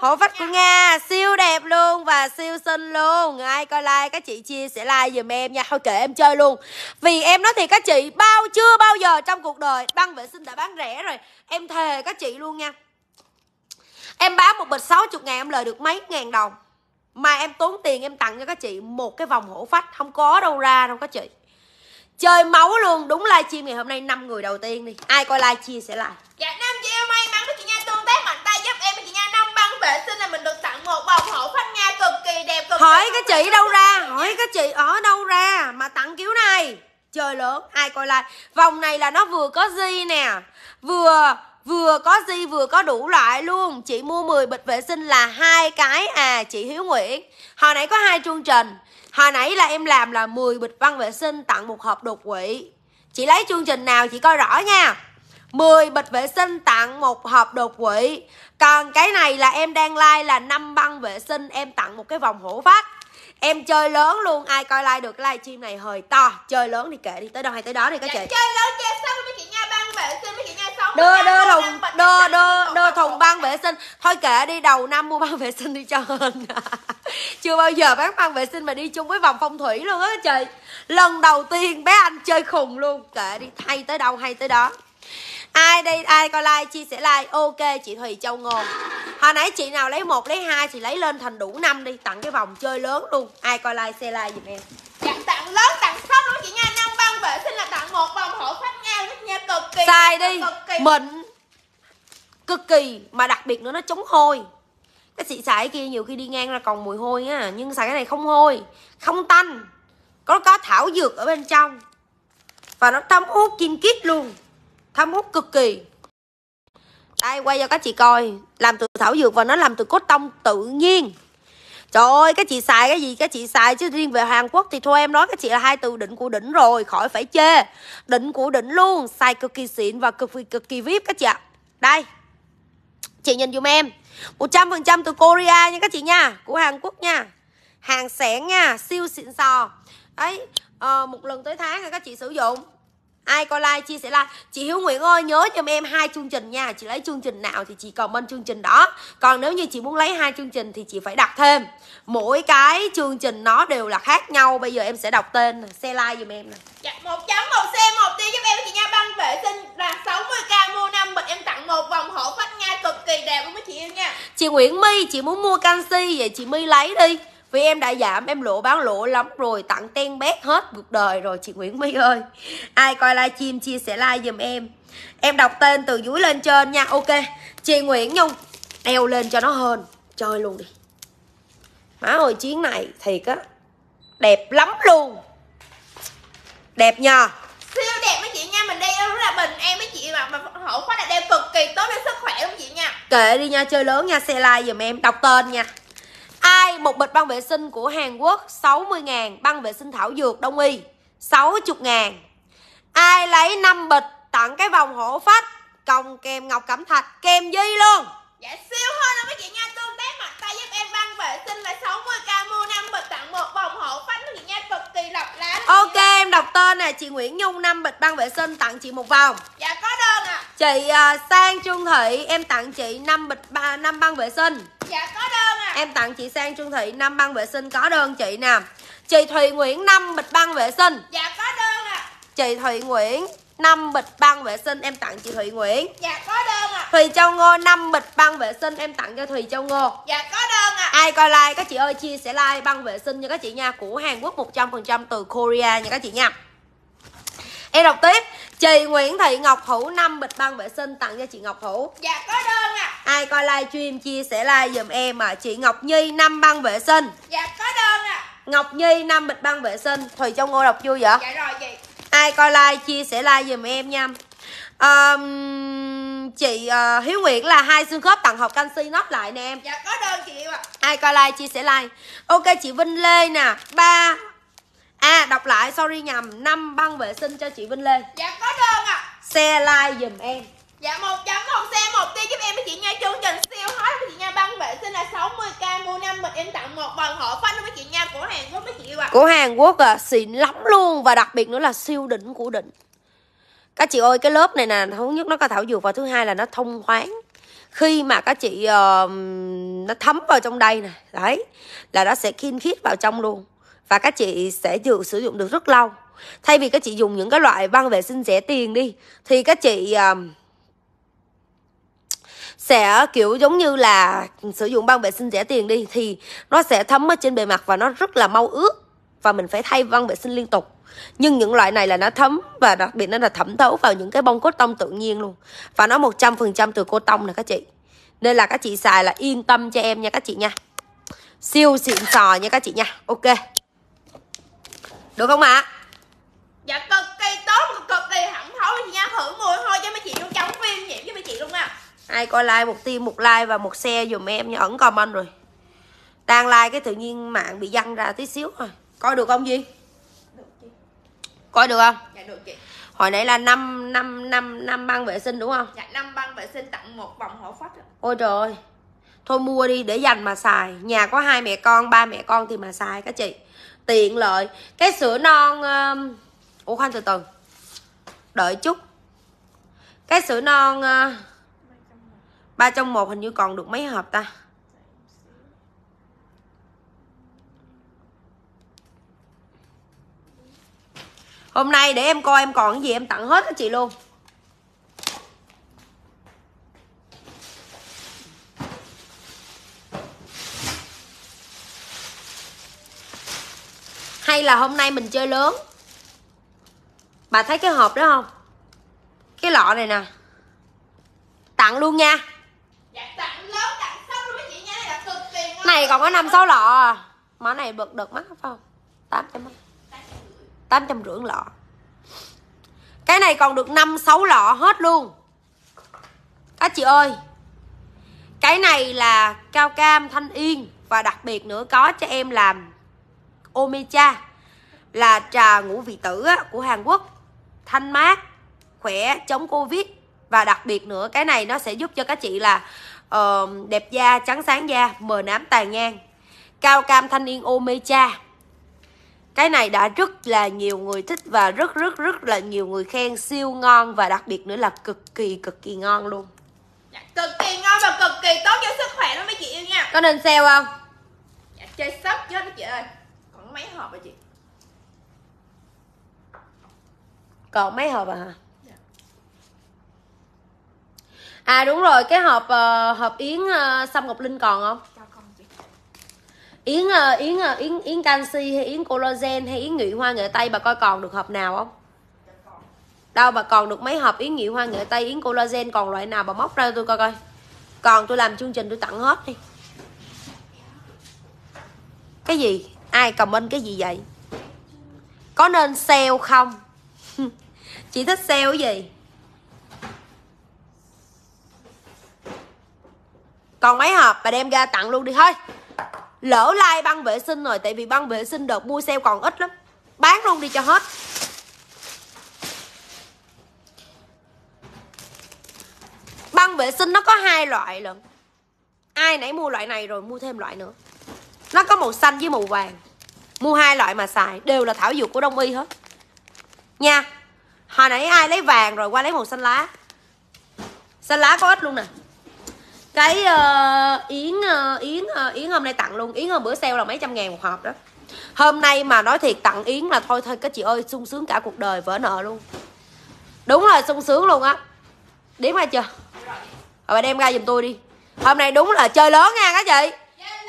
Hổ vách của Nga siêu đẹp luôn và siêu xinh luôn Ai coi like các chị chia sẻ like dùm em nha Thôi kệ em chơi luôn Vì em nói thì các chị bao chưa bao giờ trong cuộc đời Băng vệ sinh đã bán rẻ rồi Em thề các chị luôn nha Em bán một bịch 60 ngàn em lời được mấy ngàn đồng Mà em tốn tiền em tặng cho các chị một cái vòng hổ phách Không có đâu ra đâu các chị Chơi máu luôn Đúng livestream ngày hôm nay năm người đầu tiên đi Ai coi like chia sẻ like Dạ nam chị em may mắn đó chị nha mình được tặng một bông hậu phát nga cực kỳ đẹp cực hỏi cái chị đâu ra hỏi cái chị ở đâu ra mà tặng kiểu này trời lớn ai coi lại vòng này là nó vừa có di nè vừa vừa có di vừa có đủ loại luôn chị mua 10 bịch vệ sinh là hai cái à chị hiếu nguyễn hồi nãy có hai chương trình hồi nãy là em làm là 10 bịch văn vệ sinh tặng một hộp đột quỵ chị lấy chương trình nào chị coi rõ nha 10 bịch vệ sinh tặng một hộp đột quỵ Còn cái này là em đang like là năm băng vệ sinh Em tặng một cái vòng hổ phách Em chơi lớn luôn Ai coi like được live stream này hơi to Chơi lớn thì kệ đi Tới đâu hay tới đó đi các dạ, chị Chơi lớn chơi sắp mấy chị nha băng vệ sinh mấy chị nha sống Đưa đưa thùng đưa đưa đưa thùng băng vệ sinh Thôi kệ đi đầu năm mua băng vệ sinh đi cho hơn Chưa bao giờ bán băng vệ sinh mà đi chung với vòng phong thủy luôn á chị Lần đầu tiên bé anh chơi khùng luôn Kệ đi hay tới đâu hay tới đó ai đây ai coi like chia sẻ like ok chị thùy châu ngôn hồi nãy chị nào lấy một lấy hai thì lấy lên thành đủ năm đi tặng cái vòng chơi lớn luôn ai coi like share like giùm em dạ, tặng lớn tặng sốc luôn chị nha năm băng vệ sinh là tặng một vòng hộ khách nha rất nha cực kỳ sai đi cực kỳ. mịn cực kỳ mà đặc biệt nữa nó chống hôi cái xị xài kia nhiều khi đi ngang ra còn mùi hôi á nhưng xài cái này không hôi không tanh có có thảo dược ở bên trong và nó thấm hút kim kít luôn thấm hút cực kỳ đây quay cho các chị coi làm từ thảo dược và nó làm từ cốt tông tự nhiên trời ơi các chị xài cái gì các chị xài chứ riêng về hàn quốc thì thôi em nói các chị là hai từ đỉnh của đỉnh rồi khỏi phải chê đỉnh của đỉnh luôn xài cực kỳ xịn và cực kỳ cực kỳ vip các chị ạ đây chị nhìn giùm em 100% từ Korea nha các chị nha Của Hàn Quốc nha Hàng sẻn nha Siêu xịn sò Đấy à, ờ, Một lần tới tháng các chị sử dụng ai coi like chia sẻ like chị hiếu nguyễn ơi nhớ cho em hai chương trình nha chị lấy chương trình nào thì chị comment chương trình đó còn nếu như chị muốn lấy hai chương trình thì chị phải đặt thêm mỗi cái chương trình nó đều là khác nhau bây giờ em sẽ đọc tên xe like giùm em nè dạ, một chấm một xe một tia giúp em chị nha băng vệ sinh là 60 k mua năm bịch em tặng một vòng hộ phách nga cực kỳ đẹp với mấy chị yêu nha chị nguyễn my chị muốn mua canxi vậy chị my lấy đi vì em đã giảm em lỗ bán lỗ lắm rồi tặng ten bét hết cuộc đời rồi chị Nguyễn My ơi ai coi livestream chia sẻ like giùm em em đọc tên từ dưới lên trên nha ok chị Nguyễn Nhung eo lên cho nó hơn chơi luôn đi má ơi chiến này thiệt á đẹp lắm luôn đẹp nha siêu đẹp mấy chị nha mình đi rất là bình em mấy chị mà, mà hậu khóa là đeo cực kỳ tốt cho sức khỏe luôn chị nha kệ đi nha chơi lớn nha xe like giùm em đọc tên nha ai một bịch băng vệ sinh của Hàn Quốc 60 ngàn băng vệ sinh thảo dược đông y 60 ngàn ai lấy 5 bịch tặng cái vòng hổ phách còng kèm ngọc cẩm thạch kèm dây luôn dạ siêu hơn mấy chị nha tương tác mặt tay giúp em băng vệ sinh là 60 k bịch tặng một vòng hộ phanh thì nha cực kỳ lọc lá Ok em đọc tên nè Chị Nguyễn Nhung năm bịch băng vệ sinh tặng chị một vòng Dạ có đơn ạ à. Chị uh, Sang Trương Thị em tặng chị năm bịch ba năm băng vệ sinh Dạ có đơn ạ à. Em tặng chị Sang Trương Thị năm băng vệ sinh có đơn chị nè Chị Thùy Nguyễn năm bịch băng vệ sinh Dạ có đơn ạ à. Chị Thùy Nguyễn 5 bịch băng vệ sinh em tặng chị Thủy Nguyễn Dạ có đơn ạ à. Thùy Châu Ngô 5 bịch băng vệ sinh em tặng cho Thùy Châu Ngô Dạ có đơn ạ à. Ai coi like các chị ơi chia sẻ like băng vệ sinh cho các chị nha Của Hàn Quốc 100% từ Korea nha các chị nha Em đọc tiếp Chị Nguyễn Thị Ngọc Hữu 5 bịch băng vệ sinh tặng cho chị Ngọc Hữu Dạ có đơn ạ à. Ai coi live stream chia sẻ like dùm em à Chị Ngọc Nhi 5 băng vệ sinh Dạ có đơn ạ à. Ngọc Nhi 5 bịch băng vệ sinh Thùy Châu Ngô đọc chưa vậy? Dạ rồi chị ai coi like chia sẻ like giùm em nha um, chị uh, Hiếu Nguyễn là hai xương khớp tặng hộp canxi nắp lại nè em dạ có đơn chị ạ ai coi like chia sẻ like ok chị Vinh Lê nè ba À đọc lại sorry nhầm năm băng vệ sinh cho chị Vinh Lê Dạ có đơn ạ à. Xe like dùm em Dạ 1.1 xe 1 tia giúp em với chị nha chương trình siêu hot với chị nha băng vệ sinh là 60k mua năm mình em tặng một vòng hộ phanh với chị nha của Hàn Quốc với chị yêu ạ. Của Hàn Quốc à xịn lắm luôn và đặc biệt nữa là siêu đỉnh của đỉnh. Các chị ơi cái lớp này nè thứ nhất nó có thảo dược và thứ hai là nó thông thoáng khi mà các chị uh, nó thấm vào trong đây nè đấy là nó sẽ khiên khít vào trong luôn và các chị sẽ dự sử dụng được rất lâu thay vì các chị dùng những cái loại băng vệ sinh rẻ tiền đi thì các chị uh, sẽ kiểu giống như là sử dụng băng vệ sinh rẻ tiền đi thì nó sẽ thấm ở trên bề mặt và nó rất là mau ướt và mình phải thay băng vệ sinh liên tục nhưng những loại này là nó thấm và đặc biệt nó là thẩm thấu vào những cái bông cốt tông tự nhiên luôn và nó 100% từ cô tông nè các chị nên là các chị xài là yên tâm cho em nha các chị nha siêu xịn sò nha các chị nha ok được không ạ à? dạ cực kỳ tốt cực kỳ thẩm thấu nha thử mùi thôi cho mấy chị luôn trong phim vậy với mấy chị luôn à ai coi like một tim một like và một xe dùm em nha ẩn comment rồi đang like cái tự nhiên mạng bị văng ra tí xíu rồi coi được không gì coi được không dạ được chị hồi nãy là năm năm năm năm băng vệ sinh đúng không dạ năm băng vệ sinh tặng một vòng hổ phát. ôi trời ơi. thôi mua đi để dành mà xài nhà có hai mẹ con ba mẹ con thì mà xài các chị tiện lợi cái sữa non um... ủa khoan từ từ đợi chút cái sữa non uh ba trong một hình như còn được mấy hộp ta hôm nay để em coi em còn cái gì em tặng hết các chị luôn hay là hôm nay mình chơi lớn bà thấy cái hộp đó không cái lọ này nè tặng luôn nha Dạ, này còn có năm sáu lọ à mà này bật được mắt không tám trăm tám trăm rưỡi lọ cái này còn được năm sáu lọ hết luôn các chị ơi cái này là cao cam thanh yên và đặc biệt nữa có cho em làm omecha là trà ngũ vị tử của hàn quốc thanh mát khỏe chống covid và đặc biệt nữa cái này nó sẽ giúp cho các chị là uh, đẹp da trắng sáng da mờ nám tàn nhang cao cam thanh niên omega cái này đã rất là nhiều người thích và rất rất rất là nhiều người khen siêu ngon và đặc biệt nữa là cực kỳ cực kỳ ngon luôn dạ, cực kỳ ngon và cực kỳ tốt cho sức khỏe đó mấy chị yêu nha có nên sale không dạ, chơi sốc chứ đó chị ơi còn mấy hộp rồi chị còn mấy hộp à hả à đúng rồi cái hộp uh, hộp yến uh, sâm ngọc linh còn không yến uh, yến uh, yến yến canxi hay yến collagen hay yến nghị hoa nghệ tây bà coi còn được hộp nào không đâu bà còn được mấy hộp yến nghị hoa nghệ tây yến collagen còn loại nào bà móc ra tôi coi coi còn tôi làm chương trình tôi tặng hết đi cái gì ai comment cái gì vậy có nên sale không chị thích sale cái gì còn mấy hộp bà đem ra tặng luôn đi thôi lỡ like băng vệ sinh rồi tại vì băng vệ sinh đợt mua sale còn ít lắm bán luôn đi cho hết băng vệ sinh nó có hai loại lận ai nãy mua loại này rồi mua thêm loại nữa nó có màu xanh với màu vàng mua hai loại mà xài đều là thảo dược của đông y hết nha hồi nãy ai lấy vàng rồi qua lấy màu xanh lá xanh lá có ít luôn nè cái uh, yến uh, yến uh, yến hôm nay tặng luôn yến hôm bữa sale là mấy trăm ngàn một hộp đó hôm nay mà nói thiệt tặng yến là thôi thôi các chị ơi sung sướng cả cuộc đời vỡ nợ luôn đúng là sung sướng luôn á điểm ra chưa rồi đem ra giùm tôi đi hôm nay đúng là chơi lớn nha các chị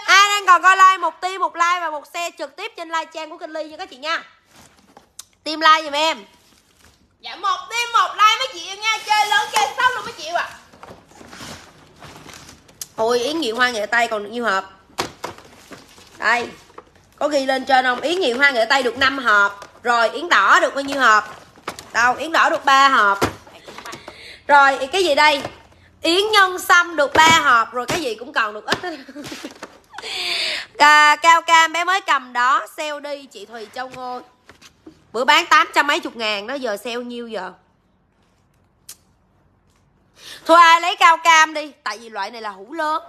ai đang còn coi like một tim một like và một xe trực tiếp trên live trang của kinh ly nha các chị nha tim like giùm em dạ một tim một like mấy chị nha chơi lớn chơi xong luôn mấy chị ạ à ôi yến nhiều hoa nghệ tây còn được nhiêu hộp đây có ghi lên trên không yến nhiều hoa nghệ tây được 5 hộp rồi yến đỏ được bao nhiêu hộp đâu yến đỏ được 3 hộp rồi cái gì đây yến nhân xăm được 3 hộp rồi cái gì cũng còn được ít à, cao cam bé mới cầm đó sell đi chị thùy châu ngôi bữa bán tám trăm mấy chục ngàn nó giờ sell nhiêu giờ thôi ai lấy cao cam đi tại vì loại này là hũ lớn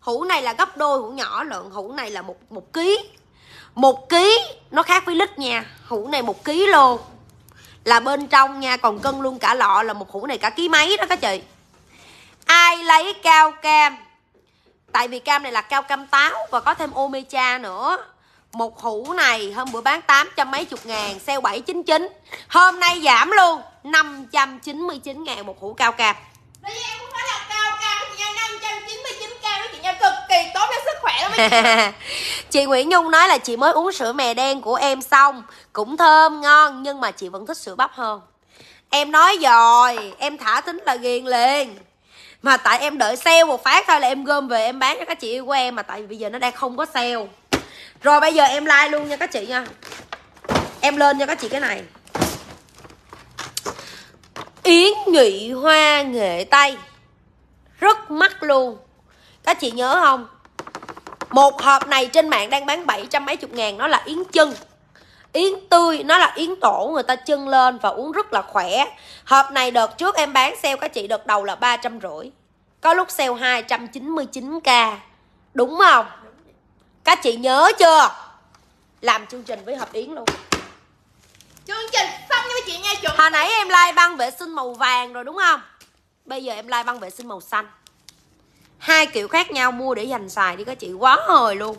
hũ này là gấp đôi hũ nhỏ lượng hũ này là một một ký một ký nó khác với lít nha hũ này một ký luôn là bên trong nha còn cân luôn cả lọ là một hũ này cả ký mấy đó các chị ai lấy cao cam tại vì cam này là cao cam táo và có thêm omecha nữa một hũ này hôm bữa bán 800 mấy chục ngàn sale 799 hôm nay giảm luôn 599 ngàn một hũ cao cam Tại vì em cũng phải là cao cao chị Nha 599 cao với chị Nha cực kỳ tốt cho sức khỏe lắm chị Chị Nguyễn Nhung nói là chị mới uống sữa mè đen của em xong Cũng thơm ngon nhưng mà chị vẫn thích sữa bắp hơn Em nói rồi, em thả tính là ghiền liền Mà tại em đợi sale một phát thôi là em gom về em bán cho các chị yêu của em Mà tại vì bây giờ nó đang không có sale Rồi bây giờ em like luôn nha các chị nha Em lên cho các chị cái này yến nhụy hoa nghệ tây rất mắc luôn các chị nhớ không một hộp này trên mạng đang bán bảy trăm mấy chục ngàn nó là yến chân yến tươi nó là yến tổ người ta chân lên và uống rất là khỏe hộp này đợt trước em bán sale các chị đợt đầu là ba trăm rưỡi có lúc sale 299 k đúng không các chị nhớ chưa làm chương trình với hộp yến luôn chương trình xong nha mấy chị nha chuẩn hồi nãy em lai băng vệ sinh màu vàng rồi đúng không bây giờ em lai băng vệ sinh màu xanh hai kiểu khác nhau mua để dành xài đi các chị quá hồi luôn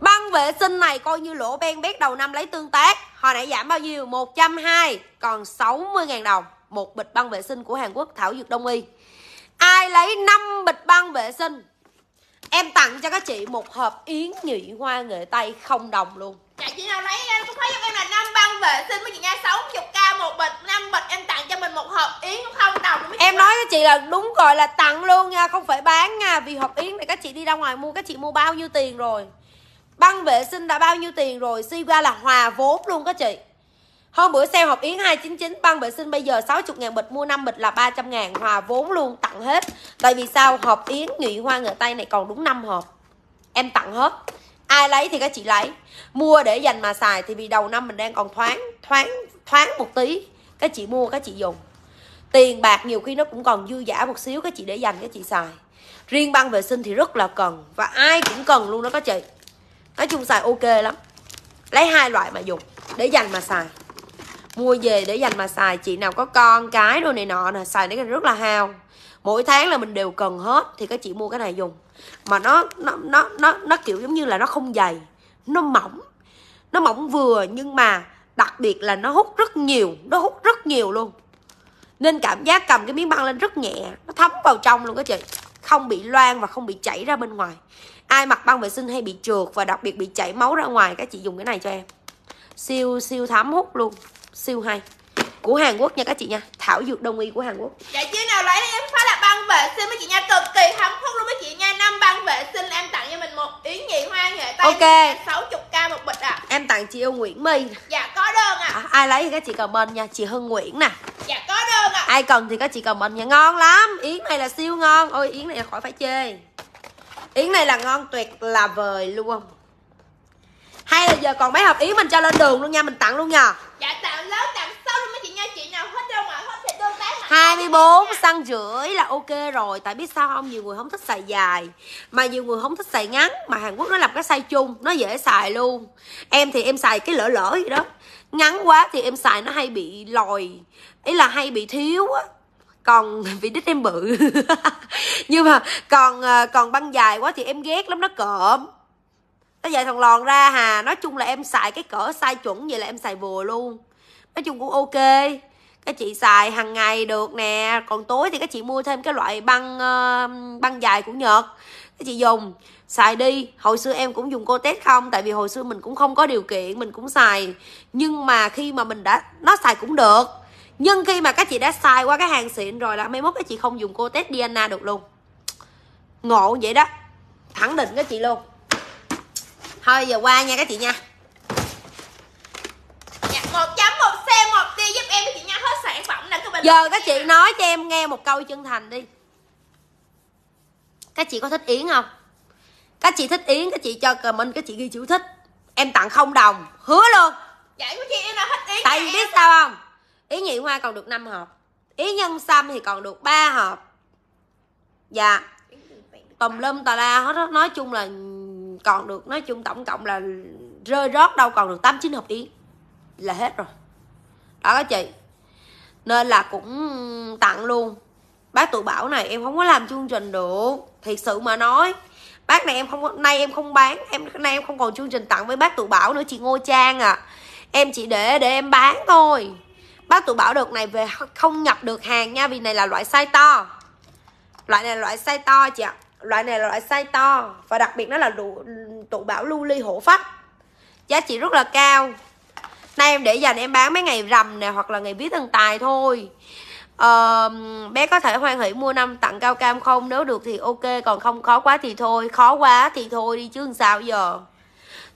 băng vệ sinh này coi như lỗ ben bét đầu năm lấy tương tác hồi nãy giảm bao nhiêu một trăm hai còn sáu mươi ngàn đồng một bịch băng vệ sinh của Hàn Quốc thảo dược đông y ai lấy năm bịch băng vệ sinh em tặng cho các chị một hộp yến nhụy hoa nghệ tây không đồng luôn dạ chị nào lấy em có thấy giống em là năm băng vệ sinh với chị nha 60 k một bịch năm bịch em tặng cho mình một hộp yến không đồng em nói với chị là đúng gọi là tặng luôn nha không phải bán nha vì hộp yến này các chị đi ra ngoài mua các chị mua bao nhiêu tiền rồi băng vệ sinh đã bao nhiêu tiền rồi si qua là hòa vốn luôn các chị Hôm bữa sale hộp yến 299 băng vệ sinh bây giờ 60 ngàn bịch mua 5 bịch là 300 ngàn hòa vốn luôn tặng hết. Tại vì sao hộp yến nhụy hoa ngựa tay này còn đúng 5 hộp. Em tặng hết ai lấy thì các chị lấy mua để dành mà xài thì vì đầu năm mình đang còn thoáng thoáng thoáng một tí các chị mua các chị dùng tiền bạc nhiều khi nó cũng còn dư giả một xíu các chị để dành các chị xài riêng băng vệ sinh thì rất là cần và ai cũng cần luôn đó các chị nói chung xài ok lắm lấy hai loại mà dùng để dành mà xài mua về để dành mà xài chị nào có con cái đồ này nọ nè xài nó rất là hao mỗi tháng là mình đều cần hết thì các chị mua cái này dùng mà nó nó nó nó nó kiểu giống như là nó không dày nó mỏng nó mỏng vừa nhưng mà đặc biệt là nó hút rất nhiều nó hút rất nhiều luôn nên cảm giác cầm cái miếng băng lên rất nhẹ nó thấm vào trong luôn các chị không bị loang và không bị chảy ra bên ngoài ai mặc băng vệ sinh hay bị trượt và đặc biệt bị chảy máu ra ngoài các chị dùng cái này cho em siêu siêu thấm hút luôn siêu hay của Hàn Quốc nha các chị nha thảo dược đông y của Hàn Quốc dạ chứ nào lấy em phải là băng vệ sinh mấy chị nha cực kỳ hạnh phúc luôn mấy chị nha năm băng vệ sinh em tặng cho mình một yến nhị hoa nghệ tây ok 60 k một bịch ạ à. em tặng chị yêu Nguyễn My dạ có đơn ạ à. à, ai lấy thì các chị comment nha chị Hưng Nguyễn nè dạ có đơn ạ à. ai cần thì các chị comment nha ngon lắm yến này là siêu ngon ôi yến này khỏi phải chê yến này là ngon tuyệt là vời luôn hay là giờ còn mấy hợp ý mình cho lên đường luôn nha mình tặng luôn nha dạ tặng lớn tặng sâu luôn mấy chị nha chị nào hết đâu mà hết thì tôi mươi bốn, xăng rưỡi là ok rồi Tại biết sao không? Nhiều người không thích xài dài Mà nhiều người không thích xài ngắn Mà Hàn Quốc nó làm cái size chung Nó dễ xài luôn Em thì em xài cái lỡ lỡ gì đó Ngắn quá thì em xài nó hay bị lòi Ý là hay bị thiếu á còn vì đít em bự nhưng mà còn ờ, còn băng dài quá thì em ghét lắm nó cộm nó dài thằng lòn ra hà nói chung là em xài cái cỡ size chuẩn vậy là em xài vừa luôn nói chung cũng ok các chị xài hàng ngày được nè còn tối thì các chị mua thêm cái loại băng uh, băng dài của nhật các chị dùng xài đi hồi xưa em cũng dùng cô tết không tại vì hồi xưa mình cũng không có điều kiện mình cũng xài nhưng mà khi mà mình đã nó xài cũng được nhưng khi mà các chị đã xài qua cái hàng xịn rồi là mấy mốt các chị không dùng cô tết diana được luôn ngộ vậy đó khẳng định các chị luôn thôi giờ qua nha các chị nha dạ, một chấm một xe một tia giúp em chị nha hết sản phẩm nè các bạn giờ các chị nói cho em nghe một câu chân thành đi các chị có thích yến không các chị thích yến các chị cho comment các chị ghi chữ thích em tặng không đồng hứa luôn dạ của chị em nào thích yến tại vì biết sao không ý nhị hoa còn được 5 hộp ý nhân sâm thì còn được 3 hộp dạ tùm lum tà la hết nói chung là còn được nói chung tổng cộng là rơi rớt đâu còn được tám chín hộp yến là hết rồi đó các chị nên là cũng tặng luôn bác tụi bảo này em không có làm chương trình được thiệt sự mà nói bác này em không nay em không bán em nay em không còn chương trình tặng với bác tụi bảo nữa chị ngô trang à em chỉ để để em bán thôi bác tụi bảo đợt này về không nhập được hàng nha vì này là loại size to loại này là loại size to chị ạ loại này là loại size to và đặc biệt nó là đủ, tụ bảo lưu ly hổ phách giá trị rất là cao nay em để dành em bán mấy ngày rằm nè hoặc là ngày bí thần tài thôi à, bé có thể hoan hỷ mua năm tặng cao cam không nếu được thì ok còn không khó quá thì thôi khó quá thì thôi đi chứ sao giờ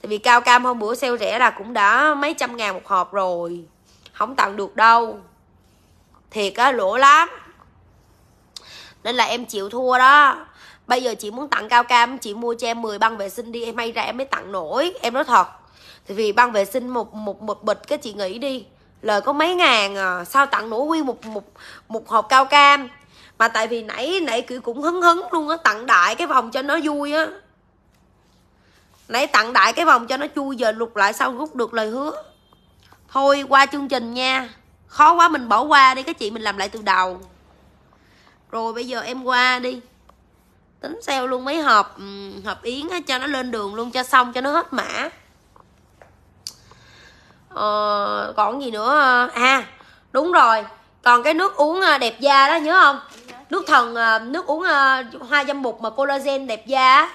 tại vì cao cam hôm bữa sale rẻ là cũng đã mấy trăm ngàn một hộp rồi không tặng được đâu thiệt á lỗ lắm nên là em chịu thua đó bây giờ chị muốn tặng cao cam chị mua cho em 10 băng vệ sinh đi em may ra em mới tặng nổi em nói thật thì vì băng vệ sinh một một một bịch cái chị nghĩ đi lời có mấy ngàn à, sao tặng nổi nguyên một một một hộp cao cam mà tại vì nãy nãy kiểu cũng hứng hứng luôn á tặng đại cái vòng cho nó vui á nãy tặng đại cái vòng cho nó chui giờ lục lại sao rút được lời hứa thôi qua chương trình nha khó quá mình bỏ qua đi cái chị mình làm lại từ đầu rồi bây giờ em qua đi tính sale luôn mấy hộp ừ, hộp yến cho nó lên đường luôn cho xong cho nó hết mã ờ, còn gì nữa à đúng rồi còn cái nước uống à, đẹp da đó nhớ không nước thần à, nước uống à, hoa dâm bụt mà collagen đẹp da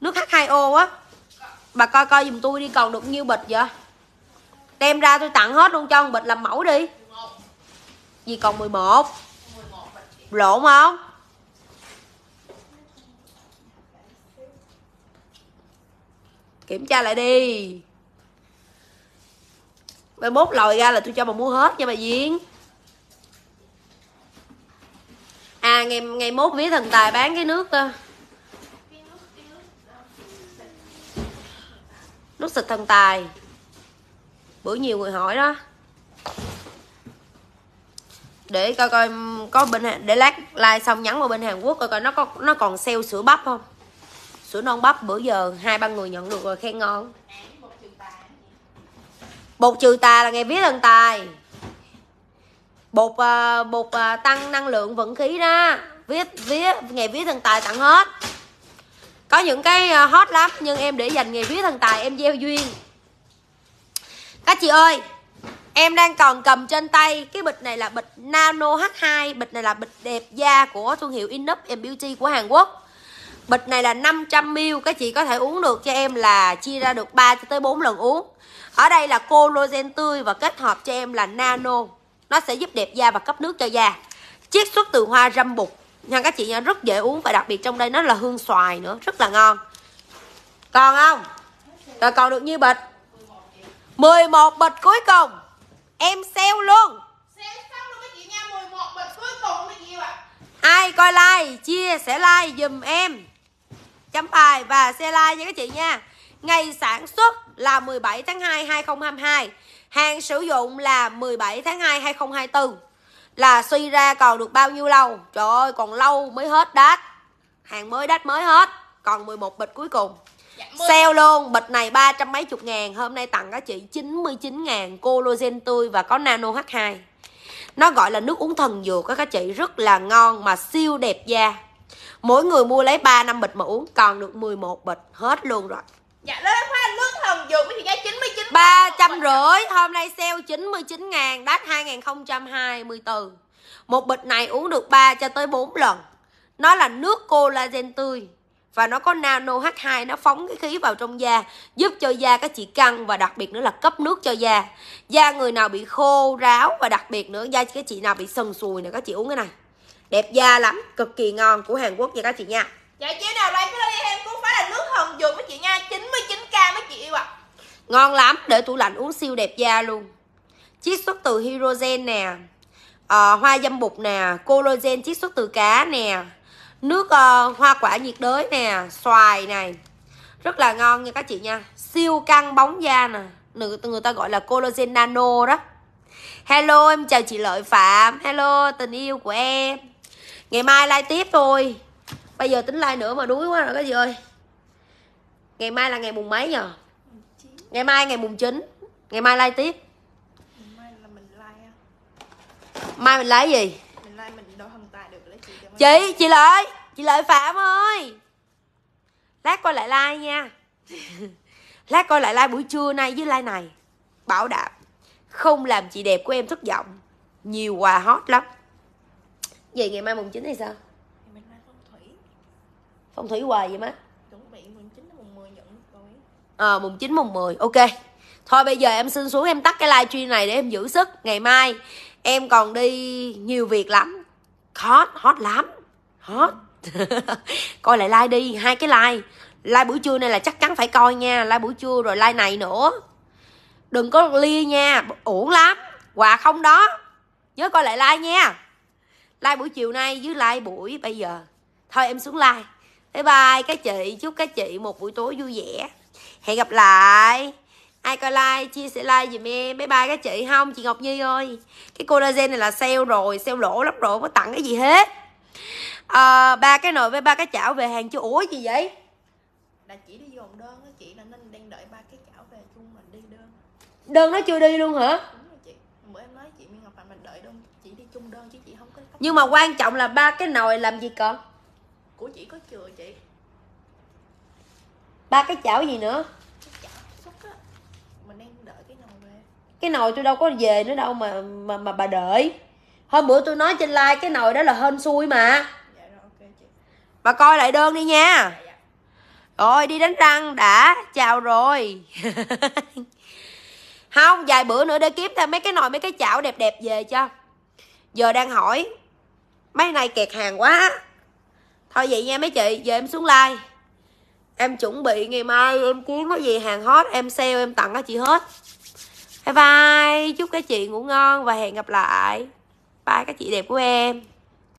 nước H2O á bà coi coi dùm tôi đi còn được nhiêu bịch vậy đem ra tôi tặng hết luôn cho một bịch làm mẫu đi gì còn 11 lộn không kiểm tra lại đi mai mốt lòi ra là tôi cho bà mua hết nha bà diễn. à ngày ngày mốt vía thần tài bán cái nước nước xịt thần tài bữa nhiều người hỏi đó để coi coi có bên để lát like xong nhắn vào bên Hàn Quốc coi coi nó có nó còn sale sữa bắp không sữa non bắp bữa giờ hai ba người nhận được rồi khen ngon bột trừ tà là ngày viết thần tài bột uh, bột uh, tăng năng lượng vận khí đó viết viết ngày viết thần tài tặng hết có những cái ờ, hot lắm nhưng em để dành ngày viết thần tài em gieo duyên các chị ơi em đang còn cầm trên tay cái bịch này là bịch nano h2 bịch này là bịch đẹp da của thương hiệu inup and beauty của hàn quốc bịch này là 500ml các chị có thể uống được cho em là chia ra được 3 tới 4 lần uống ở đây là collagen tươi và kết hợp cho em là nano nó sẽ giúp đẹp da và cấp nước cho da chiết xuất từ hoa râm bụt nha các chị nha rất dễ uống và đặc biệt trong đây nó là hương xoài nữa rất là ngon còn không rồi còn được như bịch 11 bịch cuối cùng em sale luôn ai coi like chia sẻ like giùm em chấm bài và xe like nha các chị nha Ngày sản xuất là 17 tháng 2 2022 Hàng sử dụng là 17 tháng 2 2024 Là suy ra còn được bao nhiêu lâu Trời ơi còn lâu mới hết đát Hàng mới đát mới hết Còn 11 bịch cuối cùng dạ, Sale luôn, bịch này ba trăm mấy chục ngàn Hôm nay tặng các chị 99 ngàn Collagen tươi và có nano H2 Nó gọi là nước uống thần dược các chị Rất là ngon mà siêu đẹp da mỗi người mua lấy 3 năm bịch mà uống còn được 11 bịch hết luôn rồi dạ đó khoan nước hồng dược thì giá 99 ba trăm rưỡi hôm nay sale 99 ngàn đắt 2024 một bịch này uống được 3 cho tới 4 lần nó là nước collagen tươi và nó có nano H2 nó phóng cái khí vào trong da giúp cho da các chị căng và đặc biệt nữa là cấp nước cho da da người nào bị khô ráo và đặc biệt nữa da các chị nào bị sần sùi nè các chị uống cái này đẹp da lắm cực kỳ ngon của Hàn Quốc nha các chị nha dạ chế nào lấy cái ly em cũng phải là nước hồng dược mấy chị nha 99k mấy chị yêu ạ à. ngon lắm để tủ lạnh uống siêu đẹp da luôn chiết xuất từ hydrogen nè à, hoa dâm bụt nè collagen chiết xuất từ cá nè nước uh, hoa quả nhiệt đới nè xoài này rất là ngon nha các chị nha siêu căng bóng da nè người, người ta gọi là collagen nano đó hello em chào chị lợi phạm hello tình yêu của em ngày mai like tiếp thôi bây giờ tính like nữa mà đuối quá rồi cái gì ơi ngày mai là ngày mùng mấy nhờ ngày mai ngày mùng 9 ngày mai like tiếp mai mình lấy gì chị chị chị lợi chị lợi phạm ơi lát coi lại like nha lát coi lại like buổi trưa nay với like này bảo đảm không làm chị đẹp của em thất vọng nhiều quà hot lắm vậy ngày mai mùng 9 thì sao ngày mai phong thủy phong thủy hoài vậy má chuẩn bị mùng 9 mùng 10 nhận rồi ờ à, mùng 9 mùng 10 ok thôi bây giờ em xin xuống em tắt cái live stream này để em giữ sức ngày mai em còn đi nhiều việc lắm hot hot lắm hot coi lại like đi hai cái like like buổi trưa này là chắc chắn phải coi nha like buổi trưa rồi like này nữa đừng có lia nha uổng lắm quà không đó nhớ coi lại like nha like buổi chiều nay với like buổi bây giờ thôi em xuống like bye bye các chị chúc các chị một buổi tối vui vẻ hẹn gặp lại ai coi like chia sẻ like giùm em bye bye các chị không chị ngọc nhi ơi cái collagen này là sale rồi sale lỗ lắm rồi không có tặng cái gì hết à, ba cái nồi với ba cái chảo về hàng chưa ủa gì vậy là chỉ đi dồn đơn á chị là nên đang đợi ba cái chảo về chung mình đi đơn đơn nó chưa đi luôn hả nhưng mà quan trọng là ba cái nồi làm gì còn của chị có chừa chị ba cái chảo gì nữa cái nồi tôi đâu có về nữa đâu mà mà mà bà đợi hôm bữa tôi nói trên like cái nồi đó là hên xui mà dạ bà coi lại đơn đi nha dạ, dạ. rồi đi đánh răng đã chào rồi không vài bữa nữa để kiếm thêm mấy cái nồi mấy cái chảo đẹp đẹp về cho giờ đang hỏi mấy nay kẹt hàng quá thôi vậy nha mấy chị giờ em xuống like em chuẩn bị ngày mai em kiếm cái gì hàng hot em sale em tặng các chị hết bye bye chúc các chị ngủ ngon và hẹn gặp lại bye các chị đẹp của em